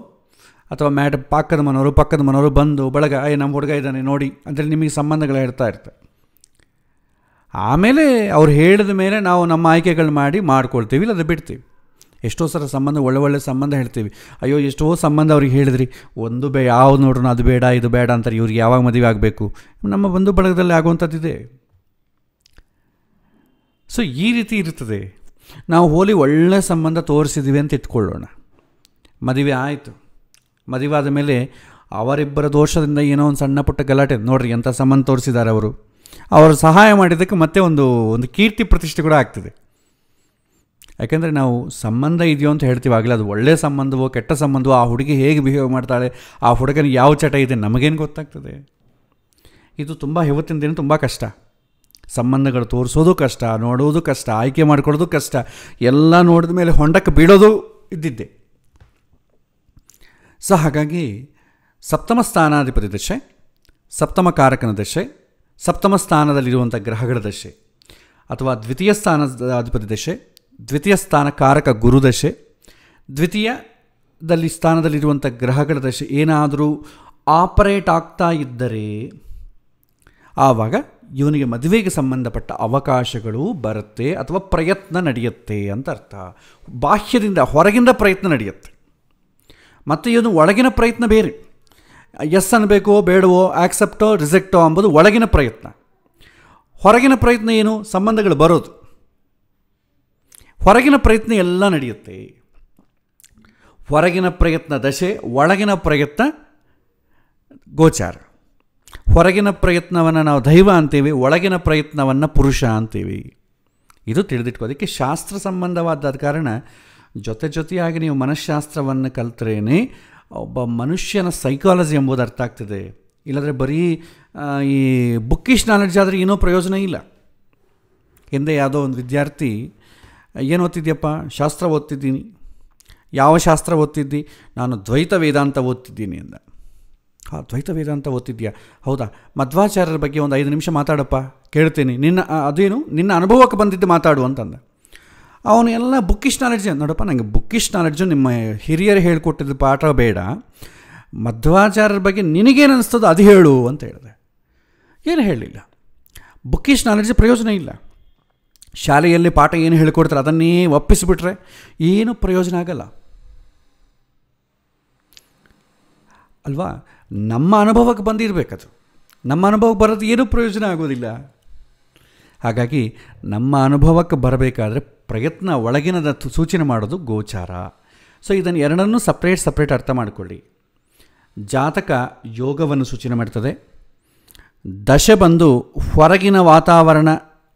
S1: ಅಥವಾ ಮ್ಯಾಡ ಪಕ್ಕದ ಮನೋರು ಪಕ್ಕದ ಮನೋರು ಬಂದು ಬಳಗ ಏ ನಮ್ಮ ಹುಡುಗ ಇದ್ದಾನೆ ನೋಡಿ ಅಂದರೆ ನಿಮಗೆ ಸಂಬಂಧಗಳು ಹೇಳ್ತಾ ಇರ್ತಾರೆ ಆಮೇಲೆ ಅವ್ರು ಹೇಳಿದ ಮೇಲೆ ನಾವು ನಮ್ಮ ಆಯ್ಕೆಗಳು ಮಾಡಿ ಮಾಡ್ಕೊಳ್ತೀವಿ ಇಲ್ಲ ಅದು ಬಿಡ್ತೀವಿ ಎಷ್ಟೋ ಸಲ ಸಂಬಂಧ ಒಳ್ಳೆ ಒಳ್ಳೆ ಸಂಬಂಧ ಹೇಳ್ತೀವಿ ಅಯ್ಯೋ ಎಷ್ಟೋ ಸಂಬಂಧ ಅವ್ರಿಗೆ ಹೇಳಿದ್ರಿ ಒಂದು ಬೇ ಯಾವ ನೋಡ್ರಣ ಅದು ಬೇಡ ಇದು ಬೇಡ ಅಂತಾರೆ ಇವ್ರಿಗೆ ಯಾವಾಗ ಮದುವೆ ಆಗಬೇಕು ನಮ್ಮ ಬಂಧು ಬಳಗದಲ್ಲಿ ಆಗುವಂಥದ್ದಿದೆ ಸೊ ಈ ರೀತಿ ಇರ್ತದೆ ನಾವು ಹೋಲಿ ಒಳ್ಳೆ ಸಂಬಂಧ ತೋರಿಸಿದ್ದೀವಿ ಅಂತ ಇಟ್ಕೊಳ್ಳೋಣ ಮದುವೆ ಆಯಿತು ಮದುವೆ ಆದ ಮೇಲೆ ಅವರಿಬ್ಬರ ದೋಷದಿಂದ ಏನೋ ಒಂದು ಸಣ್ಣ ಪುಟ್ಟ ಗಲಾಟೆ ನೋಡ್ರಿ ಎಂಥ ಸಂಬಂಧ ತೋರಿಸಿದ್ದಾರೆ ಅವರು ಅವರು ಸಹಾಯ ಮಾಡಿದ್ದಕ್ಕೆ ಮತ್ತೆ ಒಂದು ಒಂದು ಕೀರ್ತಿ ಪ್ರತಿಷ್ಠೆ ಕೂಡ ಆಗ್ತದೆ ಯಾಕೆಂದರೆ ನಾವು ಸಂಬಂಧ ಇದೆಯೋ ಅಂತ ಹೇಳ್ತೀವಿ ಅದು ಒಳ್ಳೆಯ ಸಂಬಂಧವೋ ಕೆಟ್ಟ ಸಂಬಂಧವೋ ಆ ಹುಡುಗಿ ಹೇಗೆ ಬಿಹೇವ್ ಮಾಡ್ತಾಳೆ ಆ ಹುಡುಗನಿಗೆ ಯಾವ ಚಟ ಇದೆ ನಮಗೇನು ಗೊತ್ತಾಗ್ತದೆ ಇದು ತುಂಬ ಇವತ್ತಿನ ದಿನ ತುಂಬ ಕಷ್ಟ ಸಂಬಂಧಗಳು ತೋರಿಸೋದು ಕಷ್ಟ ನೋಡೋದು ಕಷ್ಟ ಆಯ್ಕೆ ಮಾಡಿಕೊಡೋದು ಕಷ್ಟ ಎಲ್ಲ ನೋಡಿದ ಮೇಲೆ ಹೊಂಡಕ್ಕೆ ಬೀಳೋದು ಇದ್ದಿದ್ದೆ ಸೊ ಹಾಗಾಗಿ ಸಪ್ತಮ ಸ್ಥಾನಾಧಿಪತಿ ದಶೆ ಸಪ್ತಮ ಕಾರಕನ ದಶೆ ಸಪ್ತಮ ಸ್ಥಾನದಲ್ಲಿರುವಂಥ ಗ್ರಹಗಳ ದಶೆ ಅಥವಾ ದ್ವಿತೀಯ ಸ್ಥಾನದ ಅಧಿಪತಿ ದಶೆ ದ್ವಿತೀಯ ಸ್ಥಾನ ಕಾರಕ ಗುರುದಶೆ ದ್ವಿತೀಯದಲ್ಲಿ ಸ್ಥಾನದಲ್ಲಿರುವಂಥ ಗ್ರಹಗಳ ದಶೆ ಏನಾದರೂ ಆಪರೇಟ್ ಆಗ್ತಾ ಇದ್ದರೆ ಆವಾಗ ಇವನಿಗೆ ಮದುವೆಗೆ ಸಂಬಂಧಪಟ್ಟ ಅವಕಾಶಗಳು ಬರುತ್ತೆ ಅಥವಾ ಪ್ರಯತ್ನ ನಡೆಯುತ್ತೆ ಅಂತ ಅರ್ಥ ಬಾಹ್ಯದಿಂದ ಹೊರಗಿಂದ ಪ್ರಯತ್ನ ನಡೆಯುತ್ತೆ ಮತ್ತು ಇವನು ಒಳಗಿನ ಪ್ರಯತ್ನ ಬೇರೆ ಎಸ್ ಅನ್ನಬೇಕೋ ಬೇಡವೋ ಆಕ್ಸೆಪ್ಟೋ ರಿಸೆಕ್ಟೋ ಅಂಬುದು ಒಳಗಿನ ಪ್ರಯತ್ನ ಹೊರಗಿನ ಪ್ರಯತ್ನ ಏನು ಸಂಬಂಧಗಳು ಬರೋದು ಹೊರಗಿನ ಪ್ರಯತ್ನ ಎಲ್ಲ ನಡೆಯುತ್ತೆ ಹೊರಗಿನ ಪ್ರಯತ್ನ ದಶೆ ಒಳಗಿನ ಪ್ರಯತ್ನ ಗೋಚಾರ ಹೊರಗಿನ ಪ್ರಯತ್ನವನ್ನು ನಾವು ದೈವ ಅಂತೀವಿ ಒಳಗಿನ ಪ್ರಯತ್ನವನ್ನು ಪುರುಷ ಅಂತೀವಿ ಇದು ತಿಳಿದಿಟ್ಕೋದಕ್ಕೆ ಶಾಸ್ತ್ರ ಸಂಬಂಧವಾದ ಕಾರಣ ಜೊತೆ ಜೊತೆಯಾಗಿ ನೀವು ಮನಃಶಾಸ್ತ್ರವನ್ನು ಕಲ್ತ್ರೇನೆ ಒಬ್ಬ ಮನುಷ್ಯನ ಸೈಕಾಲಜಿ ಎಂಬುದು ಅರ್ಥ ಆಗ್ತದೆ ಇಲ್ಲಾಂದರೆ ಬರೀ ಈ ಬುಕ್ಕಿಶ್ ನಾಲೆಡ್ಜ್ ಆದರೆ ಏನೋ ಪ್ರಯೋಜನ ಇಲ್ಲ ಹಿಂದೆ ಯಾವುದೋ ಒಂದು ವಿದ್ಯಾರ್ಥಿ ಏನು ಓದ್ತಿದ್ಯಪ್ಪ ಶಾಸ್ತ್ರ ಓದ್ತಿದ್ದೀನಿ ಯಾವ ಶಾಸ್ತ್ರ ಓದ್ತಿದ್ದಿ ನಾನು ದ್ವೈತ ವೇದಾಂತ ಓದ್ತಿದ್ದೀನಿ ಅಂದ ಹಾಂ ದ್ವೈತ ವೇದಾಂತ ಓದ್ತಿದ್ಯಾ ಹೌದಾ ಮಧ್ವಾಚಾರ್ಯರ ಬಗ್ಗೆ ಒಂದು ಐದು ನಿಮಿಷ ಮಾತಾಡಪ್ಪ ಕೇಳ್ತೀನಿ ನಿನ್ನ ಅದೇನು ನಿನ್ನ ಅನುಭವಕ್ಕೆ ಬಂದಿದ್ದು ಮಾತಾಡು ಅಂತಂದ ಅವನು ಎಲ್ಲ ಬುಕ್ಕಿಶ್ ನಾಲೆಡ್ಜ್ ನೋಡಪ್ಪ ನನಗೆ ಬುಕ್ಕಿಶ್ ನಾಲೆಡ್ಜು ನಿಮ್ಮ ಹಿರಿಯರು ಹೇಳಿಕೊಟ್ಟಿದ್ದ ಪಾಠ ಬೇಡ ಮಧ್ವಾಚಾರ್ಯರ ಬಗ್ಗೆ ನಿನಗೇನು ಅನ್ನಿಸ್ತದೋ ಅದು ಹೇಳು ಅಂತ ಹೇಳಿದೆ ಏನು ಹೇಳಲಿಲ್ಲ ಬುಕ್ಕಿಶ್ ನಾಲೆಡ್ಜ್ ಪ್ರಯೋಜನ ಇಲ್ಲ ಶಾಲೆಯಲ್ಲಿ ಪಾಠ ಏನು ಹೇಳಿಕೊಡ್ತಾರೆ ಅದನ್ನೇ ಒಪ್ಪಿಸಿಬಿಟ್ರೆ ಏನು ಪ್ರಯೋಜನ ಆಗಲ್ಲ ಅಲ್ವಾ ನಮ್ಮ ಅನುಭವಕ್ಕೆ ಬಂದಿರಬೇಕದು ನಮ್ಮ ಅನುಭವಕ್ಕೆ ಬರೋದು ಏನೂ ಪ್ರಯೋಜನ ಆಗೋದಿಲ್ಲ ಹಾಗಾಗಿ ನಮ್ಮ ಅನುಭವಕ್ಕೆ ಬರಬೇಕಾದ್ರೆ ಪ್ರಯತ್ನ ಒಳಗಿನದ ಸೂಚನೆ ಮಾಡೋದು ಗೋಚಾರ ಸೊ ಇದನ್ನು ಎರಡನ್ನೂ ಸಪ್ರೇಟ್ ಸಪ್ರೇಟ್ ಅರ್ಥ ಮಾಡಿಕೊಳ್ಳಿ ಜಾತಕ ಯೋಗವನ್ನು ಸೂಚನೆ ಮಾಡ್ತದೆ ದಶೆ ಬಂದು ಹೊರಗಿನ ವಾತಾವರಣ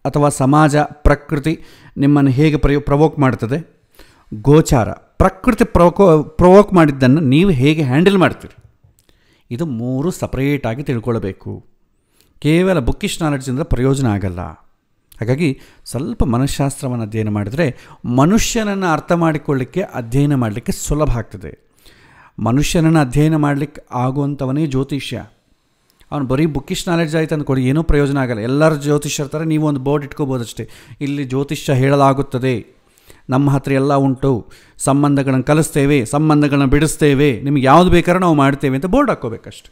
S1: ಅಥವಾ ಸಮಾಜ ಪ್ರಕೃತಿ ನಿಮ್ಮನ್ನು ಹೇಗೆ ಪ್ರಯೋ ಪ್ರವೋಕ್ ಮಾಡ್ತದೆ ಗೋಚಾರ ಪ್ರಕೃತಿ ಪ್ರವೋಕೋ ಪ್ರವೋಕ್ ಮಾಡಿದ್ದನ್ನು ನೀವು ಹೇಗೆ ಹ್ಯಾಂಡಲ್ ಮಾಡ್ತೀರಿ ಇದು ಮೂರು ಸಪ್ರೇಟಾಗಿ ತಿಳ್ಕೊಳ್ಬೇಕು ಕೇವಲ ಬುಕ್ಕಿಶ್ ನಾಲೆಡ್ಜಿಂದ ಪ್ರಯೋಜನ ಆಗಲ್ಲ ಹಾಗಾಗಿ ಸ್ವಲ್ಪ ಮನಃಶಾಸ್ತ್ರವನ್ನು ಅಧ್ಯಯನ ಮಾಡಿದರೆ ಮನುಷ್ಯನನ್ನು ಅರ್ಥ ಮಾಡಿಕೊಳ್ಳಿಕ್ಕೆ ಅಧ್ಯಯನ ಮಾಡಲಿಕ್ಕೆ ಸುಲಭ ಆಗ್ತದೆ ಮನುಷ್ಯನನ್ನು ಅಧ್ಯಯನ ಮಾಡಲಿಕ್ಕೆ ಆಗುವಂಥವನೇ ಜ್ಯೋತಿಷ್ಯ ಅವ್ನು ಬರೀ ಬುಕ್ಕಿಶ್ ನಾಲೆಡ್ಜ್ ಆಯ್ತು ಕೊಡಿ ಏನೂ ಪ್ರಯೋಜನ ಆಗಲ್ಲ ಎಲ್ಲರ ಜ್ಯೋತಿಷ್ಯರ ಥರ ನೀವು ಒಂದು ಬೋರ್ಡ್ ಇಟ್ಕೋಬೋದು ಅಷ್ಟೇ ಇಲ್ಲಿ ಜ್ಯೋತಿಷ್ಯ ಹೇಳಲಾಗುತ್ತದೆ ನಮ್ಮ ಹತ್ರ ಎಲ್ಲ ಉಂಟು ಸಂಬಂಧಗಳನ್ನು ಕಲಿಸ್ತೇವೆ ಸಂಬಂಧಗಳನ್ನು ಬಿಡಿಸ್ತೇವೆ ನಿಮಗೆ ಯಾವುದು ಬೇಕಾದ್ರೂ ನಾವು ಮಾಡ್ತೇವೆ ಅಂತ ಬೋರ್ಡ್ ಹಾಕ್ಕೋಬೇಕಷ್ಟೆ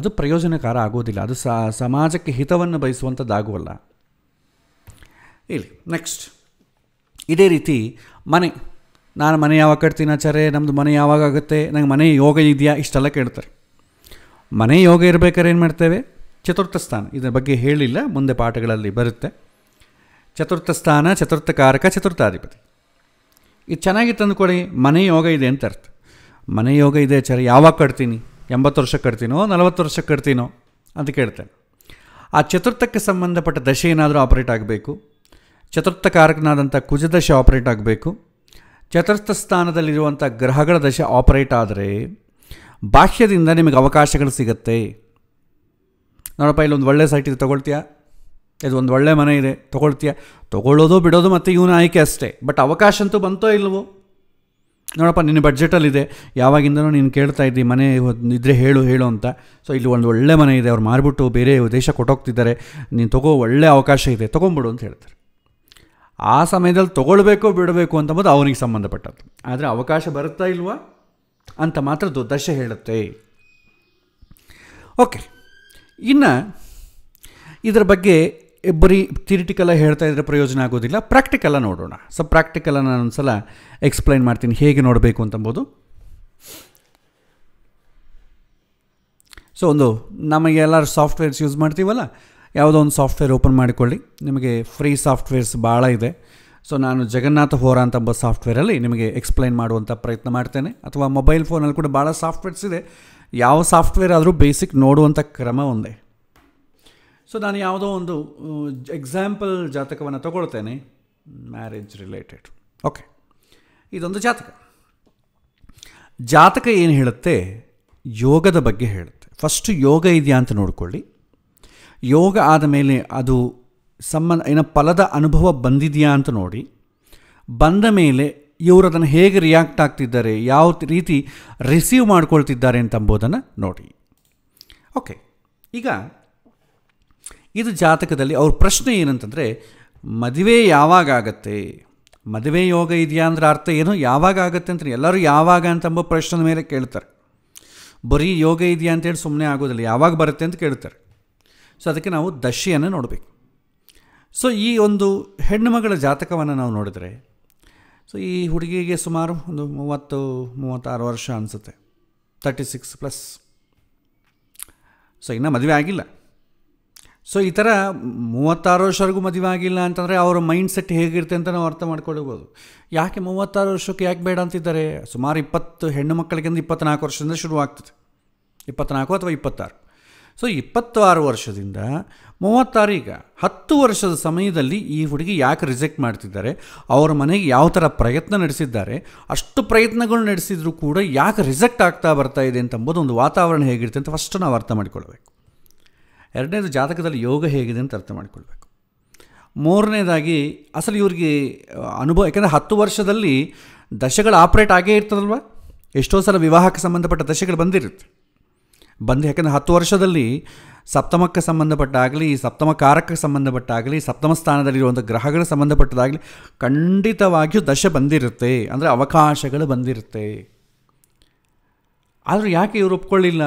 S1: ಅದು ಪ್ರಯೋಜನಕಾರ ಆಗೋದಿಲ್ಲ ಅದು ಸಮಾಜಕ್ಕೆ ಹಿತವನ್ನು ಬಯಸುವಂಥದ್ದಾಗುವಲ್ಲ ಇಲ್ಲಿ ನೆಕ್ಸ್ಟ್ ಇದೇ ರೀತಿ ಮನೆ ನಾನು ಮನೆ ಯಾವಾಗ ಕಟ್ತೀನಿ ಆಚಾರೆ ನಮ್ಮದು ಮನೆ ಯಾವಾಗ ಆಗುತ್ತೆ ನಂಗೆ ಮನೆ ಯೋಗ ಇದೆಯಾ ಇಷ್ಟೆಲ್ಲ ಕೇಳ್ತಾರೆ ಮನೆ ಯೋಗ ಇರಬೇಕಾದ್ರೆ ಏನು ಮಾಡ್ತೇವೆ ಚತುರ್ಥ ಸ್ಥಾನ ಇದರ ಬಗ್ಗೆ ಹೇಳಿಲ್ಲ ಮುಂದೆ ಪಾಠಗಳಲ್ಲಿ ಬರುತ್ತೆ ಚತುರ್ಥ ಸ್ಥಾನ ಚತುರ್ಥ ಕಾರಕ ಚತುರ್ಥಾಧಿಪತಿ ಇದು ಚೆನ್ನಾಗಿ ತಂದುಕೊಳ್ಳಿ ಮನೆ ಯೋಗ ಇದೆ ಅಂತ ಅರ್ಥ ಮನೆ ಯೋಗ ಇದೆ ಚರ ಯಾವಾಗ ಕಟ್ತೀನಿ ಎಂಬತ್ತು ವರ್ಷ ಕಟ್ತೀನೋ ನಲವತ್ತು ವರ್ಷ ಕಟ್ತೀನೋ ಅಂತ ಕೇಳ್ತೇನೆ ಆ ಚತುರ್ಥಕ್ಕೆ ಸಂಬಂಧಪಟ್ಟ ದಶೆ ಏನಾದರೂ ಆಪರೇಟ್ ಆಗಬೇಕು ಚತುರ್ಥ ಕಾರಕನಾದಂಥ ಕುಜದಶೆ ಆಪರೇಟ್ ಆಗಬೇಕು ಚತುರ್ಥ ಸ್ಥಾನದಲ್ಲಿರುವಂಥ ಗ್ರಹಗಳ ದಶೆ ಆಪರೇಟ್ ಆದರೆ ಬಾಹ್ಯದಿಂದ ನಿಮಗೆ ಅವಕಾಶಗಳು ಸಿಗುತ್ತೆ ನೋಡಪ್ಪ ಇಲ್ಲೊಂದು ಒಳ್ಳೆ ಸೈಟ್ ಇದೆ ತೊಗೊಳ್ತೀಯಾ ಇದು ಒಂದು ಒಳ್ಳೆ ಮನೆ ಇದೆ ತೊಗೊಳ್ತೀಯಾ ತೊಗೊಳ್ಳೋದು ಬಿಡೋದು ಮತ್ತು ಇವನ ಆಯ್ಕೆ ಅಷ್ಟೇ ಬಟ್ ಅವಕಾಶ ಅಂತೂ ಬಂತೋ ಇಲ್ಲವೋ ನೋಡಪ್ಪ ನಿನ್ನ ಇದೆ ಯಾವಾಗಿಂದನೂ ನೀನು ಕೇಳ್ತಾ ಇದ್ದಿ ಮನೆ ಇದ್ರೆ ಹೇಳು ಹೇಳು ಅಂತ ಸೊ ಇಲ್ಲಿ ಒಂದು ಒಳ್ಳೆ ಮನೆ ಇದೆ ಅವ್ರು ಮಾರಿಬಿಟ್ಟು ಬೇರೆ ದೇಶ ಕೊಟ್ಟೋಗ್ತಿದ್ದಾರೆ ನೀನು ತಗೋ ಒಳ್ಳೆ ಅವಕಾಶ ಇದೆ ತೊಗೊಂಬಿಡು ಅಂತ ಹೇಳ್ತಾರೆ ಆ ಸಮಯದಲ್ಲಿ ತೊಗೊಳ್ಬೇಕು ಬಿಡಬೇಕು ಅಂತ ಅಂಬೋದು ಅವನಿಗೆ ಸಂಬಂಧಪಟ್ಟದ್ದು ಆದರೆ ಅವಕಾಶ ಬರುತ್ತಾ ಇಲ್ವಾ ಅಂತ ಮಾತ್ರ ದುರ್ದಶ ಹೇಳುತ್ತೆ ಓಕೆ ಇನ್ನು ಇದರ ಬಗ್ಗೆ ಬರೀ ಥಿರಿಟಿಕಲ್ಲ ಹೇಳ್ತಾ ಇದ್ರೆ ಪ್ರಯೋಜನ ಆಗೋದಿಲ್ಲ ಪ್ರಾಕ್ಟಿಕಲ್ಲ ನೋಡೋಣ ಸೊ ಪ್ರಾಕ್ಟಿಕಲ್ಲ ನಾನು ಸಲ ಎಕ್ಸ್ಪ್ಲೈನ್ ಮಾಡ್ತೀನಿ ಹೇಗೆ ನೋಡಬೇಕು ಅಂತಂಬೋದು ಸೊ ಒಂದು ನಮಗೆ ಎಲ್ಲರೂ ಸಾಫ್ಟ್ವೇರ್ಸ್ ಯೂಸ್ ಮಾಡ್ತೀವಲ್ಲ ಯಾವುದೋ ಒಂದು ಸಾಫ್ಟ್ವೇರ್ ಓಪನ್ ಮಾಡಿಕೊಳ್ಳಿ ನಿಮಗೆ ಫ್ರೀ ಸಾಫ್ಟ್ವೇರ್ಸ್ ಭಾಳ ಇದೆ ಸೊ ನಾನು ಜಗನ್ನಾಥ ಹೋರಾ ಅಂತ ಒಬ್ಬ ಸಾಫ್ಟ್ವೇರಲ್ಲಿ ನಿಮಗೆ ಎಕ್ಸ್ಪ್ಲೈನ್ ಮಾಡುವಂಥ ಪ್ರಯತ್ನ ಮಾಡ್ತೇನೆ ಅಥವಾ ಮೊಬೈಲ್ ಫೋನಲ್ಲಿ ಕೂಡ ಭಾಳ ಸಾಫ್ಟ್ವೇರ್ಸ್ ಇದೆ ಯಾವ ಸಾಫ್ಟ್ವೇರ್ ಆದರೂ ಬೇಸಿಕ್ ನೋಡುವಂಥ ಕ್ರಮ ಒಂದೇ ಸೊ ನಾನು ಯಾವುದೋ ಒಂದು ಎಕ್ಸಾಂಪಲ್ ಜಾತಕವನ್ನು ತಗೊಳ್ತೇನೆ ಮ್ಯಾರೇಜ್ ರಿಲೇಟೆಡ್ ಓಕೆ ಇದೊಂದು ಜಾತಕ ಜಾತಕ ಏನು ಹೇಳುತ್ತೆ ಯೋಗದ ಬಗ್ಗೆ ಹೇಳುತ್ತೆ ಫಸ್ಟ್ ಯೋಗ ಇದೆಯಾ ಅಂತ ನೋಡಿಕೊಳ್ಳಿ ಯೋಗ ಆದ ಮೇಲೆ ಅದು ಸಂಬಂಧ ಏನೋ ಫಲದ ಅನುಭವ ಬಂದಿದೆಯಾ ಅಂತ ನೋಡಿ ಬಂದ ಮೇಲೆ ಇವರು ಅದನ್ನು ಹೇಗೆ ರಿಯಾಕ್ಟ್ ಆಗ್ತಿದ್ದಾರೆ ಯಾವ ರೀತಿ ರಿಸೀವ್ ಮಾಡ್ಕೊಳ್ತಿದ್ದಾರೆ ಅಂತಂಬುದನ್ನು ನೋಡಿ ಓಕೆ ಈಗ ಇದು ಜಾತಕದಲ್ಲಿ ಅವ್ರ ಪ್ರಶ್ನೆ ಏನಂತಂದರೆ ಮದುವೆ ಯಾವಾಗ ಆಗತ್ತೆ ಮದುವೆ ಯೋಗ ಇದೆಯಾ ಅಂದ್ರೆ ಅರ್ಥ ಏನು ಯಾವಾಗ ಆಗುತ್ತೆ ಅಂತ ಎಲ್ಲರೂ ಯಾವಾಗ ಅಂತಂಬ ಪ್ರಶ್ನೆ ಮೇಲೆ ಕೇಳ್ತಾರೆ ಬರೀ ಯೋಗ ಇದೆಯಾ ಅಂತೇಳಿ ಸುಮ್ಮನೆ ಆಗೋದಿಲ್ಲ ಯಾವಾಗ ಬರುತ್ತೆ ಅಂತ ಕೇಳ್ತಾರೆ ಸೊ ಅದಕ್ಕೆ ನಾವು ದಶೆಯನ್ನು ನೋಡಬೇಕು ಸೊ ಈ ಒಂದು ಹೆಣ್ಣುಮಗಳ ಜಾತಕವನ್ನು ನಾವು ನೋಡಿದರೆ ಸೊ ಈ ಹುಡುಗಿಗೆ ಸುಮಾರು ಒಂದು ಮೂವತ್ತು ಮೂವತ್ತಾರು ವರ್ಷ ಅನಿಸುತ್ತೆ ತರ್ಟಿ ಸಿಕ್ಸ್ ಪ್ಲಸ್ ಸೊ ಇನ್ನೂ ಮದುವೆ ಆಗಿಲ್ಲ ಸೊ ಈ ಥರ ಮೂವತ್ತಾರು ವರ್ಷವರೆಗೂ ಮದುವೆ ಆಗಿಲ್ಲ ಅಂತಂದರೆ ಅವರ ಮೈಂಡ್ ಸೆಟ್ ಹೇಗಿರುತ್ತೆ ಅಂತ ನಾವು ಅರ್ಥ ಮಾಡ್ಕೊಳ್ಬೋದು ಯಾಕೆ ಮೂವತ್ತಾರು ವರ್ಷಕ್ಕೆ ಯಾಕೆ ಬೇಡ ಅಂತಿದ್ದಾರೆ ಸುಮಾರು ಇಪ್ಪತ್ತು ಹೆಣ್ಣು ಮಕ್ಕಳಿಗಿಂತ ಇಪ್ಪತ್ತ್ನಾಲ್ಕು ವರ್ಷದಿಂದ ಶುರುವಾಗ್ತದೆ ಇಪ್ಪತ್ತ್ನಾಲ್ಕು ಅಥವಾ ಇಪ್ಪತ್ತಾರು ಸೊ ಇಪ್ಪತ್ತಾರು ವರ್ಷದಿಂದ ಮೂವತ್ತಾರು ಈಗ ಹತ್ತು ವರ್ಷದ ಸಮಯದಲ್ಲಿ ಈ ಹುಡುಗಿ ಯಾಕೆ ರಿಜೆಕ್ಟ್ ಮಾಡ್ತಿದ್ದಾರೆ ಅವರ ಮನೆಗೆ ಯಾವ ಥರ ಪ್ರಯತ್ನ ನಡೆಸಿದ್ದಾರೆ ಅಷ್ಟು ಪ್ರಯತ್ನಗಳು ನಡೆಸಿದರೂ ಕೂಡ ಯಾಕೆ ರಿಜೆಕ್ಟ್ ಆಗ್ತಾ ಬರ್ತಾ ಇದೆ ಅಂತ ಅಂಬೋದು ಒಂದು ವಾತಾವರಣ ಹೇಗಿರುತ್ತೆ ಅಂತ ಫಸ್ಟ್ ನಾವು ಅರ್ಥ ಮಾಡಿಕೊಳ್ಬೇಕು ಎರಡನೇದು ಜಾತಕದಲ್ಲಿ ಯೋಗ ಹೇಗಿದೆ ಅಂತ ಅರ್ಥ ಮಾಡಿಕೊಳ್ಬೇಕು ಮೂರನೇದಾಗಿ ಅಸಲು ಇವ್ರಿಗೆ ಅನುಭವ ಯಾಕೆಂದರೆ ಹತ್ತು ವರ್ಷದಲ್ಲಿ ದಶೆಗಳು ಆಪ್ರೇಟ್ ಆಗೇ ಇರ್ತದಲ್ವ ಎಷ್ಟೋ ಸಲ ವಿವಾಹಕ್ಕೆ ಸಂಬಂಧಪಟ್ಟ ದಶೆಗಳು ಬಂದಿರುತ್ತೆ ಬಂದು ಯಾಕಂದರೆ ಹತ್ತು ವರ್ಷದಲ್ಲಿ ಸಪ್ತಮಕ್ಕೆ ಸಂಬಂಧಪಟ್ಟಾಗಲಿ ಸಪ್ತಮ ಕಾರಕ್ಕೆ ಸಂಬಂಧಪಟ್ಟಾಗಲಿ ಸಪ್ತಮ ಸ್ಥಾನದಲ್ಲಿರುವಂಥ ಗ್ರಹಗಳ ಸಂಬಂಧಪಟ್ಟದಾಗಲಿ ಖಂಡಿತವಾಗಿಯೂ ದಶ ಬಂದಿರುತ್ತೆ ಅಂದರೆ ಅವಕಾಶಗಳು ಬಂದಿರುತ್ತೆ ಆದರೂ ಯಾಕೆ ಇವರು ಒಪ್ಕೊಳ್ಳಿಲ್ಲ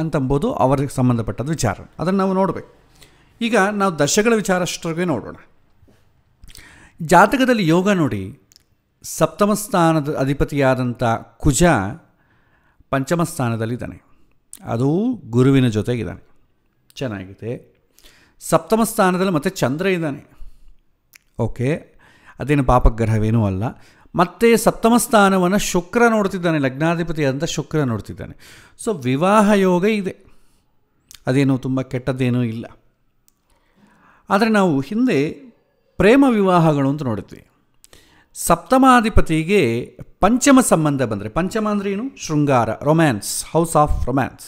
S1: ಅಂತಂಬೋದು ಅವರಿಗೆ ಸಂಬಂಧಪಟ್ಟದ ವಿಚಾರ ಅದನ್ನು ನಾವು ನೋಡಬೇಕು ಈಗ ನಾವು ದಶಗಳ ವಿಚಾರ ಅಷ್ಟರವೇ ನೋಡೋಣ ಜಾತಕದಲ್ಲಿ ಯೋಗ ನೋಡಿ ಸಪ್ತಮ ಸ್ಥಾನದ ಅಧಿಪತಿಯಾದಂಥ ಕುಜ ಪಂಚಮ ಸ್ಥಾನದಲ್ಲಿದ್ದಾನೆ ಅದು ಗುರುವಿನ ಜೊತೆಗಿದ್ದಾನೆ ಚೆನ್ನಾಗಿದೆ ಸಪ್ತಮ ಸ್ಥಾನದಲ್ಲಿ ಮತ್ತೆ ಚಂದ್ರ ಇದ್ದಾನೆ ಓಕೆ ಅದೇನು ಪಾಪಗ್ರಹವೇನೂ ಅಲ್ಲ ಮತ್ತೆ ಸಪ್ತಮ ಸ್ಥಾನವನ್ನು ಶುಕ್ರ ನೋಡ್ತಿದ್ದಾನೆ ಲಗ್ನಾಧಿಪತಿ ಅಂತ ಶುಕ್ರ ನೋಡ್ತಿದ್ದಾನೆ ಸೊ ವಿವಾಹ ಯೋಗ ಇದೆ ಅದೇನು ತುಂಬ ಕೆಟ್ಟದ್ದೇನೂ ಇಲ್ಲ ಆದರೆ ನಾವು ಹಿಂದೆ ಪ್ರೇಮ ವಿವಾಹಗಳು ಅಂತ ನೋಡಿದ್ವಿ ಸಪ್ತಮಾಧಿಪತಿಗೆ ಪಂಚಮ ಸಂಬಂಧ ಬಂದರೆ ಪಂಚಮ ಅಂದರೆ ಏನು ಶೃಂಗಾರ romance house of romance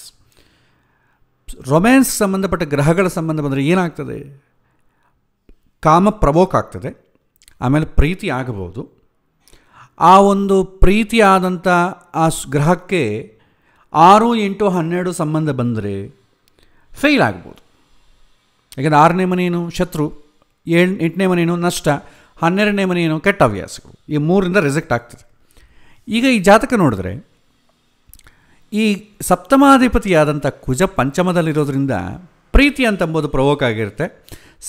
S1: romance ಸಂಬಂಧಪಟ್ಟ ಗ್ರಹಗಳ ಸಂಬಂಧ ಬಂದರೆ ಏನಾಗ್ತದೆ ಕಾಮ ಪ್ರವೋಕ್ ಆಗ್ತದೆ ಆಮೇಲೆ ಪ್ರೀತಿ ಆಗಬಹುದು ಆ ಒಂದು ಪ್ರೀತಿ ಆದಂಥ ಆ ಗ್ರಹಕ್ಕೆ ಆರು ಎಂಟು ಹನ್ನೆರಡು ಸಂಬಂಧ ಬಂದರೆ ಫೇಲ್ ಆಗ್ಬೋದು ಯಾಕಂದರೆ ಆರನೇ ಮನೇನು ಶತ್ರು ಏಳು ಎಂಟನೇ ಮನೇನು ನಷ್ಟ ಹನ್ನೆರಡನೇ ಮನೆ ಏನೋ ಕೆಟ್ಟ ಹವ್ಯಾಸಗಳು ಈ ಮೂರಿಂದ ರೆಸೆಕ್ಟ್ ಆಗ್ತದೆ ಈಗ ಈ ಜಾತಕ ನೋಡಿದ್ರೆ ಈ ಸಪ್ತಮಾಧಿಪತಿಯಾದಂಥ ಕುಜ ಪಂಚಮದಲ್ಲಿರೋದ್ರಿಂದ ಪ್ರೀತಿ ಅಂತಂಬೋದು ಪ್ರವೋಕ್ ಆಗಿರುತ್ತೆ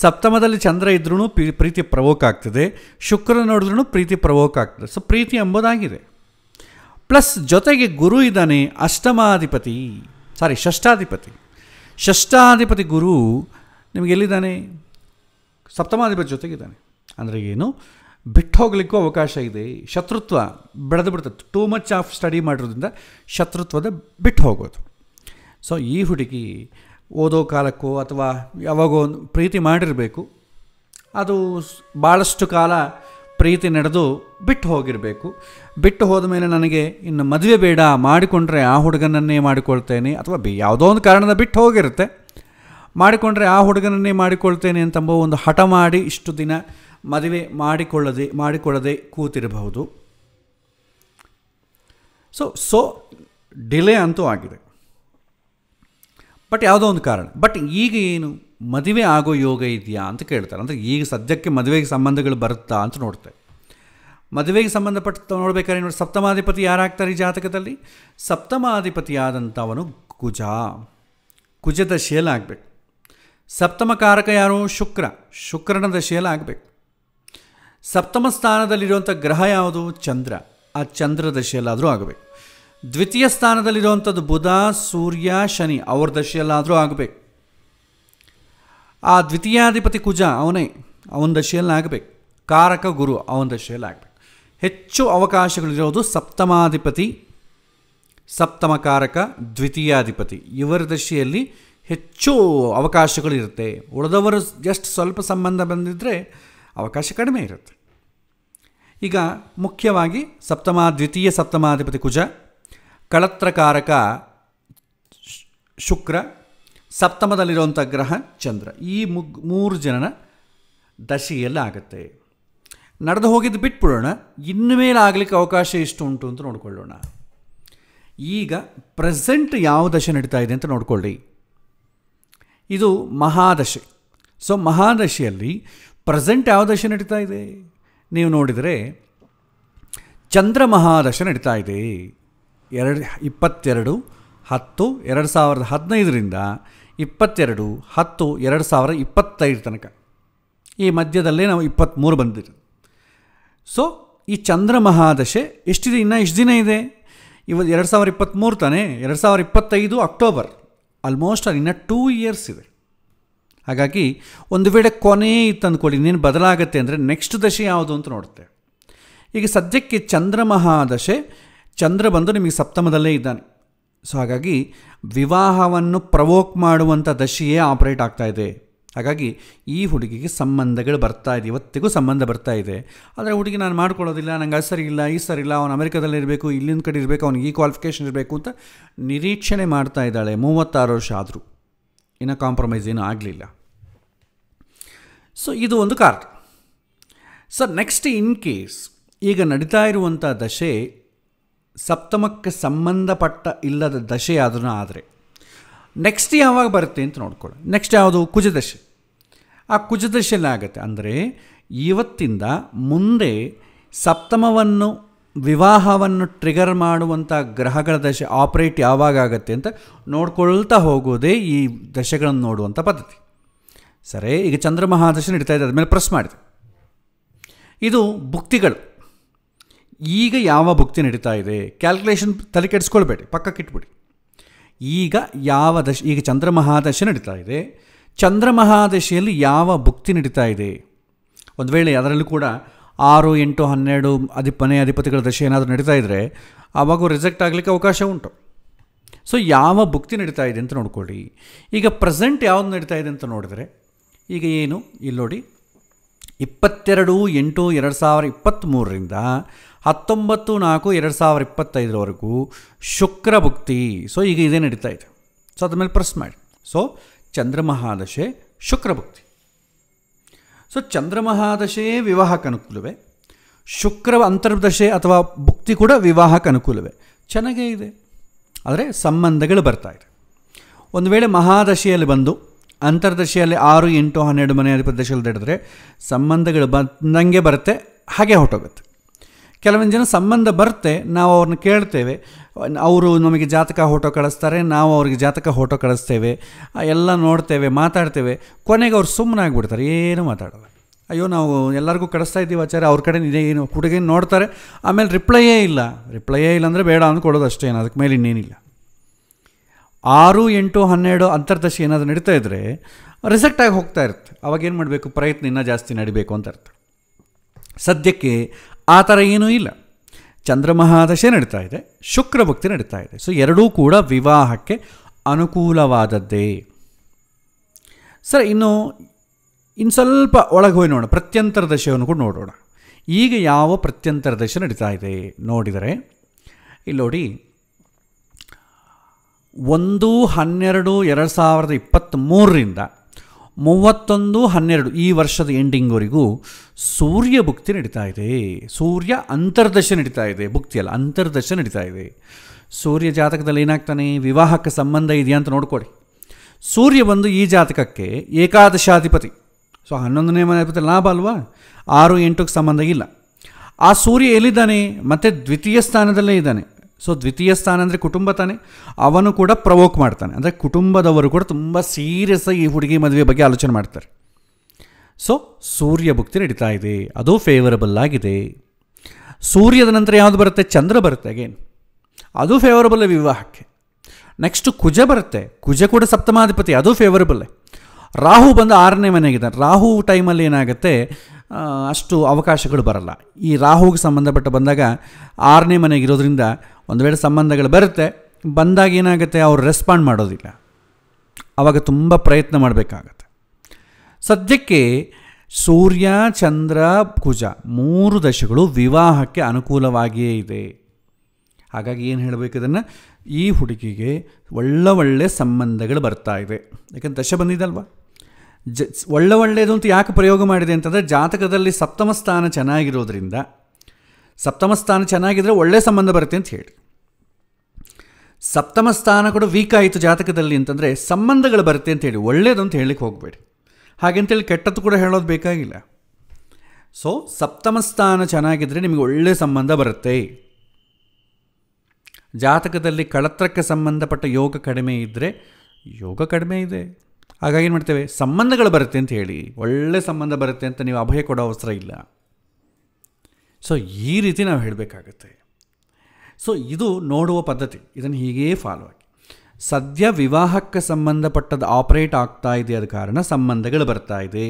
S1: ಸಪ್ತಮದಲ್ಲಿ ಚಂದ್ರ ಇದ್ರೂ ಪ್ರೀತಿ ಪ್ರವೋಕ್ ಆಗ್ತದೆ ಶುಕ್ರ ನೋಡಿದ್ರೂ ಪ್ರೀತಿ ಪ್ರವೋಕ್ ಆಗ್ತದೆ ಸೊ ಪ್ರೀತಿ ಎಂಬುದಾಗಿದೆ ಪ್ಲಸ್ ಜೊತೆಗೆ ಗುರು ಇದ್ದಾನೆ ಅಷ್ಟಮಾಧಿಪತಿ ಸಾರಿ ಷಷ್ಠಾಧಿಪತಿ ಷಷ್ಠಾಧಿಪತಿ ಗುರು ನಿಮಗೆಲ್ಲಿದ್ದಾನೆ ಸಪ್ತಮಾಧಿಪತಿ ಜೊತೆಗಿದ್ದಾನೆ ಅಂದರೆ ಏನು ಬಿಟ್ಟು ಹೋಗಲಿಕ್ಕೂ ಅವಕಾಶ ಇದೆ ಶತ್ರುತ್ವ ಬೆಳೆದು ಬಿಡ್ತದೆ ಟೂ ಮಚ್ ಆಫ್ ಸ್ಟಡಿ ಮಾಡಿರೋದ್ರಿಂದ ಶತ್ರುತ್ವದ ಬಿಟ್ಟು ಹೋಗೋದು ಸೊ ಈ ಹುಡುಗಿ ಓದೋ ಕಾಲಕ್ಕೋ ಅಥವಾ ಯಾವಾಗೋ ಒಂದು ಪ್ರೀತಿ ಮಾಡಿರಬೇಕು ಅದು ಭಾಳಷ್ಟು ಕಾಲ ಪ್ರೀತಿ ನಡೆದು ಬಿಟ್ಟು ಹೋಗಿರಬೇಕು ಬಿಟ್ಟು ಹೋದ ಮೇಲೆ ನನಗೆ ಇನ್ನು ಮದುವೆ ಬೇಡ ಮಾಡಿಕೊಂಡ್ರೆ ಆ ಹುಡುಗನನ್ನೇ ಮಾಡಿಕೊಳ್ತೇನೆ ಅಥವಾ ಬಿ ಯಾವುದೋ ಒಂದು ಕಾರಣದ ಬಿಟ್ಟು ಹೋಗಿರುತ್ತೆ ಮಾಡಿಕೊಂಡ್ರೆ ಆ ಹುಡುಗನನ್ನೇ ಮಾಡಿಕೊಳ್ತೇನೆ ಅಂತಂಬ ಒಂದು ಹಠ ಮಾಡಿ ಇಷ್ಟು ದಿನ ಮದುವೆ ಮಾಡಿಕೊಳ್ಳದೆ ಮಾಡಿಕೊಳ್ಳದೆ ಕೂತಿರಬಹುದು ಸೊ ಸೊ ಡಿಲೇ ಅಂತೂ ಆಗಿದೆ ಬಟ್ ಯಾವುದೋ ಒಂದು ಕಾರಣ ಬಟ್ ಈಗ ಏನು ಮದುವೆ ಆಗೋ ಯೋಗ ಇದೆಯಾ ಅಂತ ಕೇಳ್ತಾರೆ ಅಂದರೆ ಈಗ ಸದ್ಯಕ್ಕೆ ಮದುವೆಗೆ ಸಂಬಂಧಗಳು ಬರುತ್ತಾ ಅಂತ ನೋಡ್ತಾರೆ ಮದುವೆಗೆ ಸಂಬಂಧಪಟ್ಟ ನೋಡ್ಬೇಕಾದ್ರೆ ನೋಡಿ ಸಪ್ತಮಾಧಿಪತಿ ಯಾರಾಗ್ತಾರೆ ಈ ಜಾತಕದಲ್ಲಿ ಸಪ್ತಮಾಧಿಪತಿಯಾದಂಥವನು ಕುಜ ಕುಜದ ಶೇಲ ಆಗಬೇಕು ಸಪ್ತಮ ಕಾರಕ ಯಾರು ಶುಕ್ರ ಶುಕ್ರನ ದಶೆಯಲ್ಲಿ ಆಗಬೇಕು ಸಪ್ತಮ ಸ್ಥಾನದಲ್ಲಿರುವಂಥ ಗ್ರಹ ಯಾವುದು ಚಂದ್ರ ಆ ಚಂದ್ರ ದಶೆಯಲ್ಲಾದರೂ ಆಗಬೇಕು ದ್ವಿತೀಯ ಸ್ಥಾನದಲ್ಲಿರುವಂಥದ್ದು ಬುಧ ಸೂರ್ಯ ಶನಿ ಅವ್ರ ದಶೆಯಲ್ಲಾದರೂ ಆಗಬೇಕು ಆ ದ್ವಿತೀಯಾಧಿಪತಿ ಕುಜ ಅವನೇ ಅವನ ದಶೆಯಲ್ಲಿ ಆಗಬೇಕು ಕಾರಕ ಗುರು ಅವನ ದಶೆಯಲ್ಲಿ ಆಗಬೇಕು ಹೆಚ್ಚು ಅವಕಾಶಗಳಿರೋದು ಸಪ್ತಮಾಧಿಪತಿ ಸಪ್ತಮ ಕಾರಕ ದ್ವಿತೀಯಾಧಿಪತಿ ಇವರ ದಶೆಯಲ್ಲಿ ಹೆಚ್ಚು ಅವಕಾಶಗಳಿರುತ್ತೆ ಉಳಿದವರು ಜಸ್ಟ್ ಸ್ವಲ್ಪ ಸಂಬಂಧ ಬಂದಿದ್ದರೆ ಅವಕಾಶ ಕಡಿಮೆ ಇರುತ್ತೆ ಈಗ ಮುಖ್ಯವಾಗಿ ಸಪ್ತಮ ದ್ವಿತೀಯ ಸಪ್ತಮಾಧಿಪತಿ ಕುಜ ಕಳತ್ರಕಾರಕ ಶುಕ್ರ ಸಪ್ತಮದಲ್ಲಿರುವಂಥ ಗ್ರಹ ಚಂದ್ರ ಈ ಮುಗ್ ಮೂರು ಜನನ ದಶೆಯಲ್ಲಿ ಆಗುತ್ತೆ ನಡೆದು ಹೋಗಿದ್ದು ಬಿಟ್ಬಿಡೋಣ ಇನ್ನು ಮೇಲೆ ಆಗಲಿಕ್ಕೆ ಅವಕಾಶ ಎಷ್ಟು ಉಂಟು ಅಂತ ನೋಡಿಕೊಳ್ಳೋಣ ಈಗ ಪ್ರೆಸೆಂಟ್ ಯಾವ ದಶೆ ನಡೀತಾ ಇದೆ ಅಂತ ನೋಡಿಕೊಳ್ಳಿ ಇದು ಮಹಾದಶೆ ಸೊ ಮಹಾದಶೆಯಲ್ಲಿ ಪ್ರೆಸೆಂಟ್ ಯಾವ ದಶೆ ನಡೀತಾ ಇದೆ ನೀವು ನೋಡಿದರೆ ಚಂದ್ರ ಮಹಾದಶ ನಡೀತಾ ಇದೆ ಎರಡು ಇಪ್ಪತ್ತೆರಡು ಹತ್ತು ಎರಡು ಸಾವಿರದ ಹದಿನೈದರಿಂದ ಇಪ್ಪತ್ತೆರಡು ಹತ್ತು ಎರಡು ಸಾವಿರದ ಇಪ್ಪತ್ತೈದು ತನಕ ಈ ಮಧ್ಯದಲ್ಲೇ ನಾವು ಇಪ್ಪತ್ತ್ಮೂರು ಬಂದಿರು ಸೊ ಈ ಚಂದ್ರ ಮಹಾದಶೆ ಎಷ್ಟಿದೆ ಇನ್ನೂ ಎಷ್ಟು ದಿನ ಇದೆ ಇವತ್ತು ಎರಡು ಸಾವಿರದ ಇಪ್ಪತ್ತ್ಮೂರು ತಾನೇ ಎರಡು ಸಾವಿರದ ಇಪ್ಪತ್ತೈದು ಅಕ್ಟೋಬರ್ ಆಲ್ಮೋಸ್ಟ್ ಇನ್ನೂ ಟೂ ಇಯರ್ಸ್ ಇದೆ ಹಾಗಾಗಿ ಒಂದು ವೇಳೆ ಕೊನೆ ಇತ್ತು ಅಂದ್ಕೊಳ್ಳಿ ಇನ್ನೇನು ಬದಲಾಗುತ್ತೆ ಅಂದರೆ ನೆಕ್ಸ್ಟ್ ದಶೆ ಯಾವುದು ಅಂತ ನೋಡುತ್ತೆ ಈಗ ಸದ್ಯಕ್ಕೆ ಚಂದ್ರ ಮಹಾದಶೆ ಚಂದ್ರ ಬಂದು ನಿಮಗೆ ಸಪ್ತಮದಲ್ಲೇ ಇದ್ದಾನೆ ಸೊ ಹಾಗಾಗಿ ವಿವಾಹವನ್ನು ಪ್ರವೋಕ್ ಮಾಡುವಂಥ ದಶೆಯೇ ಆಪರೇಟ್ ಆಗ್ತಾ ಇದೆ ಹಾಗಾಗಿ ಈ ಹುಡುಗಿಗೆ ಸಂಬಂಧಗಳು ಬರ್ತಾ ಇದೆ ಇವತ್ತಿಗೂ ಸಂಬಂಧ ಬರ್ತಾ ಇದೆ ಆದರೆ ಹುಡುಗಿ ನಾನು ಮಾಡ್ಕೊಳ್ಳೋದಿಲ್ಲ ನಂಗೆ ಅದು ಸರಿ ಇಲ್ಲ ಈ ಸರಿ ಇಲ್ಲ ಅವನು ಅಮೆರಿಕದಲ್ಲಿ ಇರಬೇಕು ಇಲ್ಲಿಂದ ಕಡೆ ಇರಬೇಕು ಅವ್ನಿಗೆ ಈ ಕ್ವಾಲಿಫಿಕೇಷನ್ ಇರಬೇಕು ಅಂತ ನಿರೀಕ್ಷಣೆ ಮಾಡ್ತಾ ಇದ್ದಾಳೆ ಮೂವತ್ತಾರು ವರ್ಷ ಆದರೂ ಇನ್ನು ಕಾಂಪ್ರಮೈಸ್ ಏನೂ ಆಗಲಿಲ್ಲ ಸೊ ಇದು ಒಂದು ಕಾರಣ ಸರ್ ನೆಕ್ಸ್ಟ್ ಇನ್ ಕೇಸ್ ಈಗ ನಡೀತಾ ಇರುವಂಥ ದಶೆ ಸಪ್ತಮಕ್ಕೆ ಸಂಬಂಧಪಟ್ಟ ಇಲ್ಲದ ದಶೆ ಆದರೂ ಆದರೆ ನೆಕ್ಸ್ಟ್ ಯಾವಾಗ ಬರುತ್ತೆ ಅಂತ ನೋಡ್ಕೊಳ್ಳಿ ನೆಕ್ಸ್ಟ್ ಯಾವುದು ಕುಜದಶೆ ಆ ಕುಜದಶೆಯಲ್ಲಿ ಆಗುತ್ತೆ ಅಂದರೆ ಇವತ್ತಿಂದ ಮುಂದೆ ಸಪ್ತಮವನ್ನು ವಿವಾಹವನ್ನು ಟ್ರಿಗರ್ ಮಾಡುವಂಥ ಗ್ರಹಗಳ ದಶೆ ಆಪ್ರೇಟ್ ಯಾವಾಗತ್ತೆ ಅಂತ ನೋಡ್ಕೊಳ್ತಾ ಹೋಗೋದೇ ಈ ದಶೆಗಳನ್ನು ನೋಡುವಂಥ ಪದ್ಧತಿ ಸರಿ ಈಗ ಚಂದ್ರಮಹಾದಶೆ ನಡೀತಾ ಇದೆ ಮೇಲೆ ಪ್ರೆಸ್ ಮಾಡಿದೆ ಇದು ಭುಕ್ತಿಗಳು ಈಗ ಯಾವ ಭುಕ್ತಿ ನಡೀತಾ ಇದೆ ಕ್ಯಾಲ್ಕುಲೇಷನ್ ತಲೆ ಕೆಡಿಸ್ಕೊಳ್ಬೇಡಿ ಪಕ್ಕಕ್ಕಿಟ್ಬಿಡಿ ಈಗ ಯಾವ ದಶ ಈಗ ಚಂದ್ರಮಹಾದಶೆ ನಡೀತಾ ಇದೆ ಚಂದ್ರಮಹಾದಶೆಯಲ್ಲಿ ಯಾವ ಭುಕ್ತಿ ನಡೀತಾ ಇದೆ ಒಂದು ವೇಳೆ ಅದರಲ್ಲೂ ಕೂಡ ಆರು ಎಂಟು ಹನ್ನೆರಡು ಅಧಿಪ ಮನೆ ಅಧಿಪತಿಗಳ ದಶೆ ಏನಾದರೂ ನಡೀತಾ ಇದ್ದರೆ ಆವಾಗೂ ರಿಜೆಕ್ಟ್ ಆಗಲಿಕ್ಕೆ ಅವಕಾಶ ಉಂಟು ಸೊ ಯಾವ ಭುಕ್ತಿ ನಡೀತಾ ಇದೆ ಅಂತ ನೋಡ್ಕೊಳ್ಳಿ ಈಗ ಪ್ರೆಸೆಂಟ್ ಯಾವ್ದು ನಡೀತಾ ಇದೆ ಅಂತ ನೋಡಿದರೆ ಈಗ ಏನು ಇಲ್ಲಿ ನೋಡಿ ಇಪ್ಪತ್ತೆರಡು ಎಂಟು ಎರಡು ಸಾವಿರ ಇಪ್ಪತ್ತ್ಮೂರರಿಂದ ಹತ್ತೊಂಬತ್ತು ನಾಲ್ಕು ಎರಡು ಸಾವಿರ ಇಪ್ಪತ್ತೈದರವರೆಗೂ ಶುಕ್ರ ಭುಕ್ತಿ ಸೊ ಈಗ ಇದೇ ನಡೀತಾ ಇದೆ ಸೊ ಅದ್ರ ಮೇಲೆ ಪ್ರೆಸ್ ಮಾಡಿ ಸೊ ಚಂದ್ರಮಹಾದಶೆ ಶುಕ್ರಭುಕ್ತಿ ಸೊ ಚಂದ್ರಮಹಾದಶೆಯೇ ವಿವಾಹಕ್ಕೆ ಅನುಕೂಲವೇ ಶುಕ್ರ ಅಂತರ್ದಶೆ ಅಥವಾ ಭುಕ್ತಿ ಕೂಡ ವಿವಾಹಕ್ಕೆ ಅನುಕೂಲವೇ ಚೆನ್ನಾಗೇ ಇದೆ ಆದರೆ ಸಂಬಂಧಗಳು ಬರ್ತಾ ಇದೆ ಒಂದು ವೇಳೆ ಮಹಾದಶೆಯಲ್ಲಿ ಬಂದು ಅಂತರ್ದಶೆಯಲ್ಲಿ ಆರು ಎಂಟು ಹನ್ನೆರಡು ಮನೆ ಪ್ರದೇಶದಲ್ಲಿ ಹಿಡಿದ್ರೆ ಸಂಬಂಧಗಳು ಬಂದಂಗೆ ಬರುತ್ತೆ ಹಾಗೆ ಹೊಟ್ಟೋಗುತ್ತೆ ಕೆಲವೊಂದು ಜನ ಸಂಬಂಧ ಬರುತ್ತೆ ನಾವು ಅವ್ರನ್ನ ಕೇಳ್ತೇವೆ ಅವರು ನಮಗೆ ಜಾತಕ ಫೋಟೋ ಕಳಿಸ್ತಾರೆ ನಾವು ಅವ್ರಿಗೆ ಜಾತಕ ಫೋಟೋ ಕಳಿಸ್ತೇವೆ ಎಲ್ಲ ನೋಡ್ತೇವೆ ಮಾತಾಡ್ತೇವೆ ಕೊನೆಗೆ ಅವ್ರು ಸುಮ್ಮನೆ ಆಗಿಬಿಡ್ತಾರೆ ಏನು ಮಾತಾಡೋಲ್ಲ ಅಯ್ಯೋ ನಾವು ಎಲ್ಲರಿಗೂ ಕಳಿಸ್ತಾ ಇದ್ದೀವಿ ಆಚಾರ್ಯ ಅವ್ರ ಕಡೆ ಇದೇ ಏನು ಹುಡುಗೇನು ನೋಡ್ತಾರೆ ಆಮೇಲೆ ರಿಪ್ಲೈಯೇ ಇಲ್ಲ ರಿಪ್ಲೈಯೇ ಇಲ್ಲ ಅಂದರೆ ಬೇಡ ಅಂದ್ಕೊಡೋದು ಅಷ್ಟೇ ಏನು ಅದಕ್ಕೆ ಮೇಲೆ ಇನ್ನೇನಿಲ್ಲ ಆರು ಎಂಟು ಹನ್ನೆರಡು ಅಂತರ್ದಶಿ ಏನಾದರೂ ನಡೀತಾ ಇದ್ದರೆ ರಿಸೆಕ್ಟ್ ಹೋಗ್ತಾ ಇರುತ್ತೆ ಅವಾಗೇನು ಮಾಡಬೇಕು ಪ್ರಯತ್ನ ಇನ್ನೂ ಜಾಸ್ತಿ ನಡಿಬೇಕು ಅಂತ ಅರ್ಥ ಸದ್ಯಕ್ಕೆ ಆ ಥರ ಏನೂ ಇಲ್ಲ ಚಂದ್ರಮಹಾದಶೆ ನಡೀತಾ ಇದೆ ಶುಕ್ರ ಭಕ್ತಿ ನಡೀತಾ ಇದೆ ಸೊ ಎರಡೂ ಕೂಡ ವಿವಾಹಕ್ಕೆ ಅನುಕೂಲವಾದದ್ದೇ ಸರ್ ಇನ್ನು ಇನ್ನು ಸ್ವಲ್ಪ ಒಳಗೆ ಹೋಗಿ ನೋಡೋಣ ಪ್ರತ್ಯಂತರ ದಶೆಯನ್ನು ಕೂಡ ನೋಡೋಣ ಈಗ ಯಾವ ಪ್ರತ್ಯಂತರ ದಶೆ ನಡೀತಾ ಇದೆ ನೋಡಿದರೆ ಇಲ್ಲಿ ನೋಡಿ ಒಂದು ಹನ್ನೆರಡು ಎರಡು ಸಾವಿರದ ಇಪ್ಪತ್ತ್ಮೂರರಿಂದ ಮೂವತ್ತೊಂದು ಹನ್ನೆರಡು ಈ ವರ್ಷದ ಎಂಡಿಂಗ್ವರೆಗೂ ಸೂರ್ಯ ಭುಕ್ತಿ ನಡೀತಾ ಇದೆ ಸೂರ್ಯ ಅಂತರ್ದಶ ನಡೀತಾ ಇದೆ ಅಲ್ಲ ಅಂತರ್ದಶ ನಡೀತಾ ಇದೆ ಸೂರ್ಯ ಜಾತಕದಲ್ಲಿ ಏನಾಗ್ತಾನೆ ವಿವಾಹಕ್ಕೆ ಸಂಬಂಧ ಇದೆಯಾ ಅಂತ ನೋಡ್ಕೊಳ್ಳಿ ಸೂರ್ಯ ಬಂದು ಈ ಜಾತಕಕ್ಕೆ ಏಕಾದಶಾಧಿಪತಿ ಸೊ ಹನ್ನೊಂದನೇ ಮನೆ ಲಾಭ ಅಲ್ವಾ ಆರು ಎಂಟಕ್ಕೆ ಸಂಬಂಧ ಇಲ್ಲ ಆ ಸೂರ್ಯ ಎಲ್ಲಿದ್ದಾನೆ ಮತ್ತು ದ್ವಿತೀಯ ಸ್ಥಾನದಲ್ಲೇ ಇದ್ದಾನೆ ಸೊ ದ್ವಿತೀಯ ಸ್ಥಾನ ಅಂದರೆ ಕುಟುಂಬ ತಾನೆ ಅವನು ಕೂಡ ಪ್ರವೋಕ್ ಮಾಡ್ತಾನೆ ಅಂದರೆ ಕುಟುಂಬದವರು ಕೂಡ ತುಂಬ ಸೀರಿಯಸ್ ಆಗಿ ಈ ಹುಡುಗಿ ಮದುವೆ ಬಗ್ಗೆ ಆಲೋಚನೆ ಮಾಡ್ತಾರೆ ಸೊ ಸೂರ್ಯ ಭುಕ್ತಿ ನಡೀತಾ ಇದೆ ಅದು ಫೇವರಬಲ್ ಆಗಿದೆ ಸೂರ್ಯದ ನಂತರ ಯಾವುದು ಬರುತ್ತೆ ಚಂದ್ರ ಬರುತ್ತೆ ಅಗೇನ್ ಅದು ಫೇವರಬಲ್ ವಿವಾಹಕ್ಕೆ ನೆಕ್ಸ್ಟು ಕುಜ ಬರುತ್ತೆ ಕುಜ ಕೂಡ ಸಪ್ತಮಾಧಿಪತಿ ಅದು ಫೇವರಬಲ್ ರಾಹು ಬಂದು ಆರನೇ ಮನೆಗಿದ್ದಾನೆ ರಾಹು ಟೈಮಲ್ಲಿ ಏನಾಗುತ್ತೆ ಅಷ್ಟು ಅವಕಾಶಗಳು ಬರಲ್ಲ ಈ ರಾಹುಗೆ ಸಂಬಂಧಪಟ್ಟ ಬಂದಾಗ ಆರನೇ ಮನೆಗಿರೋದ್ರಿಂದ ಒಂದು ವೇಳೆ ಸಂಬಂಧಗಳು ಬರುತ್ತೆ ಬಂದಾಗ ಏನಾಗುತ್ತೆ ಅವರು ರೆಸ್ಪಾಂಡ್ ಮಾಡೋದಿಲ್ಲ ಆವಾಗ ತುಂಬ ಪ್ರಯತ್ನ ಮಾಡಬೇಕಾಗತ್ತೆ ಸದ್ಯಕ್ಕೆ ಸೂರ್ಯ ಚಂದ್ರ ಕುಜ ಮೂರು ದಶೆಗಳು ವಿವಾಹಕ್ಕೆ ಅನುಕೂಲವಾಗಿಯೇ ಇದೆ ಹಾಗಾಗಿ ಏನು ಹೇಳಬೇಕು ಇದನ್ನು ಈ ಹುಡುಗಿಗೆ ಒಳ್ಳೆ ಒಳ್ಳೆ ಸಂಬಂಧಗಳು ಬರ್ತಾ ಇದೆ ಯಾಕಂದ್ರೆ ದಶ ಬಂದಿದಲ್ವ ಜ ಒಳ್ಳೆ ಒಳ್ಳೆಯದು ಅಂತ ಯಾಕೆ ಪ್ರಯೋಗ ಮಾಡಿದೆ ಅಂತಂದರೆ ಜಾತಕದಲ್ಲಿ ಸಪ್ತಮ ಸ್ಥಾನ ಚೆನ್ನಾಗಿರೋದ್ರಿಂದ ಸಪ್ತಮ ಸ್ಥಾನ ಚೆನ್ನಾಗಿದ್ದರೆ ಒಳ್ಳೆಯ ಸಂಬಂಧ ಬರುತ್ತೆ ಅಂತ ಹೇಳಿ ಸಪ್ತಮ ಸ್ಥಾನ ಕೂಡ ವೀಕ್ ಆಯಿತು ಜಾತಕದಲ್ಲಿ ಅಂತಂದರೆ ಸಂಬಂಧಗಳು ಬರುತ್ತೆ ಅಂತೇಳಿ ಒಳ್ಳೇದು ಅಂತ ಹೇಳಲಿಕ್ಕೆ ಹೋಗಬೇಡಿ ಅಂತೇಳಿ ಕೆಟ್ಟದ್ದು ಕೂಡ ಹೇಳೋದು ಬೇಕಾಗಿಲ್ಲ ಸೊ ಸಪ್ತಮ ಸ್ಥಾನ ಚೆನ್ನಾಗಿದ್ದರೆ ನಿಮಗೆ ಒಳ್ಳೆಯ ಸಂಬಂಧ ಬರುತ್ತೆ ಜಾತಕದಲ್ಲಿ ಕಳತ್ರಕ್ಕೆ ಸಂಬಂಧಪಟ್ಟ ಯೋಗ ಕಡಿಮೆ ಇದ್ದರೆ ಯೋಗ ಕಡಿಮೆ ಇದೆ ಹಾಗಾಗಿ ಏನು ಮಾಡ್ತೇವೆ ಸಂಬಂಧಗಳು ಬರುತ್ತೆ ಅಂತ ಹೇಳಿ ಒಳ್ಳೆ ಸಂಬಂಧ ಬರುತ್ತೆ ಅಂತ ನೀವು ಅಭಯ ಕೊಡೋ ಅವಸರ ಇಲ್ಲ ಸೊ ಈ ರೀತಿ ನಾವು ಹೇಳಬೇಕಾಗತ್ತೆ ಸೊ ಇದು ನೋಡುವ ಪದ್ಧತಿ ಇದನ್ನು ಹೀಗೇ ಫಾಲೋ ಆಗಿ ಸದ್ಯ ವಿವಾಹಕ್ಕೆ ಸಂಬಂಧಪಟ್ಟದ್ದು ಆಪರೇಟ್ ಆಗ್ತಾ ಇದೆ ಆದ ಕಾರಣ ಸಂಬಂಧಗಳು ಬರ್ತಾ ಇದೆ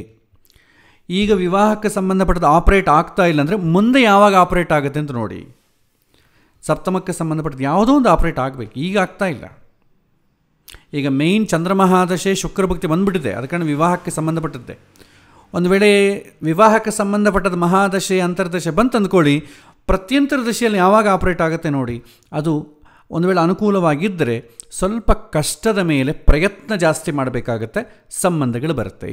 S1: ಈಗ ವಿವಾಹಕ್ಕೆ ಸಂಬಂಧಪಟ್ಟದ್ದು ಆಪರೇಟ್ ಆಗ್ತಾ ಇಲ್ಲ ಅಂದರೆ ಮುಂದೆ ಯಾವಾಗ ಆಪರೇಟ್ ಆಗುತ್ತೆ ಅಂತ ನೋಡಿ ಸಪ್ತಮಕ್ಕೆ ಸಂಬಂಧಪಟ್ಟದ್ದು ಯಾವುದೋ ಒಂದು ಆಪರೇಟ್ ಆಗಬೇಕು ಈಗ ಆಗ್ತಾ ಇಲ್ಲ ಈಗ ಮೇಯ್ನ್ ಚಂದ್ರಮಹಾದಶೆ ಶುಕ್ರಭಕ್ತಿ ಬಂದುಬಿಟ್ಟಿದೆ ಅದ ಕಾರಣ ವಿವಾಹಕ್ಕೆ ಸಂಬಂಧಪಟ್ಟದ್ದೇ ಒಂದು ವೇಳೆ ವಿವಾಹಕ್ಕೆ ಸಂಬಂಧಪಟ್ಟದ ಮಹಾದಶೆ ಅಂತರ್ದಶೆ ಬಂತು ಅಂದ್ಕೊಳ್ಳಿ ಪ್ರತ್ಯಂತರ ದಿಶೆಯಲ್ಲಿ ಯಾವಾಗ ಆಪ್ರೇಟ್ ಆಗುತ್ತೆ ನೋಡಿ ಅದು ಒಂದು ವೇಳೆ ಅನುಕೂಲವಾಗಿದ್ದರೆ ಸ್ವಲ್ಪ ಕಷ್ಟದ ಮೇಲೆ ಪ್ರಯತ್ನ ಜಾಸ್ತಿ ಮಾಡಬೇಕಾಗತ್ತೆ ಸಂಬಂಧಗಳು ಬರುತ್ತೆ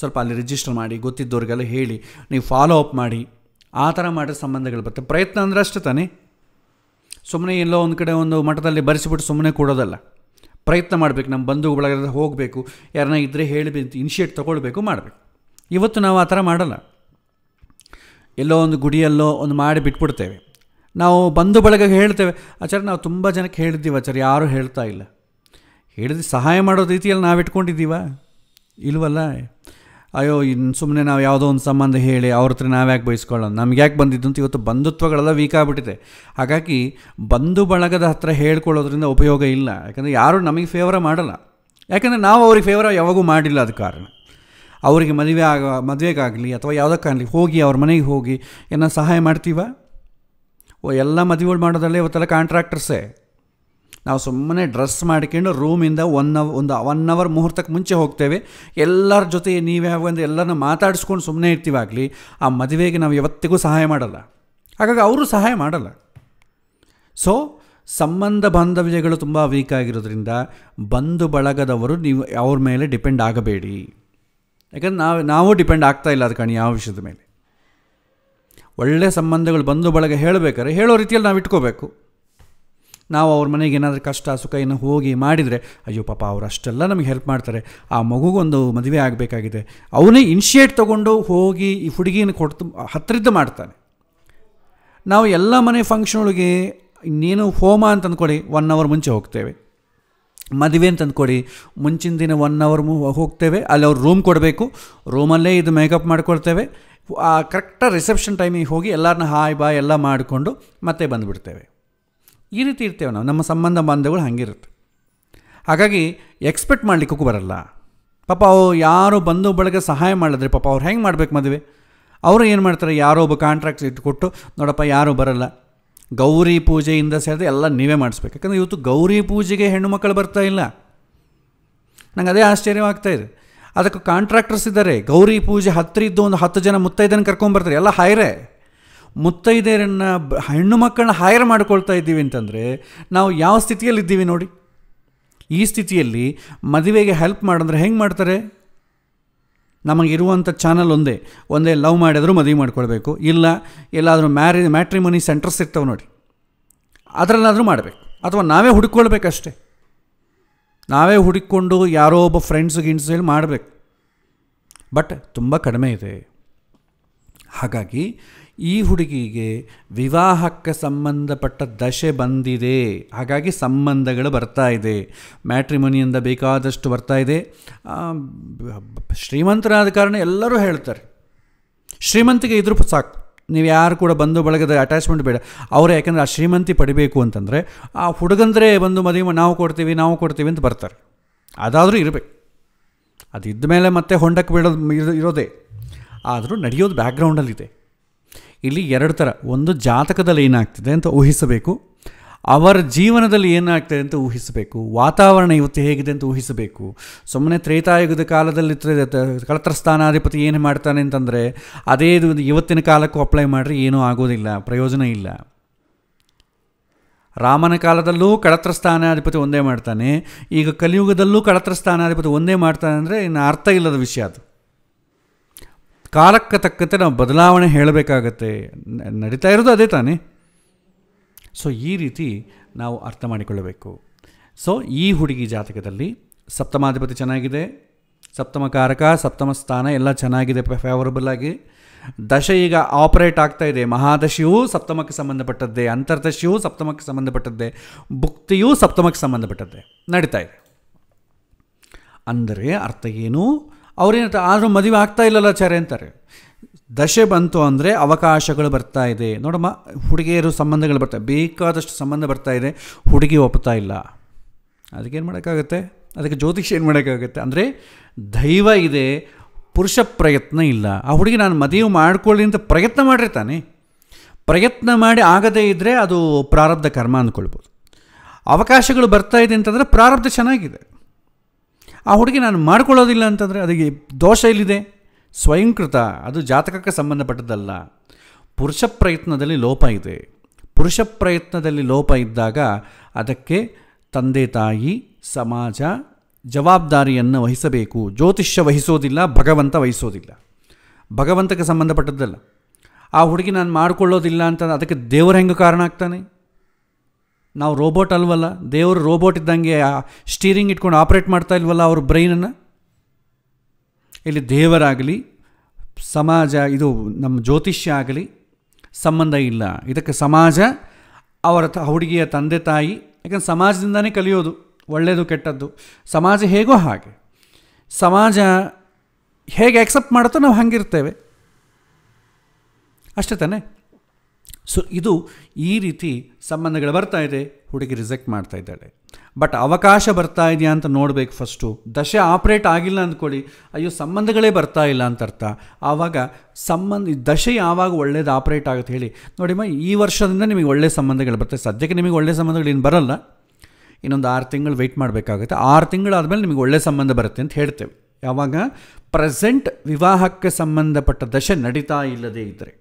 S1: ಸ್ವಲ್ಪ ಅಲ್ಲಿ ರಿಜಿಸ್ಟರ್ ಮಾಡಿ ಗೊತ್ತಿದ್ದವ್ರಿಗೆಲ್ಲ ಹೇಳಿ ನೀವು ಫಾಲೋ ಅಪ್ ಮಾಡಿ ಆ ಥರ ಮಾಡಿದ್ರೆ ಸಂಬಂಧಗಳು ಬರುತ್ತೆ ಪ್ರಯತ್ನ ಅಂದರೆ ಅಷ್ಟೇ ತಾನೇ ಸುಮ್ಮನೆ ಎಲ್ಲೋ ಒಂದು ಕಡೆ ಒಂದು ಮಠದಲ್ಲಿ ಬರೆಸಿಬಿಟ್ಟು ಸುಮ್ಮನೆ ಕೊಡೋದಲ್ಲ ಪ್ರಯತ್ನ ಮಾಡಬೇಕು ನಮ್ಮ ಬಂಧು ಹೋಗಬೇಕು ಯಾರನ್ನ ಇದ್ದರೆ ಹೇಳಿ ಇನಿಷಿಯೇಟ್ ತೊಗೊಳ್ಬೇಕು ಮಾಡಬೇಕು ಇವತ್ತು ನಾವು ಆ ಥರ ಮಾಡಲ್ಲ ಎಲ್ಲೋ ಒಂದು ಗುಡಿಯಲ್ಲೋ ಒಂದು ಮಾಡಿ ಬಿಟ್ಬಿಡ್ತೇವೆ ನಾವು ಬಂಧು ಬಳಗ ಹೇಳ್ತೇವೆ ಆಚಾರ್ಯ ನಾವು ತುಂಬ ಜನಕ್ಕೆ ಹೇಳಿದ್ದೀವಿ ಆಚಾರ್ಯ ಯಾರೂ ಹೇಳ್ತಾ ಇಲ್ಲ ಹೇಳಿದ್ರೆ ಸಹಾಯ ಮಾಡೋ ರೀತಿಯಲ್ಲಿ ನಾವು ಇಟ್ಕೊಂಡಿದ್ದೀವ ಇಲ್ವಲ್ಲ ಅಯ್ಯೋ ಇನ್ನು ಸುಮ್ಮನೆ ನಾವು ಯಾವುದೋ ಒಂದು ಸಂಬಂಧ ಹೇಳಿ ಅವ್ರ ಹತ್ರ ಯಾಕೆ ಬಯಸ್ಕೊಳ್ಳೋಣ ನಮ್ಗೆ ಯಾಕೆ ಬಂದಿದ್ದು ಅಂತ ಇವತ್ತು ಬಂಧುತ್ವಗಳೆಲ್ಲ ವೀಕ್ ಆಗಿಬಿಟ್ಟಿದೆ ಹಾಗಾಗಿ ಬಂಧು ಬಳಗದ ಹತ್ರ ಹೇಳ್ಕೊಳ್ಳೋದ್ರಿಂದ ಉಪಯೋಗ ಇಲ್ಲ ಯಾಕಂದರೆ ಯಾರೂ ನಮಗೆ ಫೇವರ ಮಾಡಲ್ಲ ಯಾಕಂದರೆ ನಾವು ಅವ್ರಿಗೆ ಫೇವರ ಯಾವಾಗೂ ಮಾಡಿಲ್ಲ ಅದು ಕಾರಣ ಅವರಿಗೆ ಮದುವೆ ಆಗ ಮದುವೆಗಾಗಲಿ ಅಥವಾ ಯಾವುದಕ್ಕಾಗಲಿ ಹೋಗಿ ಅವ್ರ ಮನೆಗೆ ಹೋಗಿ ಏನೋ ಸಹಾಯ ಮಾಡ್ತೀವ ಓ ಎಲ್ಲ ಮದುವೆಗಳು ಮಾಡೋದಲ್ಲೇ ಇವತ್ತೆಲ್ಲ ಕಾಂಟ್ರಾಕ್ಟರ್ಸೇ ನಾವು ಸುಮ್ಮನೆ ಡ್ರೆಸ್ ಮಾಡ್ಕೊಂಡು ರೂಮಿಂದ ಒನ್ ಅವರ್ ಒಂದು ಒನ್ ಅವರ್ ಮುಹೂರ್ತಕ್ಕೆ ಮುಂಚೆ ಹೋಗ್ತೇವೆ ಎಲ್ಲರ ಜೊತೆ ನೀವು ಯಾವ ಒಂದು ಎಲ್ಲರನ್ನ ಮಾತಾಡಿಸ್ಕೊಂಡು ಸುಮ್ಮನೆ ಇರ್ತೀವಾಗಲಿ ಆ ಮದುವೆಗೆ ನಾವು ಯಾವತ್ತಿಗೂ ಸಹಾಯ ಮಾಡಲ್ಲ ಹಾಗಾಗಿ ಅವರು ಸಹಾಯ ಮಾಡಲ್ಲ ಸೊ ಸಂಬಂಧ ಬಾಂಧವ್ಯಗಳು ತುಂಬ ವೀಕ್ ಆಗಿರೋದ್ರಿಂದ ಬಂಧು ಬಳಗದವರು ನೀವು ಅವ್ರ ಮೇಲೆ ಡಿಪೆಂಡ್ ಆಗಬೇಡಿ ಯಾಕಂದ್ರೆ ನಾವು ನಾವು ಡಿಪೆಂಡ್ ಆಗ್ತಾ ಇಲ್ಲ ಕಣಿ ಯಾವ ವಿಷಯದ ಮೇಲೆ ಒಳ್ಳೆ ಸಂಬಂಧಗಳು ಬಂದು ಬಳಗ ಹೇಳಬೇಕಾದ್ರೆ ಹೇಳೋ ರೀತಿಯಲ್ಲಿ ನಾವು ಇಟ್ಕೋಬೇಕು ನಾವು ಅವ್ರ ಮನೆಗೆ ಏನಾದರೂ ಕಷ್ಟ ಸುಖ ಏನೋ ಹೋಗಿ ಮಾಡಿದರೆ ಅಯ್ಯೋ ಪಾಪ ಅವರು ಅಷ್ಟೆಲ್ಲ ನಮಗೆ ಹೆಲ್ಪ್ ಮಾಡ್ತಾರೆ ಆ ಮಗುಗೊಂದು ಮದುವೆ ಆಗಬೇಕಾಗಿದೆ ಅವನೇ ಇನಿಷಿಯೇಟ್ ತೊಗೊಂಡು ಹೋಗಿ ಈ ಹುಡುಗಿನ ಕೊಡ್ತು ಹತ್ತಿರದ್ದು ಮಾಡ್ತಾನೆ ನಾವು ಎಲ್ಲ ಮನೆ ಫಂಕ್ಷನ್ ಒಳಗೆ ಇನ್ನೇನು ಹೋಮ ಅಂತ ಅಂದ್ಕೊಳ್ಳಿ ಒನ್ ಅವರ್ ಮುಂಚೆ ಹೋಗ್ತೇವೆ ಮದುವೆ ಅಂತ ಅಂದ್ಕೊಡಿ ಮುಂಚಿನ ದಿನ ಒನ್ ಅವರ್ ಹೋಗ್ತೇವೆ ಅಲ್ಲಿ ಅವ್ರು ರೂಮ್ ಕೊಡಬೇಕು ರೂಮಲ್ಲೇ ಇದು ಮೇಕಪ್ ಮಾಡ್ಕೊಳ್ತೇವೆ ಆ ಕರೆಕ್ಟಾಗಿ ರಿಸೆಪ್ಷನ್ ಟೈಮಿಗೆ ಹೋಗಿ ಎಲ್ಲರನ್ನ ಹಾಯ್ ಬಾಯ್ ಎಲ್ಲ ಮಾಡಿಕೊಂಡು ಮತ್ತೆ ಬಂದುಬಿಡ್ತೇವೆ ಈ ರೀತಿ ಇರ್ತೇವೆ ನಾವು ನಮ್ಮ ಸಂಬಂಧ ಬಾಂಧವ್ಯಗಳು ಹಾಗಿರುತ್ತೆ ಹಾಗಾಗಿ ಎಕ್ಸ್ಪೆಕ್ಟ್ ಮಾಡಲಿಕ್ಕೂ ಬರಲ್ಲ ಪಾಪ ಅವು ಯಾರು ಬಂದು ಬಳಗ ಸಹಾಯ ಮಾಡಿದ್ರೆ ಪಾಪ ಅವ್ರು ಹೆಂಗೆ ಮಾಡ್ಬೇಕು ಮದುವೆ ಅವರು ಏನು ಮಾಡ್ತಾರೆ ಯಾರೋ ಒಬ್ಬ ಕಾಂಟ್ರಾಕ್ಟ್ಸ್ ಇಟ್ಕೊಟ್ಟು ನೋಡಪ್ಪ ಯಾರೂ ಬರಲ್ಲ ಗೌರಿ ಪೂಜೆಯಿಂದ ಸೇರಿದ್ರೆ ಎಲ್ಲ ನೀವೇ ಮಾಡಿಸ್ಬೇಕು ಯಾಕಂದರೆ ಇವತ್ತು ಗೌರಿ ಪೂಜೆಗೆ ಹೆಣ್ಣು ಮಕ್ಕಳು ಬರ್ತಾ ಇಲ್ಲ ನಂಗೆ ಅದೇ ಇದೆ ಅದಕ್ಕೆ ಕಾಂಟ್ರಾಕ್ಟರ್ಸ್ ಇದ್ದಾರೆ ಗೌರಿ ಪೂಜೆ ಹತ್ತಿರ ಇದ್ದು ಒಂದು ಹತ್ತು ಜನ ಮುತ್ತೈದನ ಕರ್ಕೊಂಬರ್ತಾರೆ ಎಲ್ಲ ಹಾಯರೇ ಮುತ್ತೈದೆಯರನ್ನು ಹೆಣ್ಣು ಮಕ್ಕಳನ್ನ ಹಾಯರ್ ಮಾಡ್ಕೊಳ್ತಾ ಇದ್ದೀವಿ ಅಂತಂದರೆ ನಾವು ಯಾವ ಸ್ಥಿತಿಯಲ್ಲಿದ್ದೀವಿ ನೋಡಿ ಈ ಸ್ಥಿತಿಯಲ್ಲಿ ಮದುವೆಗೆ ಹೆಲ್ಪ್ ಮಾಡಂದ್ರೆ ಹೆಂಗೆ ಮಾಡ್ತಾರೆ ನಮಗಿರುವಂಥ ಚಾನಲ್ ಒಂದೇ ಒಂದೇ ಲವ್ ಮಾಡಿದರೂ ಮದುವೆ ಮಾಡಿಕೊಳ್ಬೇಕು ಇಲ್ಲ ಎಲ್ಲಾದರೂ ಮ್ಯಾರೇಜ್ ಮ್ಯಾಟ್ರಿಮನಿ ಸೆಂಟರ್ಸ್ ಇರ್ತವೆ ನೋಡಿ ಅದರಲ್ಲಾದರೂ ಮಾಡಬೇಕು ಅಥವಾ ನಾವೇ ಹುಡುಕೊಳ್ಬೇಕಷ್ಟೇ ನಾವೇ ಹುಡುಕೊಂಡು ಯಾರೋ ಒಬ್ಬ ಫ್ರೆಂಡ್ಸ್ ಗಿಂಡ್ಸ್ ಹೇಳಿ ಮಾಡಬೇಕು ಬಟ್ ತುಂಬ ಕಡಿಮೆ ಇದೆ ಹಾಗಾಗಿ ಈ ಹುಡುಗಿಗೆ ವಿವಾಹಕ್ಕೆ ಸಂಬಂಧಪಟ್ಟ ದಶೆ ಬಂದಿದೆ ಹಾಗಾಗಿ ಸಂಬಂಧಗಳು ಬರ್ತಾ ಇದೆ ಮ್ಯಾಟ್ರಿಮೋನಿಯಿಂದ ಬೇಕಾದಷ್ಟು ಬರ್ತಾ ಇದೆ ಶ್ರೀಮಂತರಾದ ಕಾರಣ ಎಲ್ಲರೂ ಹೇಳ್ತಾರೆ ಶ್ರೀಮಂತಿಗೆ ಇದ್ರೂ ಸಾಕು ನೀವು ಯಾರು ಕೂಡ ಬಂದು ಬಳಗದ ಅಟ್ಯಾಚ್ಮೆಂಟ್ ಬೇಡ ಅವರೇ ಯಾಕೆಂದರೆ ಆ ಶ್ರೀಮಂತಿ ಪಡಿಬೇಕು ಅಂತಂದರೆ ಆ ಹುಡುಗಂದರೆ ಬಂದು ಮದುವೆ ನಾವು ಕೊಡ್ತೀವಿ ನಾವು ಕೊಡ್ತೀವಿ ಅಂತ ಬರ್ತಾರೆ ಅದಾದರೂ ಇರಬೇಕು ಅದಿದ್ದ ಮೇಲೆ ಮತ್ತೆ ಹೊಂಡಕ್ಕೆ ಬೀಳೋದು ಇರೋದೇ ಆದರೂ ನಡೆಯೋದು ಬ್ಯಾಕ್ಗ್ರೌಂಡಲ್ಲಿದೆ ಇಲ್ಲಿ ಎರಡು ಥರ ಒಂದು ಜಾತಕದಲ್ಲಿ ಏನಾಗ್ತಿದೆ ಅಂತ ಊಹಿಸಬೇಕು ಅವರ ಜೀವನದಲ್ಲಿ ಏನಾಗ್ತದೆ ಅಂತ ಊಹಿಸಬೇಕು ವಾತಾವರಣ ಇವತ್ತು ಹೇಗಿದೆ ಅಂತ ಊಹಿಸಬೇಕು ಸುಮ್ಮನೆ ತ್ರೇತಾಯುಗದ ಕಾಲದಲ್ಲಿ ಕಳತ್ರಸ್ಥಾನಾಧಿಪತಿ ಏನು ಮಾಡ್ತಾನೆ ಅಂತಂದರೆ ಅದೇ ಇದು ಇವತ್ತಿನ ಕಾಲಕ್ಕೂ ಅಪ್ಲೈ ಮಾಡಿರಿ ಏನೂ ಆಗೋದಿಲ್ಲ ಪ್ರಯೋಜನ ಇಲ್ಲ ರಾಮನ ಕಾಲದಲ್ಲೂ ಕಳತ್ರ ಸ್ಥಾನಾಧಿಪತಿ ಒಂದೇ ಮಾಡ್ತಾನೆ ಈಗ ಕಲಿಯುಗದಲ್ಲೂ ಕಳತ್ರ ಸ್ಥಾನಾಧಿಪತಿ ಒಂದೇ ಮಾಡ್ತಾನೆ ಅಂದರೆ ಇನ್ನು ಅರ್ಥ ಇಲ್ಲದ ವಿಷಯ ಅದು ಕಾಲಕ್ಕೆ ತಕ್ಕಂತೆ ನಾವು ಬದಲಾವಣೆ ಹೇಳಬೇಕಾಗತ್ತೆ ನಡೀತಾ ಇರೋದು ಅದೇ ತಾನೇ ಸೊ ಈ ರೀತಿ ನಾವು ಅರ್ಥ ಮಾಡಿಕೊಳ್ಳಬೇಕು ಸೊ ಈ ಹುಡುಗಿ ಜಾತಕದಲ್ಲಿ ಸಪ್ತಮಾಧಿಪತಿ ಚೆನ್ನಾಗಿದೆ ಸಪ್ತಮ ಕಾರಕ ಸಪ್ತಮ ಸ್ಥಾನ ಎಲ್ಲ ಚೆನ್ನಾಗಿದೆ ಫೇವರಬಲ್ ಆಗಿ ದಶ ಈಗ ಆಪರೇಟ್ ಆಗ್ತಾ ಇದೆ ಮಹಾದಶಿಯೂ ಸಪ್ತಮಕ್ಕೆ ಸಂಬಂಧಪಟ್ಟದ್ದೇ ಅಂತರ್ದಶಿಯೂ ಸಪ್ತಮಕ್ಕೆ ಸಂಬಂಧಪಟ್ಟದ್ದೇ ಭುಕ್ತಿಯೂ ಸಪ್ತಮಕ್ಕೆ ಸಂಬಂಧಪಟ್ಟದ್ದೇ ನಡೀತಾ ಇದೆ ಅಂದರೆ ಅರ್ಥ ಏನು ಅವ್ರೇನು ಆದರೂ ಮದುವೆ ಆಗ್ತಾ ಇಲ್ಲಲ್ಲ ಆಚಾರ್ಯ ಅಂತಾರೆ ದಶೆ ಬಂತು ಅಂದರೆ ಅವಕಾಶಗಳು ಬರ್ತಾ ಇದೆ ನೋಡಮ್ಮ ಹುಡುಗಿಯರು ಸಂಬಂಧಗಳು ಬರ್ತಾ ಬೇಕಾದಷ್ಟು ಸಂಬಂಧ ಬರ್ತಾ ಇದೆ ಹುಡುಗಿ ಒಪ್ತಾ ಇಲ್ಲ ಅದಕ್ಕೇನು ಮಾಡೋಕ್ಕಾಗುತ್ತೆ ಅದಕ್ಕೆ ಜ್ಯೋತಿಷ ಏನು ಮಾಡೋಕ್ಕಾಗುತ್ತೆ ಅಂದರೆ ದೈವ ಇದೆ ಪುರುಷ ಪ್ರಯತ್ನ ಇಲ್ಲ ಆ ಹುಡುಗಿ ನಾನು ಮದುವೆ ಮಾಡ್ಕೊಳ್ಳಿ ಅಂತ ಪ್ರಯತ್ನ ಮಾಡಿರ್ತಾನೆ ಪ್ರಯತ್ನ ಮಾಡಿ ಆಗದೇ ಇದ್ದರೆ ಅದು ಪ್ರಾರಬ್ಧ ಕರ್ಮ ಅಂದ್ಕೊಳ್ಬೋದು ಅವಕಾಶಗಳು ಬರ್ತಾ ಇದೆ ಅಂತಂದರೆ ಪ್ರಾರಬ್ಧ ಚೆನ್ನಾಗಿದೆ ಆ ಹುಡುಗಿ ನಾನು ಮಾಡ್ಕೊಳ್ಳೋದಿಲ್ಲ ಅಂತಂದರೆ ಅದಕ್ಕೆ ದೋಷ ಇಲ್ಲಿದೆ ಸ್ವಯಂಕೃತ ಅದು ಜಾತಕಕ್ಕೆ ಸಂಬಂಧಪಟ್ಟದ್ದಲ್ಲ ಪುರುಷ ಪ್ರಯತ್ನದಲ್ಲಿ ಲೋಪ ಇದೆ ಪುರುಷ ಪ್ರಯತ್ನದಲ್ಲಿ ಲೋಪ ಇದ್ದಾಗ ಅದಕ್ಕೆ ತಂದೆ ತಾಯಿ ಸಮಾಜ ಜವಾಬ್ದಾರಿಯನ್ನು ವಹಿಸಬೇಕು ಜ್ಯೋತಿಷ್ಯ ವಹಿಸೋದಿಲ್ಲ ಭಗವಂತ ವಹಿಸೋದಿಲ್ಲ ಭಗವಂತಕ್ಕೆ ಸಂಬಂಧಪಟ್ಟದ್ದಲ್ಲ ಆ ಹುಡುಗಿ ನಾನು ಮಾಡ್ಕೊಳ್ಳೋದಿಲ್ಲ ಅಂತ ಅದಕ್ಕೆ ದೇವರು ಹೆಂಗೆ ಕಾರಣ ಆಗ್ತಾನೆ ನಾವು ರೋಬೋಟ್ ಅಲ್ವಲ್ಲ ದೇವರು ರೋಬೋಟ್ ಇದ್ದಂಗೆ ಸ್ಟೀರಿಂಗ್ ಇಟ್ಕೊಂಡು ಆಪ್ರೇಟ್ ಮಾಡ್ತಾ ಇಲ್ವಲ್ಲ ಅವ್ರ ಬ್ರೈನನ್ನು ಇಲ್ಲಿ ದೇವರಾಗಲಿ ಸಮಾಜ ಇದು ನಮ್ಮ ಜ್ಯೋತಿಷ್ಯ ಆಗಲಿ ಸಂಬಂಧ ಇಲ್ಲ ಇದಕ್ಕೆ ಸಮಾಜ ಅವರ ಹುಡುಗಿಯ ತಂದೆ ತಾಯಿ ಯಾಕಂದ್ರೆ ಸಮಾಜದಿಂದನೇ ಕಲಿಯೋದು ಒಳ್ಳೆಯದು ಕೆಟ್ಟದ್ದು ಸಮಾಜ ಹೇಗೋ ಹಾಗೆ ಸಮಾಜ ಹೇಗೆ ಆಕ್ಸೆಪ್ಟ್ ಮಾಡುತ್ತೋ ನಾವು ಹಂಗಿರ್ತೇವೆ ಅಷ್ಟೇ ತಾನೇ ಸೊ ಇದು ಈ ರೀತಿ ಸಂಬಂಧಗಳು ಬರ್ತಾ ಇದೆ ಹುಡುಗಿ ರಿಜೆಕ್ಟ್ ಮಾಡ್ತಾ ಇದ್ದಾಳೆ ಬಟ್ ಅವಕಾಶ ಬರ್ತಾ ಇದೆಯಾ ಅಂತ ನೋಡಬೇಕು ಫಸ್ಟು ದಶೆ ಆಪ್ರೇಟ್ ಆಗಿಲ್ಲ ಅಂದ್ಕೊಳ್ಳಿ ಅಯ್ಯೋ ಸಂಬಂಧಗಳೇ ಬರ್ತಾ ಇಲ್ಲ ಅಂತ ಅರ್ಥ ಆವಾಗ ಸಂಬಂಧ ದಶೆ ಯಾವಾಗ ಒಳ್ಳೇದು ಆಪ್ರೇಟ್ ಆಗುತ್ತೆ ಹೇಳಿ ನೋಡಿ ನೋಡಿಮ್ಮ ಈ ವರ್ಷದಿಂದ ನಿಮಗೆ ಒಳ್ಳೆ ಸಂಬಂಧಗಳು ಬರ್ತವೆ ಸದ್ಯಕ್ಕೆ ನಿಮಗೆ ಒಳ್ಳೆ ಸಂಬಂಧಗಳು ಏನು ಬರಲ್ಲ ಇನ್ನೊಂದು ಆರು ತಿಂಗಳು ವೆಯ್ಟ್ ಮಾಡಬೇಕಾಗುತ್ತೆ ಆರು ತಿಂಗಳಾದಮೇಲೆ ನಿಮಗೆ ಒಳ್ಳೆ ಸಂಬಂಧ ಬರುತ್ತೆ ಅಂತ ಹೇಳ್ತೇವೆ ಯಾವಾಗ ಪ್ರೆಸೆಂಟ್ ವಿವಾಹಕ್ಕೆ ಸಂಬಂಧಪಟ್ಟ ದಶೆ ನಡೀತಾ ಇಲ್ಲದೇ ಇದ್ದರೆ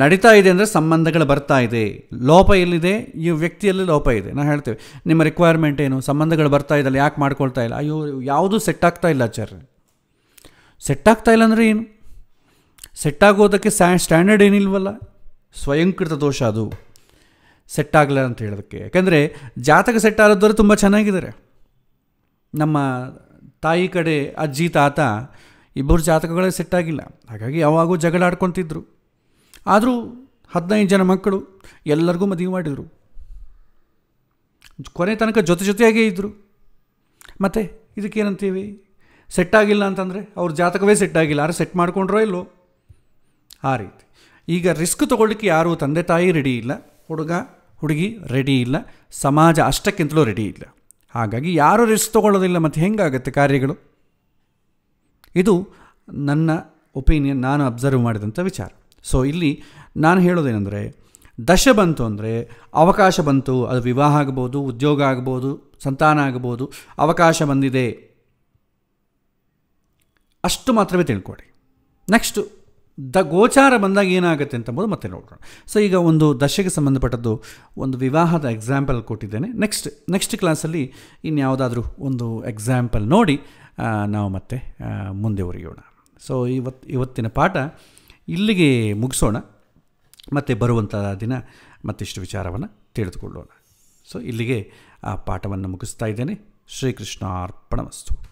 S1: ನಡೀತಾ ಇದೆ ಅಂದರೆ ಸಂಬಂಧಗಳು ಬರ್ತಾ ಇದೆ ಲೋಪ ಎಲ್ಲಿದೆ ಈ ವ್ಯಕ್ತಿಯಲ್ಲಿ ಲೋಪ ಇದೆ ನಾವು ಹೇಳ್ತೇವೆ ನಿಮ್ಮ ರಿಕ್ವೈರ್ಮೆಂಟ್ ಏನು ಸಂಬಂಧಗಳು ಬರ್ತಾ ಇದ್ದಲ್ಲ ಯಾಕೆ ಮಾಡ್ಕೊಳ್ತಾ ಇಲ್ಲ ಅಯ್ಯೋ ಯಾವುದೂ ಸೆಟ್ ಆಗ್ತಾ ಇಲ್ಲ ಆಚಾರ್ಯ ಸೆಟ್ ಆಗ್ತಾ ಇಲ್ಲ ಅಂದರೆ ಏನು ಸೆಟ್ ಆಗೋದಕ್ಕೆ ಸ್ಯಾ ಸ್ಟ್ಯಾಂಡರ್ಡ್ ಏನಿಲ್ವಲ್ಲ ಸ್ವಯಂಕೃತ ದೋಷ ಅದು ಸೆಟ್ ಆಗಲ್ಲ ಅಂತ ಹೇಳೋದಕ್ಕೆ ಯಾಕೆಂದರೆ ಜಾತಕ ಸೆಟ್ ಆಗೋದ್ರೆ ತುಂಬ ಚೆನ್ನಾಗಿದ್ದಾರೆ ನಮ್ಮ ತಾಯಿ ಕಡೆ ಅಜ್ಜಿ ತಾತ ಇಬ್ಬರು ಜಾತಕಗಳೇ ಸೆಟ್ ಆಗಿಲ್ಲ ಹಾಗಾಗಿ ಯಾವಾಗೂ ಜಗಳ ಆಡ್ಕೊತಿದ್ರು ಆದರೂ ಹದಿನೈದು ಜನ ಮಕ್ಕಳು ಎಲ್ಲರಿಗೂ ಮದುವೆ ಮಾಡಿದರು ಕೊನೆ ತನಕ ಜೊತೆ ಜೊತೆಯಾಗೇ ಇದ್ದರು ಮತ್ತು ಇದಕ್ಕೇನಂತೀವಿ ಸೆಟ್ ಆಗಿಲ್ಲ ಅಂತಂದರೆ ಅವ್ರ ಜಾತಕವೇ ಸೆಟ್ ಆಗಿಲ್ಲ ಯಾರು ಸೆಟ್ ಮಾಡ್ಕೊಂಡ್ರೋ ಇಲ್ಲೋ ಆ ರೀತಿ ಈಗ ರಿಸ್ಕ್ ತೊಗೊಳ್ಳಿಕ್ಕೆ ಯಾರೂ ತಂದೆ ತಾಯಿ ರೆಡಿ ಇಲ್ಲ ಹುಡುಗ ಹುಡುಗಿ ರೆಡಿ ಇಲ್ಲ ಸಮಾಜ ಅಷ್ಟಕ್ಕಿಂತಲೂ ರೆಡಿ ಇಲ್ಲ ಹಾಗಾಗಿ ಯಾರೂ ರಿಸ್ಕ್ ತೊಗೊಳ್ಳೋದಿಲ್ಲ ಮತ್ತು ಹೆಂಗಾಗುತ್ತೆ ಕಾರ್ಯಗಳು ಇದು ನನ್ನ ಒಪಿನಿಯನ್ ನಾನು ಅಬ್ಸರ್ವ್ ಮಾಡಿದಂಥ ವಿಚಾರ ಸೊ ಇಲ್ಲಿ ನಾನು ಹೇಳೋದೇನೆಂದರೆ ದಶ ಬಂತು ಅಂದರೆ ಅವಕಾಶ ಬಂತು ಅದು ವಿವಾಹ ಆಗ್ಬೋದು ಉದ್ಯೋಗ ಆಗ್ಬೋದು ಸಂತಾನ ಆಗ್ಬೋದು ಅವಕಾಶ ಬಂದಿದೆ ಅಷ್ಟು ಮಾತ್ರವೇ ತಿಳ್ಕೊಡಿ ನೆಕ್ಸ್ಟು ದ ಗೋಚಾರ ಬಂದಾಗ ಏನಾಗುತ್ತೆ ಅಂತಂಬೋದು ಮತ್ತೆ ನೋಡೋಣ ಸೊ ಈಗ ಒಂದು ದಶೆಗೆ ಸಂಬಂಧಪಟ್ಟದ್ದು ಒಂದು ವಿವಾಹದ ಎಕ್ಸಾಂಪಲ್ ಕೊಟ್ಟಿದ್ದೇನೆ ನೆಕ್ಸ್ಟ್ ನೆಕ್ಸ್ಟ್ ಕ್ಲಾಸಲ್ಲಿ ಇನ್ಯಾವುದಾದ್ರೂ ಒಂದು ಎಕ್ಸಾಂಪಲ್ ನೋಡಿ ನಾವು ಮತ್ತೆ ಮುಂದೆ ಉರಿಯೋಣ ಸೊ ಇವತ್ತು ಇವತ್ತಿನ ಪಾಠ ಇಲ್ಲಿಗೆ ಮುಗಿಸೋಣ ಮತ್ತು ಬರುವಂಥ ದಿನ ಮತ್ತಿಷ್ಟು ವಿಚಾರವನ್ನು ತಿಳಿದುಕೊಳ್ಳೋಣ ಸೊ ಇಲ್ಲಿಗೆ ಆ ಪಾಠವನ್ನು ಮುಗಿಸ್ತಾ ಇದ್ದೇನೆ ಶ್ರೀಕೃಷ್ಣಾರ್ಪಣ ವಸ್ತು